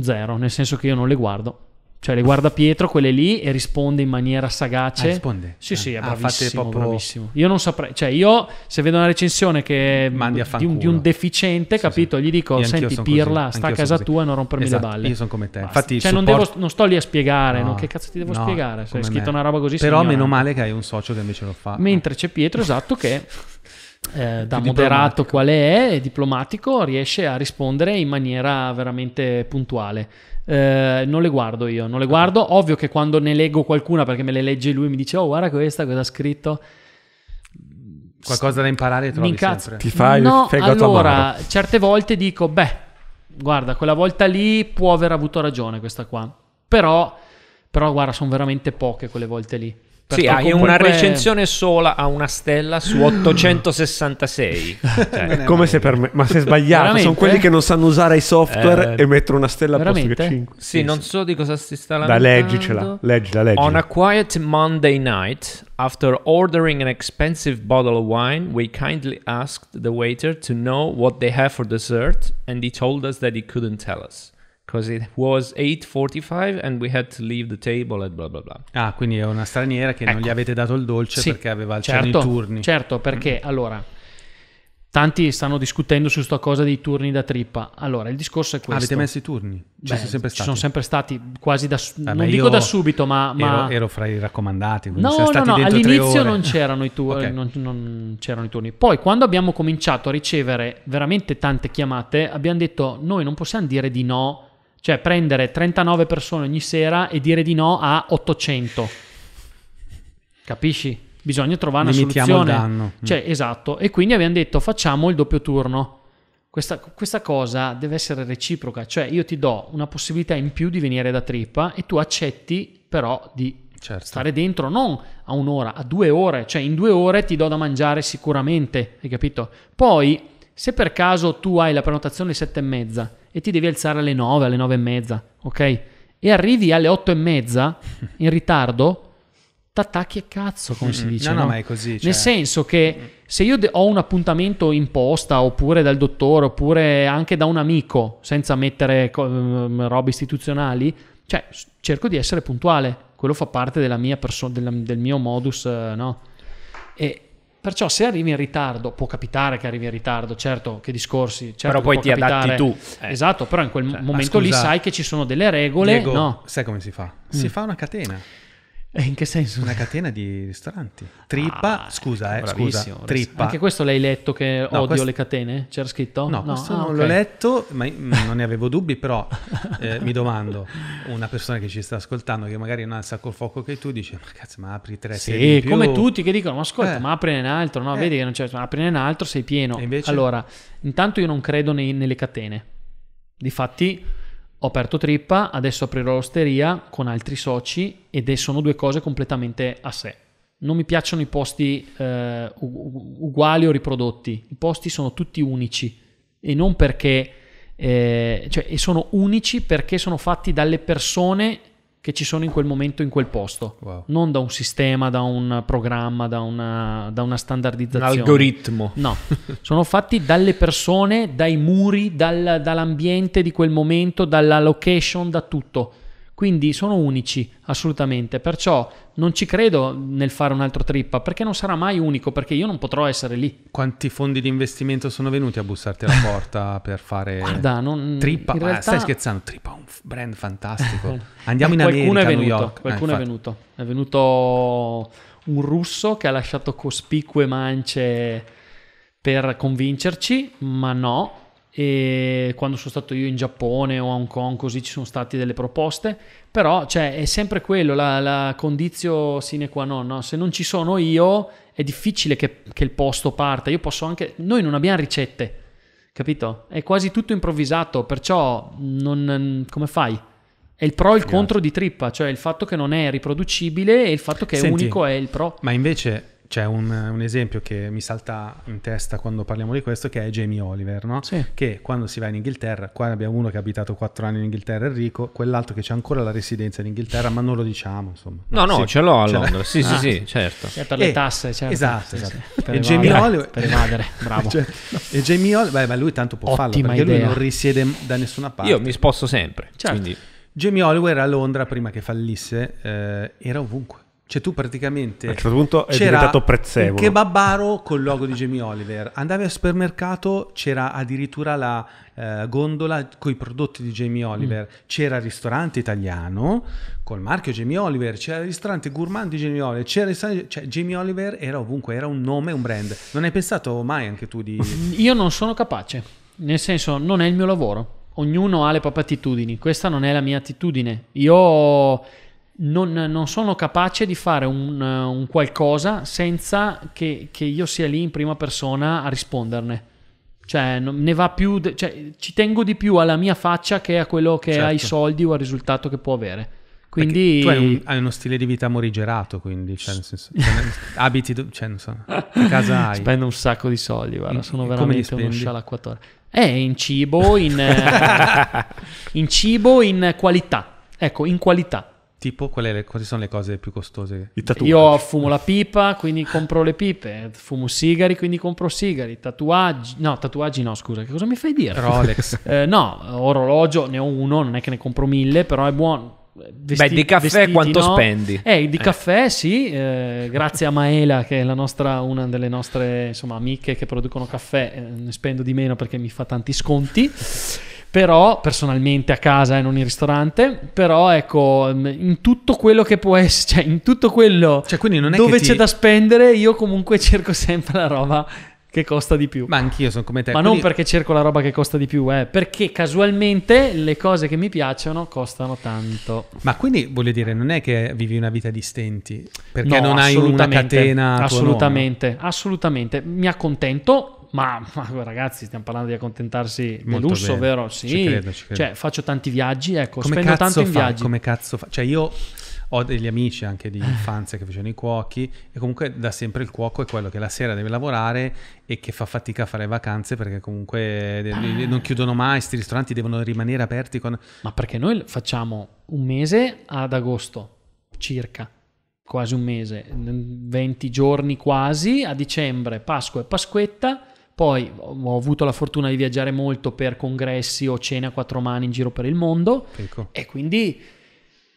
Zero, nel senso che io non le guardo. Cioè le guarda Pietro quelle lì e risponde in maniera sagace. Ah, risponde? Sì, sì, è ah, bravissimo, proprio... bravissimo. Io non saprei, cioè io se vedo una recensione che Mandi a di, un, di un deficiente, sì, capito, sì. gli dico, io senti Pirla, così. sta anch'io a casa tua, e non rompermi esatto. le balle. Io sono come te. Basta. Infatti, cioè support... non, devo, non, sto lì a spiegare, no. No? che cazzo ti devo no, spiegare? Se hai scritto me. una roba così Però meno male che hai un socio che invece lo fa. Mentre c'è Pietro, esatto, che... Eh, da moderato quale è, diplomatico, riesce a rispondere in maniera veramente puntuale. Eh, non le guardo io, non le guardo. Ah. Ovvio che quando ne leggo qualcuna perché me le legge lui mi dice oh guarda questa cosa ha scritto. Qualcosa da imparare trovi sempre. Ti fai no, il fegato Allora, amaro. certe volte dico beh, guarda, quella volta lì può aver avuto ragione questa qua. Però, però guarda, sono veramente poche quelle volte lì. Sì, hai comunque... una eh. recensione sola a una stella su 866. Mm. cioè, come se per me, ma se sbagliato, sono quelli che non sanno usare i software eh, e mettono una stella a posto che 5. Sì, sì non so di cosa si sta lamentando. Da leggicela, leggila, leggila. On a quiet Monday night, after ordering an expensive bottle of wine, we kindly asked the waiter to know what they have for dessert and he told us that he couldn't tell us because it was 8.45 and we had to leave the table at blah blah blah. Ah, quindi è una straniera che ecco. non gli avete dato il dolce sì, perché aveva alzato certo, i turni. Certo, perché mm. allora tanti stanno discutendo su sta cosa dei turni da trippa. Allora, il discorso è questo. Avete messo i turni? Ci, Beh, sono, sempre ci sono sempre stati quasi da ah, non dico da subito, ma, ma... Ero, ero, fra i raccomandati, quindi no, no, no, all'inizio non c'erano, tu- okay. non, non c'erano i turni. Poi quando abbiamo cominciato a ricevere veramente tante chiamate, abbiamo detto "Noi non possiamo dire di no" Cioè prendere 39 persone ogni sera e dire di no a 800. Capisci? Bisogna trovare una Limitiamo soluzione. Il danno. Mm. Cioè, esatto. E quindi abbiamo detto facciamo il doppio turno. Questa, questa, cosa deve essere reciproca, cioè io ti do una possibilità in più di venire da trippa e tu accetti però di certo. stare dentro non a un'ora, a due ore, cioè in due ore ti do da mangiare sicuramente, hai capito? Poi se per caso tu hai la prenotazione alle 7 e mezza e ti devi alzare alle 9, alle 9 e mezza, ok? E arrivi alle 8 e mezza in ritardo, t'attacchi a cazzo, come si dice. No, no, no? ma è così. Cioè... Nel senso che se io de- ho un appuntamento in posta, oppure dal dottore, oppure anche da un amico, senza mettere co- mm, robe istituzionali, cioè cerco di essere puntuale. Quello fa parte della mia perso- della, del mio modus, eh, no? E Perciò se arrivi in ritardo, può capitare che arrivi in ritardo, certo che discorsi, certo però poi ti capitare. adatti tu. Eh. Esatto, però in quel cioè, momento scusa, lì sai che ci sono delle regole. Diego, no? Sai come si fa? Si mm. fa una catena. E eh, in che senso? Una catena di ristoranti. Trippa, ah, scusa, eh, scusa, Trippa. Anche questo l'hai letto che no, odio questo... le catene? C'era scritto? No, no. questo ah, non okay. l'ho letto, ma mm, non ne avevo dubbi, però eh, mi domando, una persona che ci sta ascoltando che magari non ha il sacco fuoco che tu dice, ma cazzo, ma apri tre Sì, come tutti che dicono, ma ascolta, eh. ma aprine un altro, no, eh. vedi che non c'è, ma aprine un altro, sei pieno. Invece... Allora, intanto io non credo nei, nelle catene. Difatti ho aperto Trippa, adesso aprirò l'osteria con altri soci ed sono due cose completamente a sé. Non mi piacciono i posti eh, uguali o riprodotti, i posti sono tutti unici e non perché, eh, cioè, e sono unici perché sono fatti dalle persone che ci sono in quel momento, in quel posto, wow. non da un sistema, da un programma, da una, da una standardizzazione. Un algoritmo. No, sono fatti dalle persone, dai muri, dal, dall'ambiente di quel momento, dalla location, da tutto. Quindi sono unici, assolutamente. Perciò non ci credo nel fare un altro trip, perché non sarà mai unico, perché io non potrò essere lì. Quanti fondi di investimento sono venuti a bussarti alla porta per fare Guarda, non... trippa? Ah, realtà... stai scherzando, trippa è un brand fantastico. Andiamo in qualcuno America, è venuto, York. Ah, qualcuno eh, è venuto, è venuto un russo che ha lasciato cospicue mance per convincerci, ma no, e quando sono stato io in Giappone o a Hong Kong così ci sono state delle proposte però cioè, è sempre quello la, la condizio sine qua non no? se non ci sono io è difficile che, che, il posto parta io posso anche noi non abbiamo ricette capito è quasi tutto improvvisato perciò non, come fai è il pro e il contro di Trippa cioè il fatto che non è riproducibile e il fatto che è Senti, unico è il pro ma invece c'è un, un, esempio che mi salta in testa quando parliamo di questo, che è Jamie Oliver, no? sì. che quando si va in Inghilterra, qua abbiamo uno che ha abitato 4 anni in Inghilterra, Enrico, quell'altro che c'è ancora la residenza in Inghilterra, ma non lo diciamo. Insomma. No, no, sì, ce l'ho a Londra, sì, sì, ah, sì, certo. Cioè per le tasse, certo. Esatto, esatto. Per, e Jamie Oliver, per evadere, bravo. Cioè, no. E Jamie Oliver, beh, lui tanto può Ottima farlo, perché idea. lui non risiede da nessuna parte. Io mi sposto sempre. Certo. Quindi. Jamie Oliver a Londra, prima che fallisse, eh, era ovunque cioè tu praticamente... A un certo punto è diventato prezzemolo. Che babbaro col logo di Jamie Oliver. Andavi al supermercato, c'era addirittura la eh, gondola con i prodotti di Jamie Oliver. Mm. C'era il ristorante italiano col marchio Jamie Oliver, c'era il ristorante gourmand di Jamie Oliver, c'era il ristorante... Cioè Jamie Oliver era ovunque, era un nome, un brand. Non hai pensato mai anche tu di... Io non sono capace, nel senso non è il mio lavoro. Ognuno ha le proprie attitudini, questa non è la mia attitudine. Io Ho non, non, sono capace di fare un, un qualcosa senza che, che, io sia lì in prima persona a risponderne. Cioè, ne va più, de- cioè, ci tengo di più alla mia faccia che a quello che certo. ha i soldi o al risultato che può avere. Quindi... tu hai, un, hai, uno stile di vita morigerato, quindi cioè, senso, cioè, abiti, do, cioè, non so, che casa hai. Spendo un sacco di soldi, guarda, sono veramente uno scialacquatore. Eh, in cibo, in, eh, in cibo, in qualità. Ecco, in qualità Tipo, quali sono le cose più costose? Io fumo la pipa, quindi compro le pipe. Fumo sigari, quindi compro sigari. Tatuaggi, no, tatuaggi no, scusa, che cosa mi fai dire? Rolex. eh, no, orologio, ne ho uno, non è che ne compro mille, però è buono. Vesti- Beh, di caffè vestiti, quanto no? spendi? Eh, di eh. caffè sì, eh, grazie a Maela che è nostra, una delle nostre insomma, amiche che producono caffè, eh, ne spendo di meno perché mi fa tanti sconti. Però, personalmente a casa e non in ristorante, però ecco, mm, in tutto quello che può essere, cioè in tutto quello cioè, dove c'è ti... da spendere, io comunque cerco sempre la roba che costa di più. Ma anch'io sono come te. Ma quindi... non perché cerco la roba che costa di più, eh, perché casualmente le cose che mi piacciono costano tanto. Ma quindi voglio dire, non è che vivi una vita di stenti, perché no, non hai una catena. Assolutamente, assolutamente. Mi accontento ma, ma ragazzi, stiamo parlando di accontentarsi del lusso, bene. vero? Sì, ci credo, ci credo. Cioè, faccio tanti viaggi, ecco, come spendo tanto in fa, viaggi. Come cazzo fa? Cioè, io ho degli amici anche di infanzia che facevano i cuochi e comunque da sempre il cuoco è quello che la sera deve lavorare e che fa fatica a fare vacanze perché comunque non chiudono mai, questi ristoranti devono rimanere aperti. Con... Ma perché noi facciamo un mese ad agosto circa, quasi un mese, 20 giorni quasi, a dicembre Pasqua e Pasquetta poi ho avuto la fortuna di viaggiare molto per congressi o cene a quattro mani in giro per il mondo ecco. e quindi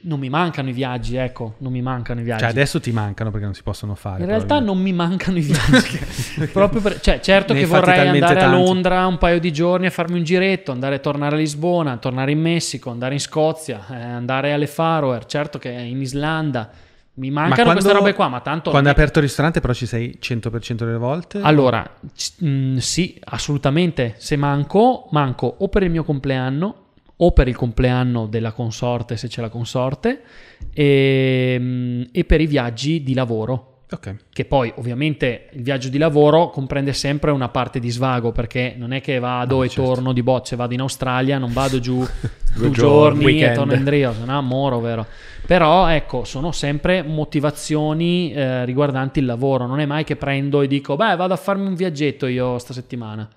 non mi mancano i viaggi, ecco, non mi mancano i viaggi. Cioè adesso ti mancano perché non si possono fare. In realtà non mi mancano i viaggi. proprio per, cioè, certo ne che vorrei andare tanti. a Londra un paio di giorni a farmi un giretto, andare a tornare a Lisbona, tornare in Messico, andare in Scozia, eh, andare alle Faroe, certo che in Islanda mi mancano ma quando, queste robe qua, ma tanto... Quando hai aperto il ristorante però ci sei 100% delle volte? Allora, c- mh, mm, sì, assolutamente. Se manco, manco o per il mio compleanno o per il compleanno della consorte, se c'è la consorte, e, ehm, mh, e per i viaggi di lavoro Okay. Che poi ovviamente il viaggio di lavoro comprende sempre una parte di svago perché non è che vado no, ah, e certo. torno di bocce, vado in Australia, non vado giù due, due giorni weekend. e torno in Rio, se no moro vero. Però ecco, sono sempre motivazioni eh, riguardanti il lavoro, non è mai che prendo e dico beh vado a farmi un viaggetto io sta settimana.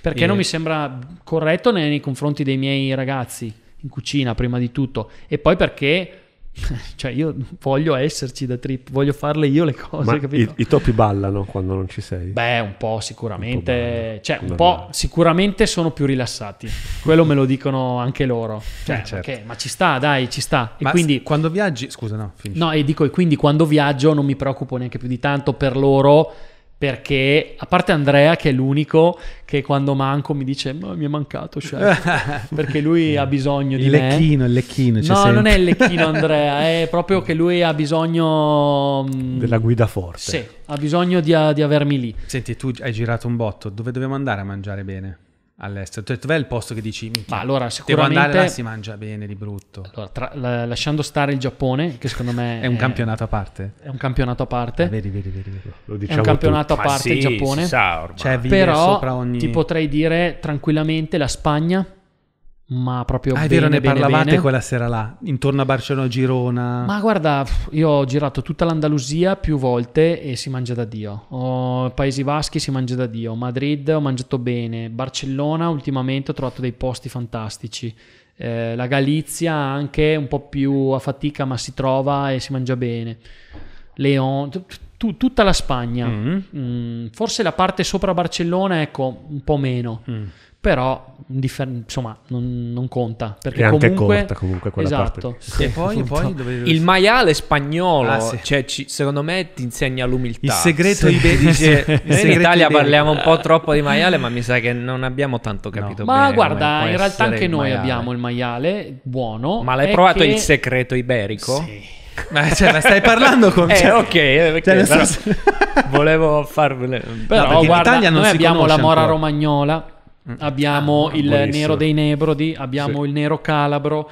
Perché e... non eh. mi sembra corretto nei confronti dei miei ragazzi in cucina prima di tutto e poi perché cioè io voglio esserci da trip, voglio farle io le cose, i, I, topi ballano quando non ci sei? Beh, un po' sicuramente, un po cioè un po' ballano. sicuramente sono più rilassati, quello me lo dicono anche loro, eh, cioè, eh, certo. okay, ma ci sta dai, ci sta. E ma quindi, quando viaggi, scusa no, finisci. No, e dico, e quindi quando viaggio non mi preoccupo neanche più di tanto per loro perché a parte Andrea che è l'unico che quando manco mi dice ma mi è mancato chef perché lui ha bisogno di il lecchino, il lecchino no sempre. non è il lecchino Andrea è proprio che lui ha bisogno mm, della guida forte sì ha bisogno di, di avermi lì senti tu hai girato un botto dove dobbiamo andare a mangiare bene all'estero. Dov'è il posto che dici, ma allora sicuramente... Devo andare là, si mangia bene di brutto. Allora, tra, la, lasciando stare il Giappone, che secondo me... è un è, campionato a parte. È un campionato a parte. Ah, vedi, vedi, vedi, vedi. Lo diciamo è un diciamo campionato tutti. a parte sì, il Giappone. Sa, cioè, Però ogni... ti potrei dire tranquillamente la Spagna ma proprio... Ah, è vero, bene, ne parlavate bene. quella sera là, intorno a Barcellona Girona. Ma guarda, io ho girato tutta l'Andalusia più volte e si mangia da Dio. Oh, Paesi Vaschi si mangia da Dio, Madrid ho mangiato bene, Barcellona ultimamente ho trovato dei posti fantastici. Eh, la Galizia anche un po' più a fatica, ma si trova e si mangia bene. Leon, tu, tutta la Spagna, mm. Mm, forse la parte sopra Barcellona, ecco, un po' meno. Mm però insomma non, non conta perché è anche comunque, corta comunque quella esatto, parte sì, e poi, poi dovevi... il maiale spagnolo ah, sì. cioè, ci, secondo me ti insegna l'umiltà il segreto sì. iberice il segreto in Italia parliamo un po' troppo di maiale ma mi sa che non abbiamo tanto capito no. bene ma guarda in realtà anche noi abbiamo il maiale buono ma l'hai provato che... il segreto iberico? sì ma, cioè, ma, stai parlando con eh, cioè, ok cioè, perché, cioè, però, volevo farvelo però, però guarda, noi abbiamo la mora ancora. romagnola Mm. Abbiamo ah, il buonissimo. nero dei Nebrodi, abbiamo sì. il nero calabro.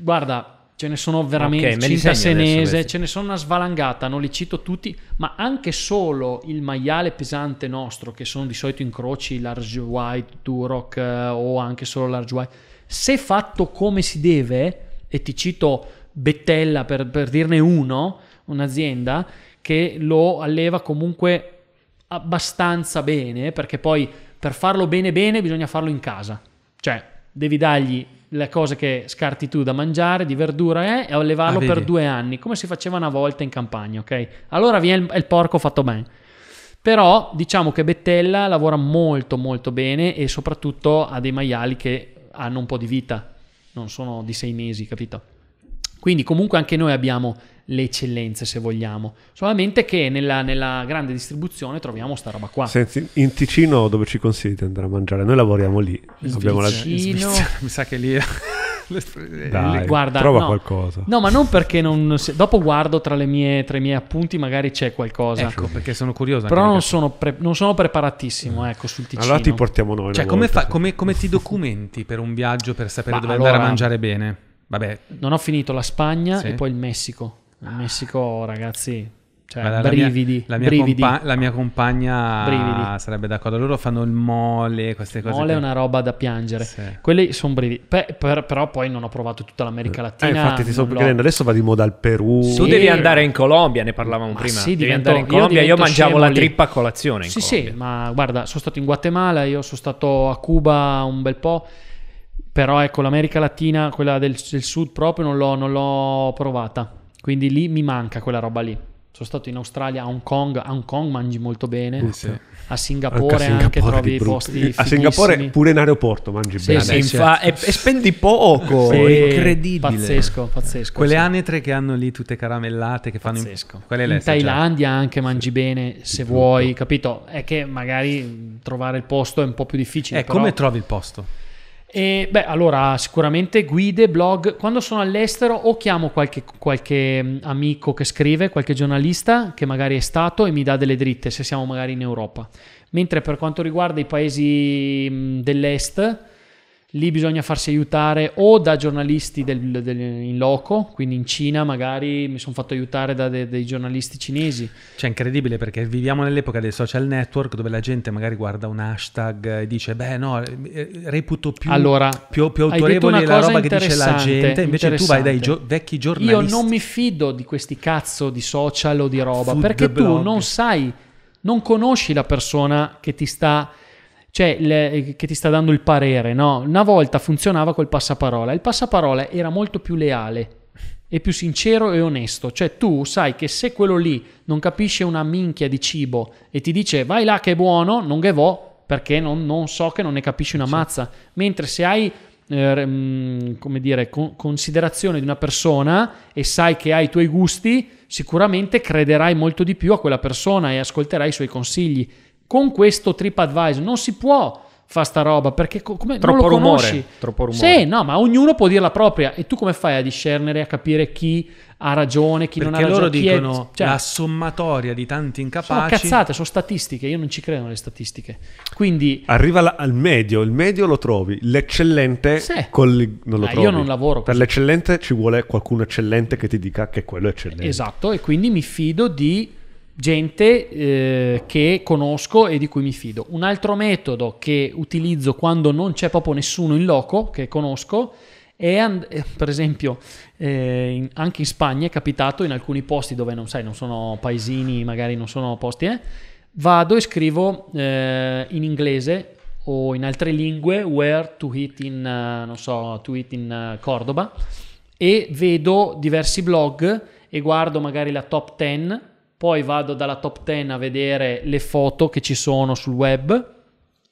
Guarda, ce ne sono veramente okay, cinta senese, ce ne sono una svalangata, non li cito tutti, ma anche solo il maiale pesante nostro, che sono di solito incroci large white, duroc eh, o anche solo large white, se fatto come si deve, e ti cito Bettella per, per dirne uno, un'azienda che lo alleva comunque abbastanza bene, perché poi per farlo bene bene bisogna farlo in casa. Cioè, devi dargli le cose che scarti tu da mangiare, di verdura, eh, e allevarlo ah, per due anni, come si faceva una volta in campagna, ok? Allora viene il, il porco fatto bene. Però diciamo che Bettella lavora molto molto bene e soprattutto ha dei maiali che hanno un po' di vita, non sono di sei mesi, capito? Quindi comunque anche noi abbiamo le eccellenze, se vogliamo. Solamente che nella, nella grande distribuzione troviamo sta roba qua. Senti, in Ticino dove ci consigli di andare a mangiare? Noi lavoriamo lì. In Abbiamo Ticino... La... mi sa che lì... Dai, Guarda, trova no, qualcosa. No, ma non perché non. Dopo guardo tra, mie, tra, i miei appunti, magari c'è qualcosa. Ecco, perché sono curioso. Però non sono, pre, non sono, preparatissimo, ecco, sul Ticino. Allora ti portiamo noi. Cioè, come, fa, come, come, ti documenti per un viaggio per sapere ma dove allora, andare a mangiare bene? Vabbè. Non ho finito la Spagna sì. e poi il Messico. Il Messico, ragazzi, cioè, Guarda, brividi, la mia, la mia, brividi. Compa- la mia compagna brividi. sarebbe d'accordo. Loro fanno il mole, queste cose. Mole che... è una roba da piangere. Sì. Quelli sono brividi. Per, per, però poi non ho provato tutta l'America eh, Latina. Eh, infatti, ti sto chiedendo, adesso vado di moda al Perù. Sì. Tu devi andare in Colombia, ne parlavamo ma prima. Sì, devi divento, andare in Colombia. Io, io mangiavo la trippa a colazione. sì, Colombia. sì, ma guarda, sono stato in Guatemala, io sono stato a Cuba un bel po'. Però ecco, l'America Latina, quella del, del sud proprio, non l'ho, non l'ho provata quindi lì mi manca quella roba lì. Sono stato in Australia, a Hong Kong, a Hong Kong mangi molto bene, uh, sì. a Singapore anche, a Singapore anche trovi posti fighissimi. A Singapore pure in aeroporto mangi sì, bene. Sì, eh, infa- e, eh, e, spendi poco, è incredibile. Pazzesco, pazzesco. Quelle anetre che hanno lì tutte caramellate, che fanno pazzesco. In, in Thailandia già. anche mangi bene se vuoi, capito? È che magari trovare il posto è un po' più difficile. E eh, come trovi il posto? E, beh, allora sicuramente guide, blog. Quando sono all'estero o chiamo qualche, qualche, amico che scrive, qualche giornalista che magari è stato e mi dà delle dritte se siamo magari in Europa. Mentre per quanto riguarda i paesi dell'est, lì bisogna farsi aiutare o da giornalisti del, del, in loco, quindi in Cina magari mi sono fatto aiutare da de, dei giornalisti cinesi. Cioè incredibile perché viviamo nell'epoca dei social network dove la gente magari guarda un hashtag e dice beh no, eh, eh, reputo più, allora, più, più autorevole la roba che dice la gente, invece tu vai dai gio- vecchi giornalisti. Io non mi fido di questi cazzo di social o di roba Food perché tu non sai, non conosci la persona che ti sta cioè le, eh, che ti sta dando il parere, no? Una volta funzionava col passaparola, il passaparola era molto più leale e più sincero e onesto, cioè tu sai che se quello lì non capisce una minchia di cibo e ti dice vai là che è buono, non che vo perché non, non, so che non ne capisci una mazza, mentre se hai eh, mm, come dire, con, considerazione di una persona e sai che ha i tuoi gusti, sicuramente crederai molto di più a quella persona e ascolterai i suoi consigli con questo TripAdvisor non si può fare sta roba perché come troppo non rumore, troppo rumore. Sì, no, ma ognuno può dire la propria e tu come fai a discernere, a capire chi ha ragione, chi perché non ha ragione? Perché loro dicono è, cioè, la sommatoria di tanti incapaci. Sono cazzate, sono statistiche, io non ci credo nelle statistiche. Quindi arriva la, al medio, il medio lo trovi, l'eccellente sì. col, non lo eh, trovi. Io non lavoro così. per l'eccellente ci vuole qualcuno eccellente che ti dica che quello è eccellente. Esatto, e quindi mi fido di gente eh, che conosco e di cui mi fido. Un altro metodo che utilizzo quando non c'è proprio nessuno in loco che conosco è, and- eh, per esempio, eh, in- anche in Spagna è capitato in alcuni posti dove non sai, non sono paesini, magari non sono posti, eh, vado e scrivo eh, in inglese o in altre lingue where to eat in, uh, non so, to eat in uh, Cordoba e vedo diversi blog e guardo magari la top 10 poi vado dalla top 10 a vedere le foto che ci sono sul web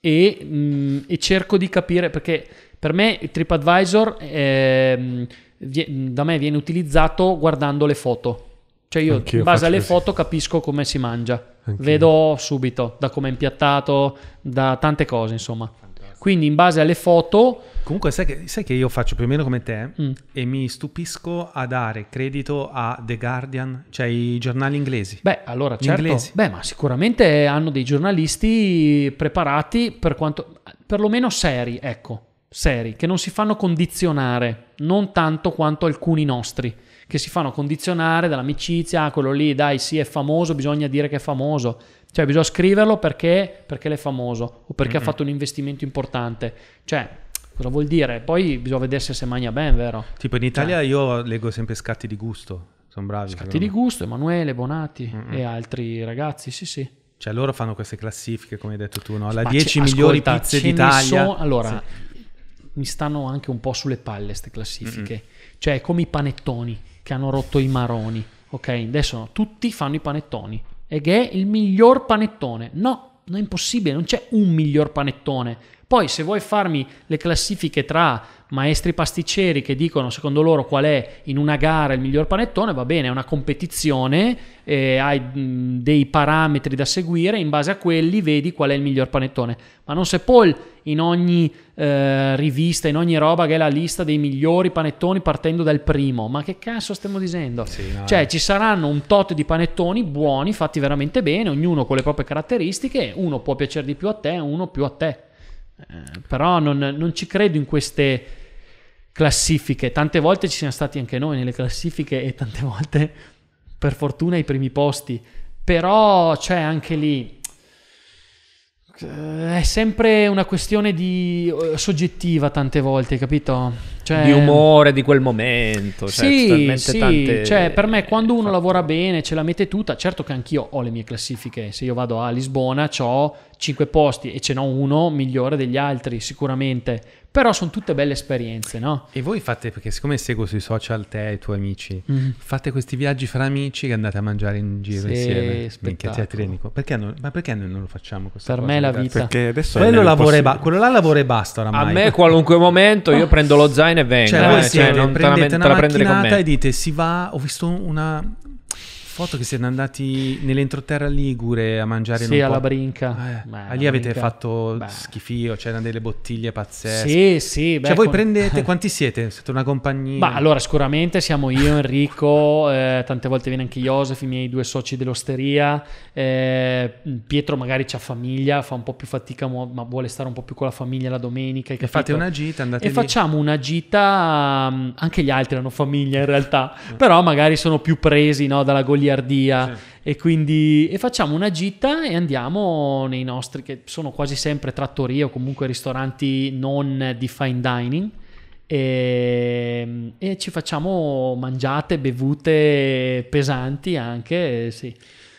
e, mh, mm, e cerco di capire perché per me TripAdvisor eh, da me viene utilizzato guardando le foto. Cioè io in base alle così. foto capisco come si mangia. Anch'io. Vedo subito da come è impiattato, da tante cose, insomma. Quindi in base alle foto... Comunque sai che, sai che io faccio più o meno come te mm. e mi stupisco a dare credito a The Guardian, cioè i giornali inglesi. Beh, allora certo. Inglesi. Beh, ma sicuramente hanno dei giornalisti preparati per quanto... perlomeno seri, ecco, seri, che non si fanno condizionare, non tanto quanto alcuni nostri che si fanno condizionare dall'amicizia, ah, quello lì dai sì è famoso, bisogna dire che è famoso. Cioè bisogna scriverlo perché, perché è famoso o perché mm-hmm. ha fatto un investimento importante. Cioè, cosa vuol dire? Poi bisogna vedere se mangia bene, vero? Tipo in Italia cioè, io leggo sempre scatti di gusto. Sono bravi. Scatti di gusto, Emanuele, Bonati mm-hmm. e altri ragazzi, sì sì. Cioè loro fanno queste classifiche, come hai detto tu, no? La 10 migliori ascolta, pizze d'Italia. So, allora, sì. mi stanno anche un po' sulle palle queste classifiche. Mm-hmm. Cioè, come i panettoni che hanno rotto i maroni, ok? Adesso no, tutti fanno i panettoni e che è il miglior panettone. No, non è impossibile, non c'è un miglior panettone. Poi se vuoi farmi le classifiche tra maestri pasticceri che dicono secondo loro qual è in una gara il miglior panettone, va bene, è una competizione, eh, hai dei parametri da seguire, in base a quelli vedi qual è il miglior panettone. Ma non se Paul in ogni eh, rivista, in ogni roba che è la lista dei migliori panettoni partendo dal primo. Ma che cazzo stiamo dicendo? Sì, no, cioè, eh. ci saranno un tot di panettoni buoni, fatti veramente bene, ognuno con le proprie caratteristiche, uno può piacere di più a te, uno più a te. Eh, però non, non ci credo in queste classifiche. Tante volte ci siamo stati anche noi nelle classifiche e tante volte, per fortuna, ai primi posti. Però, c'è anche lì eh, è sempre una questione di eh, soggettiva tante volte, capito? Cioè, di umore di quel momento. Cioè, sì, Tante... Cioè, per me eh, quando uno lavora bene, ce la mette tutta, certo che anch'io ho le mie classifiche, se io vado a Lisbona ho 5 posti e ce n'ho uno migliore degli altri sicuramente, però sono tutte belle esperienze, no? E voi fate, perché siccome seguo sui social te e i tuoi amici, mm fate questi viaggi fra amici che andate a mangiare in giro sì, insieme, minchia perché non, ma perché noi non lo facciamo questa Per cosa, me la ragazzi? vita. Perché adesso quello, lavora ba- quello là lavora e basta oramai. A me qualunque momento io prendo lo zaino e vengo, cioè, eh, voi cioè, siete, cioè, non prendete una, una macchinata e dite si va, ho visto una, foto che siete andati nell'entroterra Ligure a mangiare. Sì, alla po'... Brinca. Eh, Beh, lì avete brinca. fatto Beh. schifio, c'erano delle bottiglie pazzesche. Sì, sì. Beh, cioè, voi con... prendete, quanti siete? Siete una compagnia? Ma allora, sicuramente siamo io, Enrico, eh, tante volte viene anche Joseph, i miei due soci dell'osteria. Eh, Pietro magari c'ha famiglia, fa un po' più fatica, ma vuole stare un po' più con la famiglia la domenica. E fate una gita, andate E lì. facciamo una gita, mm, anche gli altri hanno famiglia in realtà, però magari sono più presi no, dalla goliardia biliardia sì. e quindi e facciamo una gita e andiamo nei nostri che sono quasi sempre trattorie o comunque ristoranti non di fine dining e, ehm, e ci facciamo mangiate, bevute pesanti anche, sì.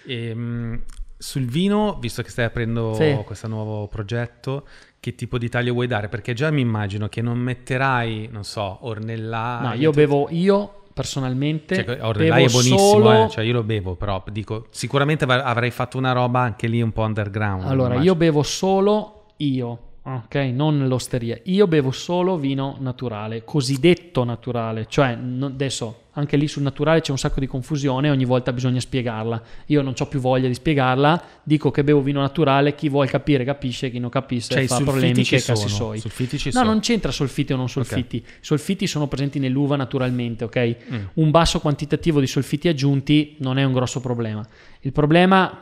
E, ehm, sul vino, visto che stai aprendo sì. questo nuovo progetto, che tipo di taglio vuoi dare? Perché già mi immagino che non metterai, non so, ornella. No, io bevo, io personalmente. Cioè, Ordelai è buonissimo, solo... eh, cioè io lo bevo, però dico, sicuramente avrei fatto una roba anche lì un po' underground. Allora, io bevo solo io, ok? Non l'osteria. Io bevo solo vino naturale, cosiddetto naturale, cioè adesso anche lì sul naturale c'è un sacco di confusione, ogni volta bisogna spiegarla. Io non ho più voglia di spiegarla, dico che bevo vino naturale, chi vuol capire capisce, chi non capisce cioè, fa problemi che sono, cazzi soi. no, sono. non c'entra solfiti o non solfiti. Okay. Solfiti sono presenti nell'uva naturalmente, ok? Mm. Un basso quantitativo di solfiti aggiunti non è un grosso problema. Il problema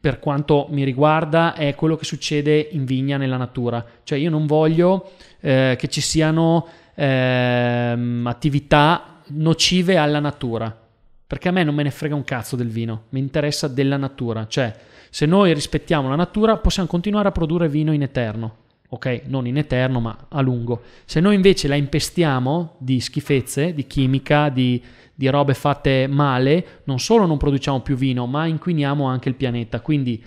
per quanto mi riguarda, è quello che succede in vigna nella natura. Cioè, io non voglio eh, che ci siano ehm, attività nocive alla natura. Perché a me non me ne frega un cazzo del vino, mi interessa della natura. Cioè, se noi rispettiamo la natura, possiamo continuare a produrre vino in eterno. Ok, non in eterno, ma a lungo. Se noi invece la impestiamo di schifezze, di chimica, di, di robe fatte male, non solo non produciamo più vino, ma inquiniamo anche il pianeta. Quindi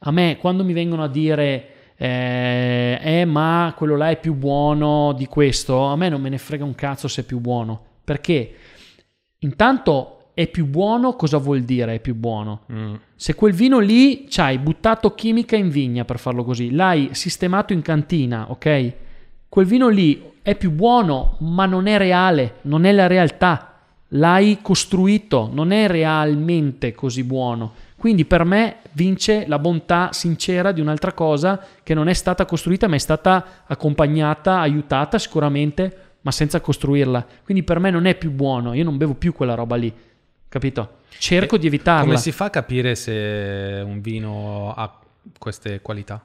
a me, quando mi vengono a dire eh, eh, ma quello là è più buono di questo, a me non me ne frega un cazzo se è più buono. Perché intanto è più buono, cosa vuol dire è più buono? Mm. Se quel vino lì ci hai buttato chimica in vigna per farlo così, l'hai sistemato in cantina, ok? Quel vino lì è più buono, ma non è reale, non è la realtà. L'hai costruito, non è realmente così buono. Quindi per me vince la bontà sincera di un'altra cosa che non è stata costruita, ma è stata accompagnata, aiutata sicuramente ma senza costruirla. Quindi per me non è più buono, io non bevo più quella roba lì, capito? Cerco e di evitarla. Come si fa a capire se un vino ha queste qualità?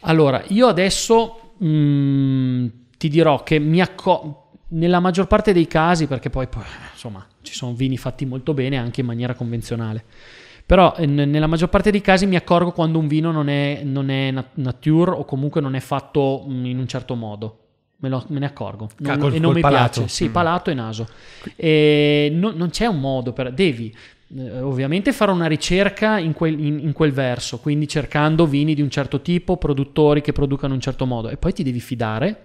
Allora, io adesso mh, mm, ti dirò che mi accorgo nella maggior parte dei casi, perché poi, poi, insomma ci sono vini fatti molto bene anche in maniera convenzionale, però eh, n- nella maggior parte dei casi mi accorgo quando un vino non è, non è nat- nature o comunque non è fatto mm, in un certo modo. Me, lo, me, ne accorgo ah, non, col, e non mi palato. piace. Sì, mm. palato e naso. E no, non c'è un modo per. Devi eh, ovviamente fare una ricerca in quel, in, in quel, verso, quindi cercando vini di un certo tipo, produttori che producano in un certo modo, e poi ti devi fidare.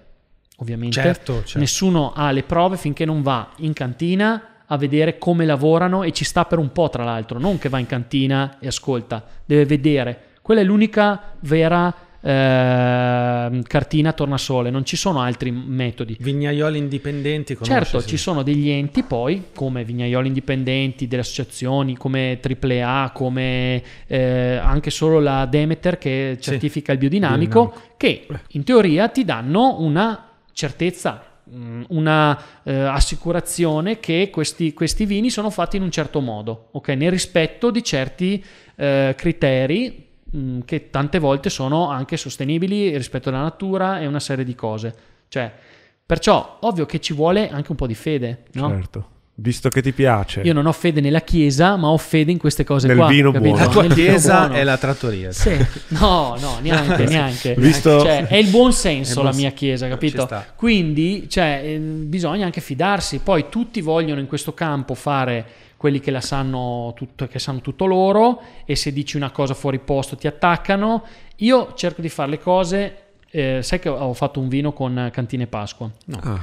Ovviamente, certo, certo. nessuno ha le prove finché non va in cantina a vedere come lavorano e ci sta per un po', tra l'altro. Non che va in cantina e ascolta, deve vedere. Quella è l'unica vera eh, cartina tornasole, non ci sono altri metodi. Vignaioli indipendenti, conosci, certo, sì. ci sono degli enti poi come vignaioli indipendenti, delle associazioni come AAA, come eh, anche solo la Demeter che certifica sì, il biodinamico, biodinamico, che in teoria ti danno una certezza mm, una eh, assicurazione che questi, questi, vini sono fatti in un certo modo, okay? nel rispetto di certi eh, criteri Mm, che tante volte sono anche sostenibili rispetto alla natura e una serie di cose. Cioè, perciò ovvio che ci vuole anche un po' di fede, no? Certo. Visto che ti piace. Io non ho fede nella chiesa, ma ho fede in queste cose Nel qua. Vino capito? buono. La tua Nel chiesa è la trattoria. Sì. No, no, neanche, neanche. Visto... Cioè, è il buon senso il la mia chiesa, capito? Quindi, cioè, ehm, bisogna anche fidarsi. Poi tutti vogliono in questo campo fare quelli che la sanno, tutto, che sanno tutto loro e se dici una cosa fuori posto ti attaccano. Io cerco di fare le cose. Eh, sai che ho fatto un vino con Cantine Pasqua? No. Ah.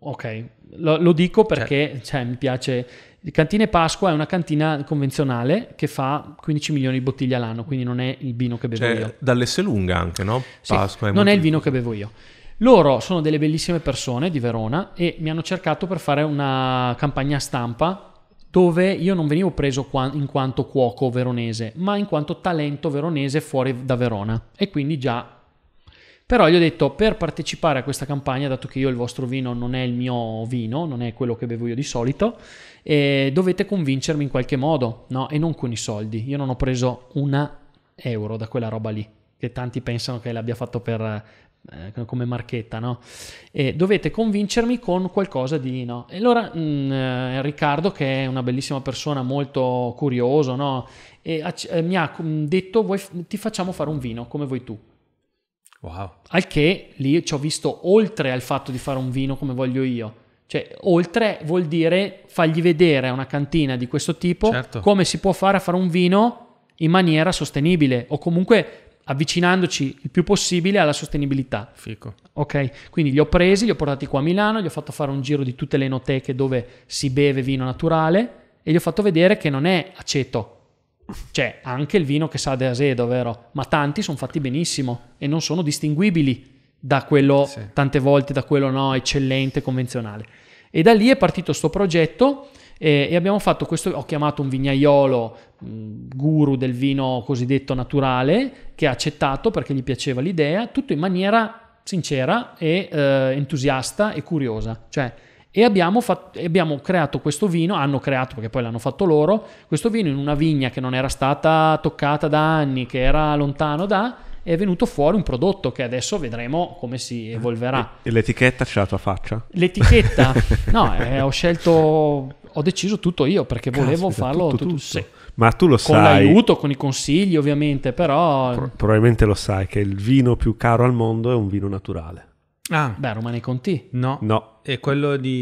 Ok, lo, lo, dico cioè. perché certo. cioè, mi piace. Cantine Pasqua è una cantina convenzionale che fa 15 milioni di bottiglie all'anno, quindi non è il vino che bevo cioè, io. lunga anche, no? Pasqua sì, è non è il vino che bevo io. Loro sono delle bellissime persone di Verona e mi hanno cercato per fare una campagna stampa dove io non venivo preso in quanto cuoco veronese, ma in quanto talento veronese fuori da Verona. E quindi già... Però gli ho detto, per partecipare a questa campagna, dato che io il vostro vino non è il mio vino, non è quello che bevo io di solito, eh, dovete convincermi in qualche modo, no? E non con i soldi. Io non ho preso un euro da quella roba lì, che tanti pensano che l'abbia fatto per eh, come marchetta, no? E dovete convincermi con qualcosa di no. E allora mh, mm, eh, Riccardo, che è una bellissima persona, molto curioso, no? E, eh, mi ha mm, detto, vuoi, ti facciamo fare un vino come vuoi tu. Wow. Al che lì ci ho visto oltre al fatto di fare un vino come voglio io. Cioè, oltre vuol dire fargli vedere a una cantina di questo tipo certo. come si può fare a fare un vino in maniera sostenibile o comunque avvicinandoci il più possibile alla sostenibilità. Fico. Ok, quindi li ho presi, li ho portati qua a Milano, gli ho fatto fare un giro di tutte le enoteche dove si beve vino naturale e gli ho fatto vedere che non è aceto. Cioè, anche il vino che sa di asedo, vero? Ma tanti sono fatti benissimo e non sono distinguibili da quello, sì. tante volte, da quello no, eccellente, convenzionale. E da lì è partito questo progetto e, e abbiamo fatto questo, ho chiamato un vignaiolo mm, guru del vino cosiddetto naturale, che ha accettato perché gli piaceva l'idea, tutto in maniera sincera e eh, entusiasta e curiosa. Cioè, e abbiamo, fatto, abbiamo, creato questo vino, hanno creato perché poi l'hanno fatto loro, questo vino in una vigna che non era stata toccata da anni, che era lontano da, è venuto fuori un prodotto che adesso vedremo come si evolverà. E l'etichetta c'è la tua faccia? L'etichetta? no, eh, ho scelto, ho deciso tutto io perché volevo Caspita, farlo tutto, tutto, tutto. Sì. Ma tu lo con sai. Con l'aiuto, con i consigli ovviamente, però... Pro- probabilmente lo sai che il vino più caro al mondo è un vino naturale. Ah. Beh, Romani Conti. No. No. E quello di...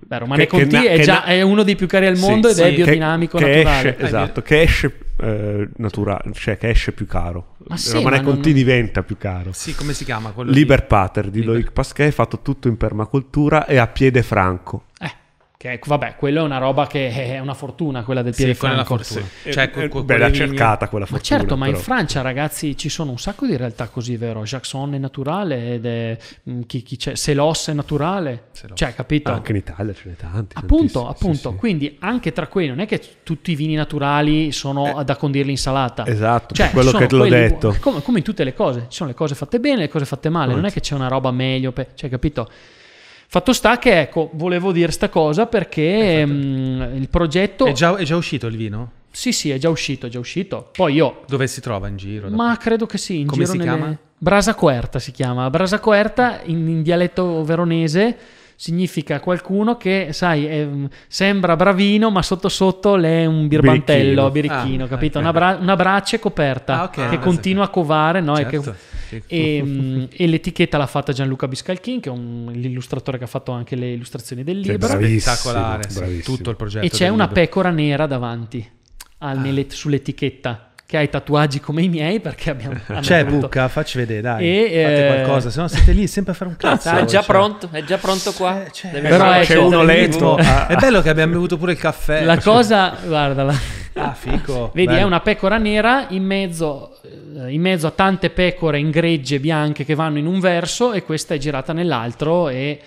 Beh, Romani Conti na- è, già, na- è uno dei più cari al mondo sì, ed sì. è biodinamico che, che naturale. Esce, esatto, che esce eh, naturale, cioè che esce più caro. Ma eh, sì, Romane ma Conti non... diventa più caro. Sì, come si chiama quello? Liber di... Pater di Liber. Loic Pasquet, fatto tutto in permacultura e a piede franco. Eh. Che vabbè, quella è una roba che è una fortuna, quella del piede sì, quella franco. Sì. Cioè, eh, co- beh, l'ha cercata quella fortuna. Ma certo, ma però. in Francia, ragazzi, ci sono un sacco di realtà così, vero? Jackson è naturale, ed è, mm, chi, chi c'è, Selos è naturale. Selos. Cioè, capito? Ah, anche in Italia ce ne tanti. Appunto, appunto. Sì, Quindi anche tra quelli non è che tutti i vini naturali sono eh, da condirli in salata. Esatto, cioè, quello che te l'ho detto. Bu- come, come, in tutte le cose, ci sono le cose fatte bene, le cose fatte male. Molto. Non è che c'è una roba meglio, pe- cioè, capito? Fatto sta che, ecco, volevo dire sta cosa perché mh, mm, il progetto... È già, è già uscito il vino? Sì, sì, è già uscito, è già uscito. Poi io... Dove si trova in giro? Dopo? Ma credo che sì, in Come giro... Come si nelle... chiama? Brasa Coerta si chiama. Brasa Coerta in, in dialetto veronese significa qualcuno che, sai, è, sembra bravino, ma sotto sotto le è un birbantello, birichino, birichino ah, capito? Okay. Una, bra- una, braccia coperta ah, okay, che ah, continua a covare, no? Certo. E, che... Certo, e, mm, e, l'etichetta l'ha fatta Gianluca Biscalchin, che è un, l'illustratore che ha fatto anche le illustrazioni del libro. Cioè, bravissimo, Spettacolare, bravissimo. tutto il progetto. E c'è una libro. pecora nera davanti al, ah. nell'et- sull'etichetta che ha i tatuaggi come i miei perché abbiamo... C'è cioè, fatto... Bucca, facci vedere, dai. E, Fate eh... qualcosa, se no siete lì sempre a fare un cazzo. Ah, è già cioè. pronto, è già pronto cioè, qua. Cioè, c'è, c'è. Però fare, c'è uno letto. È bello che abbiamo bevuto pure il caffè. La cosa, guardala. Ah, fico. Vedi, bello. è una pecora nera in mezzo, eh, in mezzo a tante pecore in gregge bianche che vanno in un verso e questa è girata nell'altro e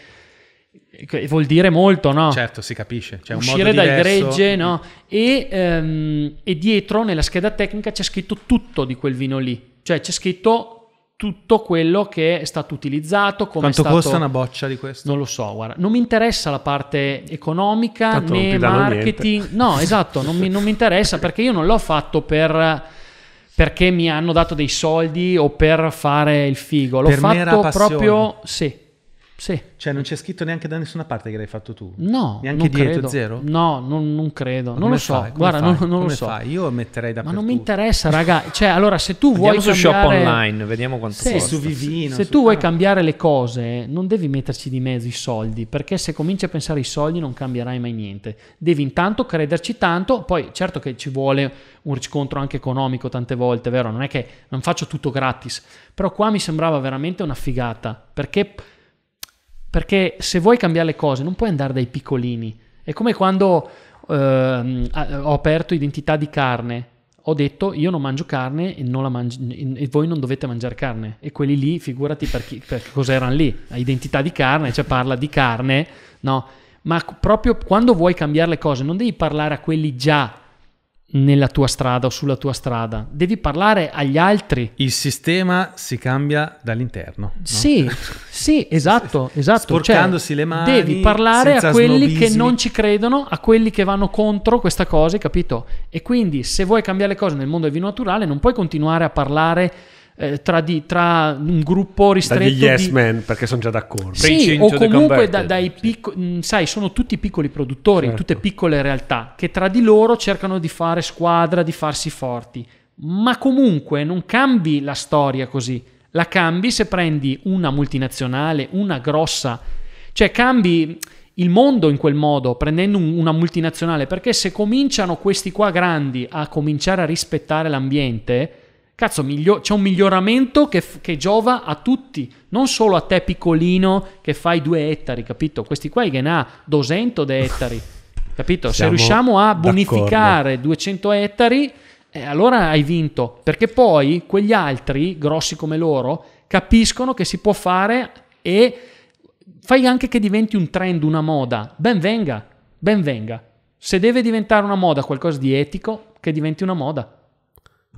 vuol dire molto, no? Certo, si capisce. C'è Uscire un modo dal gregge, no? Mm. E, ehm, e dietro nella scheda tecnica c'è scritto tutto di quel vino lì. Cioè c'è scritto tutto quello che è stato utilizzato. Come Quanto stato... costa una boccia di questo? Non lo so, guarda, non mi interessa la parte economica Tanto né marketing. No, esatto, non mi, non mi, interessa perché io non l'ho fatto per, perché mi hanno dato dei soldi o per fare il figo, l'ho per fatto proprio sì, sì. Cioè non c'è scritto neanche da nessuna parte che l'hai fatto tu? No. Neanche dietro zero? No, non, non credo. Non lo, so. Guarda, non, non lo so. Guarda, non, lo so. Io metterei da Ma non mi interessa, raga. Cioè, allora, se tu vuoi Andiamo cambiare... su shop online, vediamo quanto sì. costa. Su Vivino. Se su... tu vuoi ah. cambiare le cose, non devi metterci di mezzo i soldi, perché se cominci a pensare ai soldi non cambierai mai niente. Devi intanto crederci tanto, poi certo che ci vuole un riscontro anche economico tante volte, vero? Non è che non faccio tutto gratis, però qua mi sembrava veramente una figata, perché perché se vuoi cambiare le cose non puoi andare dai piccolini. È come quando eh, ho aperto identità di carne. Ho detto io non mangio carne e, non la mangi- e voi non dovete mangiare carne. E quelli lì, figurati per, chi, per cos'erano lì. Identità di carne, cioè parla di carne, no? Ma proprio quando vuoi cambiare le cose non devi parlare a quelli già nella tua strada o sulla tua strada, devi parlare agli altri. Il sistema si cambia dall'interno. No? Sì, sì, esatto, esatto. Cioè, Sporcandosi cioè, le mani. Devi parlare a quelli snobismi. che non ci credono, a quelli che vanno contro questa cosa, capito? E quindi se vuoi cambiare le cose nel mondo del vino naturale non puoi continuare a parlare eh, tra, di, tra, un gruppo ristretto dagli yes di... men perché sono già d'accordo sì, o comunque da, dai piccoli mm, sai sono tutti piccoli produttori certo. tutte piccole realtà che tra di loro cercano di fare squadra di farsi forti ma comunque non cambi la storia così la cambi se prendi una multinazionale una grossa cioè cambi il mondo in quel modo, prendendo una multinazionale, perché se cominciano questi qua grandi a cominciare a rispettare l'ambiente, Cazzo, miglio- c'è un miglioramento che, f- che, giova a tutti, non solo a te piccolino che fai due ettari, capito? Questi qua che ne ha 200 de ettari, capito? Siamo Se riusciamo a bonificare d'accordo. 200 ettari, eh, allora hai vinto, perché poi quegli altri, grossi come loro, capiscono che si può fare e fai anche che diventi un trend, una moda. Ben venga, ben venga. Se deve diventare una moda qualcosa di etico, che diventi una moda.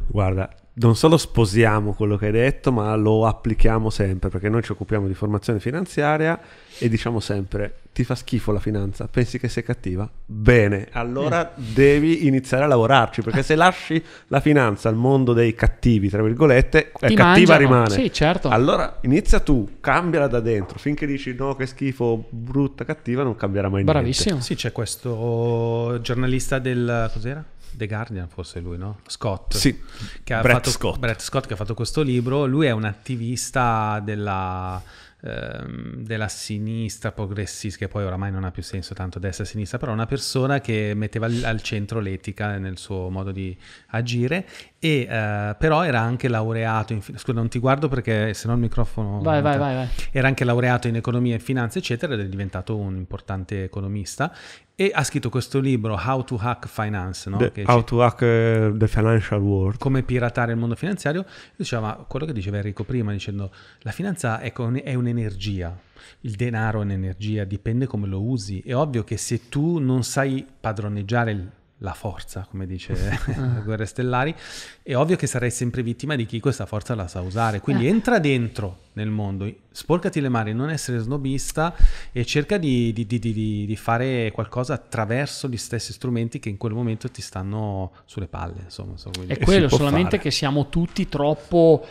Guarda, non solo sposiamo quello che hai detto, ma lo applichiamo sempre, perché noi ci occupiamo di formazione finanziaria e diciamo sempre, ti fa schifo la finanza, pensi che sei cattiva? Bene, allora mm. devi iniziare a lavorarci, perché se lasci la finanza al mondo dei cattivi, tra virgolette, ti è mangiano. cattiva rimane. Sì, certo. Allora inizia tu, cambiala da dentro, finché dici no, che schifo, brutta, cattiva, non cambierà mai Bravissimo. niente. Bravissimo. Sì, c'è questo giornalista del... cos'era? The Guardian forse lui, no? Scott. Sì, che ha Brett fatto, Scott. Brett Scott che ha fatto questo libro. Lui è un attivista della, ehm, della sinistra progressista, che poi oramai non ha più senso tanto destra-sinistra, e però una persona che metteva al centro l'etica nel suo modo di agire e eh, però era anche laureato in scusa non ti guardo perché se no il microfono vai, vai, vai, era anche laureato in economia e finanza eccetera ed è diventato un importante economista e ha scritto questo libro How to Hack Finance no? the, How to Hack uh, the Financial World come piratare il mondo finanziario diceva quello che diceva Enrico prima dicendo la finanza è, con, è un'energia il denaro è un'energia dipende come lo usi è ovvio che se tu non sai padroneggiare il la forza, come dice ah. Guerre Stellari, è ovvio che sarai sempre vittima di chi questa forza la sa usare. Quindi eh. entra dentro nel mondo, sporcati le mani, non essere snobista e cerca di, di, di, di, fare qualcosa attraverso gli stessi strumenti che in quel momento ti stanno sulle palle. Insomma, so è quello, solamente fare. che siamo tutti troppo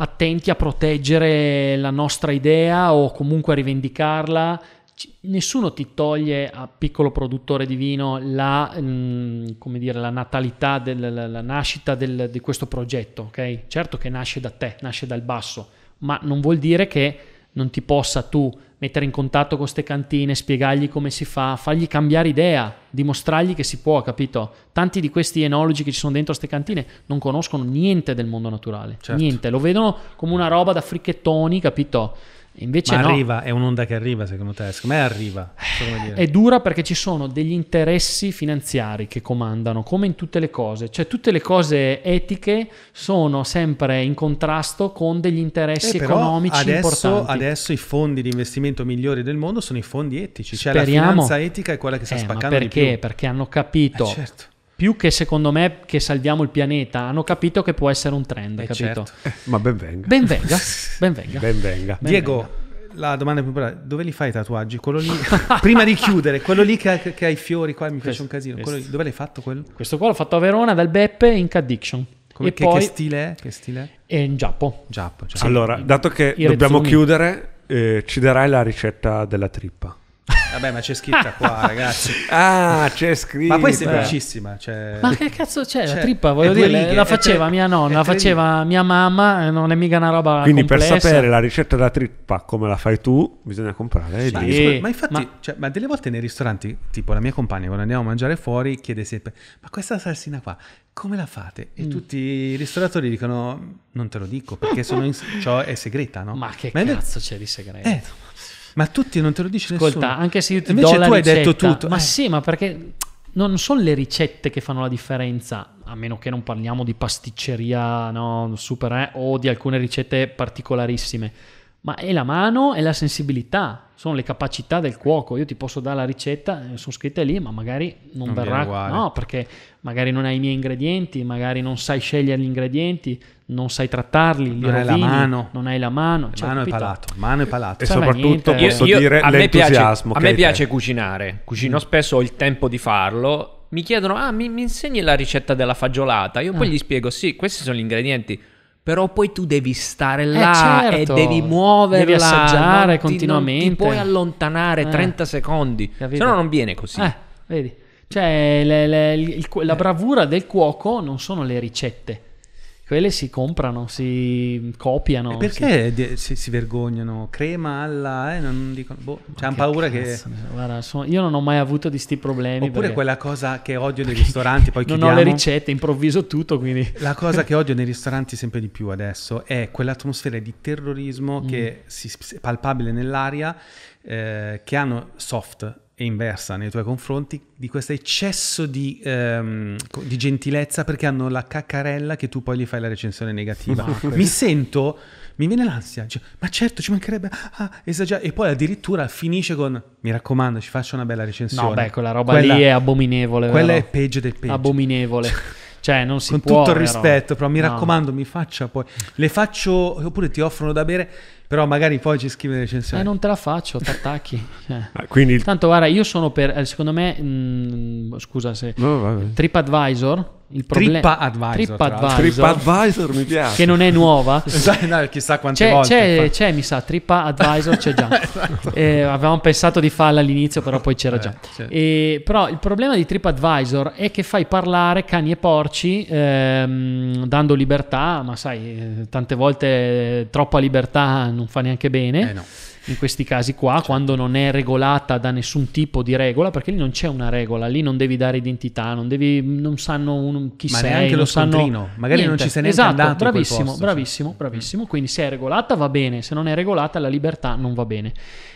attenti a proteggere la nostra idea o comunque a rivendicarla nessuno ti toglie a piccolo produttore di vino la, mh, mm, dire, la natalità, del, la, la nascita del, di questo progetto, ok? Certo che nasce da te, nasce dal basso, ma non vuol dire che non ti possa tu mettere in contatto con queste cantine, spiegargli come si fa, fargli cambiare idea, dimostrargli che si può, capito? Tanti di questi enologi che ci sono dentro queste cantine non conoscono niente del mondo naturale, certo. niente, lo vedono come una roba da fricchettoni, capito? Invece Ma no. arriva, è un'onda che arriva secondo te? Secondo me arriva. So è dura perché ci sono degli interessi finanziari che comandano, come in tutte le cose. Cioè tutte le cose etiche sono sempre in contrasto con degli interessi eh, economici adesso, importanti. Adesso i fondi di investimento migliori del mondo sono i fondi etici. Cioè Speriamo. la finanza etica è quella che sta eh, spaccando perché? Perché hanno capito... Eh, certo più che secondo me che salviamo il pianeta, hanno capito che può essere un trend, eh capito? Certo. Eh, ma benvenga. Benvenga, benvenga. benvenga. Diego, la domanda più bella, dove li fai i tatuaggi? Quello lì, prima di chiudere, quello lì che, che ha i fiori qua, mi questo, piace un casino. Lì, dove l'hai fatto quello? Questo qua l'ho fatto a Verona dal Beppe in Caddiction. Come, che, poi, che stile è? Che stile è? è in Giappo. Giappo cioè. Allora, dato che I dobbiamo rezzoni. chiudere, eh, ci darai la ricetta della trippa. Vabbè, ma c'è scritta qua, ragazzi. ah, c'è scritta. Ma poi è semplicissima. Cioè... Ma che cazzo c'è? Cioè, la trippa, voglio dire, righe, la faceva tre, mia nonna, la faceva mia mamma, eh, non è mica una roba Quindi complessa. per sapere la ricetta della trippa come la fai tu, bisogna comprare Ma, e... ma infatti, ma... Cioè, ma delle volte nei ristoranti, tipo la mia compagna, quando andiamo a mangiare fuori, chiede sempre, ma questa salsina qua, come la fate? E mm. tutti i ristoratori dicono: Non te lo dico perché sono in... ciò cioè, è segreta, no? Ma che ma cazzo è... c'è di segreto? Eh, ma tutti non te lo dice Ascolta, nessuno. Ascolta, anche se io ti Invece do tu hai ricetta, detto tutto. Ma eh. sì, ma perché non sono le ricette che fanno la differenza, a meno che non parliamo di pasticceria no, super eh, o di alcune ricette particolarissime, ma è la mano e la sensibilità, sono le capacità del cuoco. Io ti posso dare la ricetta, eh, sono scritte lì, ma magari non, non verrà, no, perché magari non hai i miei ingredienti, magari non sai scegliere gli ingredienti non sai trattarli, non hai la mano, non hai la mano, cioè, mano, è palato, mano è palato, e cioè, soprattutto niente. posso io, dire io, l'entusiasmo. a me piace, a cucinare, cucino mm. spesso, ho il tempo di farlo. Mi chiedono, ah, mi, mi insegni la ricetta della fagiolata? Io poi mm. gli spiego, sì, questi sono gli ingredienti però poi tu devi stare eh, là eh certo. e devi muoverla devi assaggiare ti, continuamente non ti puoi allontanare eh. 30 secondi Capito? se no non viene così eh, vedi cioè le, le, il, la eh. bravura del cuoco non sono le ricette quelle si comprano, si copiano. E perché si... Si, si... vergognano? Crema alla... Eh, non dicono, boh, cioè, hanno paura cazzo, che... Guarda, sono, io non ho mai avuto di sti problemi. Oppure perché... quella cosa che odio nei ristoranti, poi non chiudiamo. ho le ricette, improvviso tutto, quindi... La cosa che odio nei ristoranti sempre di più adesso è quell'atmosfera di terrorismo mm. che si, è palpabile nell'aria, eh, che hanno soft e inversa nei tuoi confronti di questo eccesso di, ehm, di, gentilezza perché hanno la caccarella che tu poi gli fai la recensione negativa. mi sento, mi viene l'ansia, cioè, ma certo ci mancherebbe, ah, ah esagerare. E poi addirittura finisce con, mi raccomando, ci faccio una bella recensione. No, beh, quella roba quella, lì è abominevole. Quella vero? è peggio del peggio. Abominevole. Cioè, non si Con può, tutto il rispetto, però mi no. raccomando, mi faccia poi. Le faccio, oppure ti offrono da bere però magari poi ci scrive le recensioni. Eh, non te la faccio, ti attacchi. Eh. ah, quindi... Tanto guarda, io sono per, eh, secondo me, mh, mm, scusa se... No, TripAdvisor il problem- TripAdvisor. TripAdvisor, TripAdvisor mi piace. Che non è nuova. no, chissà quante c'è, volte. C'è, c'è, mi sa, TripAdvisor c'è già. Esatto. eh, avevamo pensato di farla all'inizio, però poi c'era eh, già. E, però il problema di TripAdvisor è che fai parlare cani e porci ehm, dando libertà, ma sai, eh, tante volte eh, troppa libertà non fa neanche bene. Eh no in questi casi qua, certo. quando non è regolata da nessun tipo di regola, perché lì non c'è una regola, lì non devi dare identità, non, devi, non sanno un, chi Ma sei, neanche lo sanno, magari niente. non ci sei neanche esatto, andato bravissimo, posto, bravissimo, cioè. bravissimo, quindi se è regolata va bene, se non è regolata la libertà non va bene.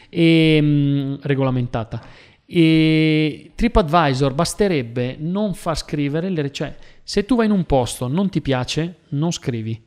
E, ehm, mh, regolamentata. E TripAdvisor basterebbe non far scrivere le, cioè se tu vai in un posto non ti piace, non scrivi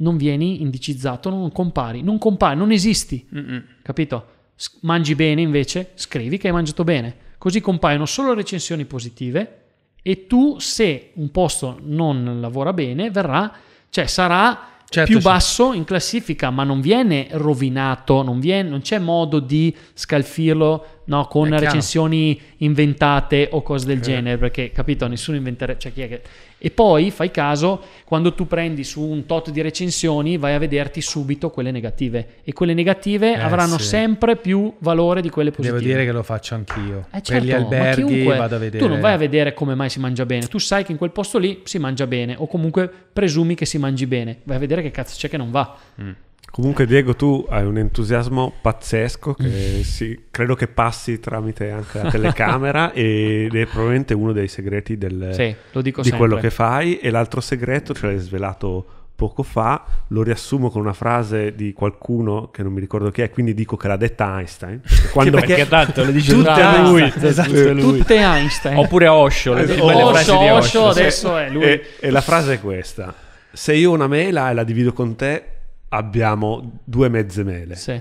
non vieni indicizzato, non compari, non compari, non esisti, Mm-mm. capito? S- mangi bene invece, scrivi che hai mangiato bene, così compaiono solo recensioni positive e tu se un posto non lavora bene verrà, cioè sarà certo, più basso sì. in classifica, ma non viene rovinato, non, viene, non c'è modo di scalfirlo no, con recensioni inventate o cose del eh. genere, perché capito, nessuno inventerebbe, cioè chi è che e poi, fai caso, quando tu prendi su un tot di recensioni, vai a vederti subito quelle negative. E quelle negative eh, avranno sì. sempre più valore di quelle positive. Devo dire che lo faccio anch'io. Eh, certo, per gli certo, alberghi chiunque, vado a vedere. Tu non vai a vedere come mai si mangia bene. Tu sai che in quel posto lì si mangia bene o comunque presumi che si mangi bene. Vai a vedere che cazzo c'è che non va. Mm. Comunque Diego, tu hai un entusiasmo pazzesco che mm. si, credo che passi tramite anche la telecamera ed è probabilmente uno dei segreti del, sì, di quello che fai e l'altro segreto ce l'hai svelato poco fa, lo riassumo con una frase di qualcuno che non mi ricordo chi è, quindi dico che l'ha detta Einstein. Quando perché, perché tanto le dice tutte a lui, esatto, esatto, tutte lui. Tutte Einstein. Oppure Osho, le, eh, Osho, le Osho, Osho, adesso è lui. E, e la frase è questa. Se io ho una mela e la divido con te, abbiamo due mezze mele. Sì.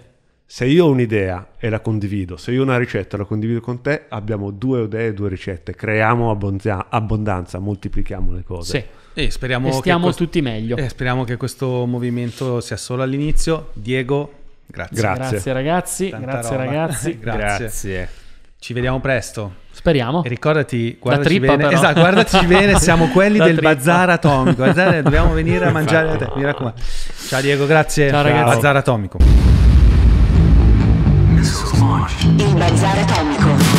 Se io ho un'idea e la condivido, se io ho una ricetta e la condivido con te, abbiamo due idee e due ricette, creiamo abbonza- abbondanza, moltiplichiamo le cose. Sì. E speriamo e stiamo cost- tutti meglio. E speriamo che questo movimento sia solo all'inizio. Diego, grazie. Grazie, grazie ragazzi, grazie ragazzi. grazie. grazie. Ci vediamo presto. Speriamo. E ricordati, guardaci trippa, bene. Esatto, guardaci bene, siamo quelli del trippa. bazar atomico. Eh, dobbiamo venire a mangiare a te, mi raccomando. Ciao Diego, grazie. Ciao ragazzi. Bazar atomico. Il bazar atomico.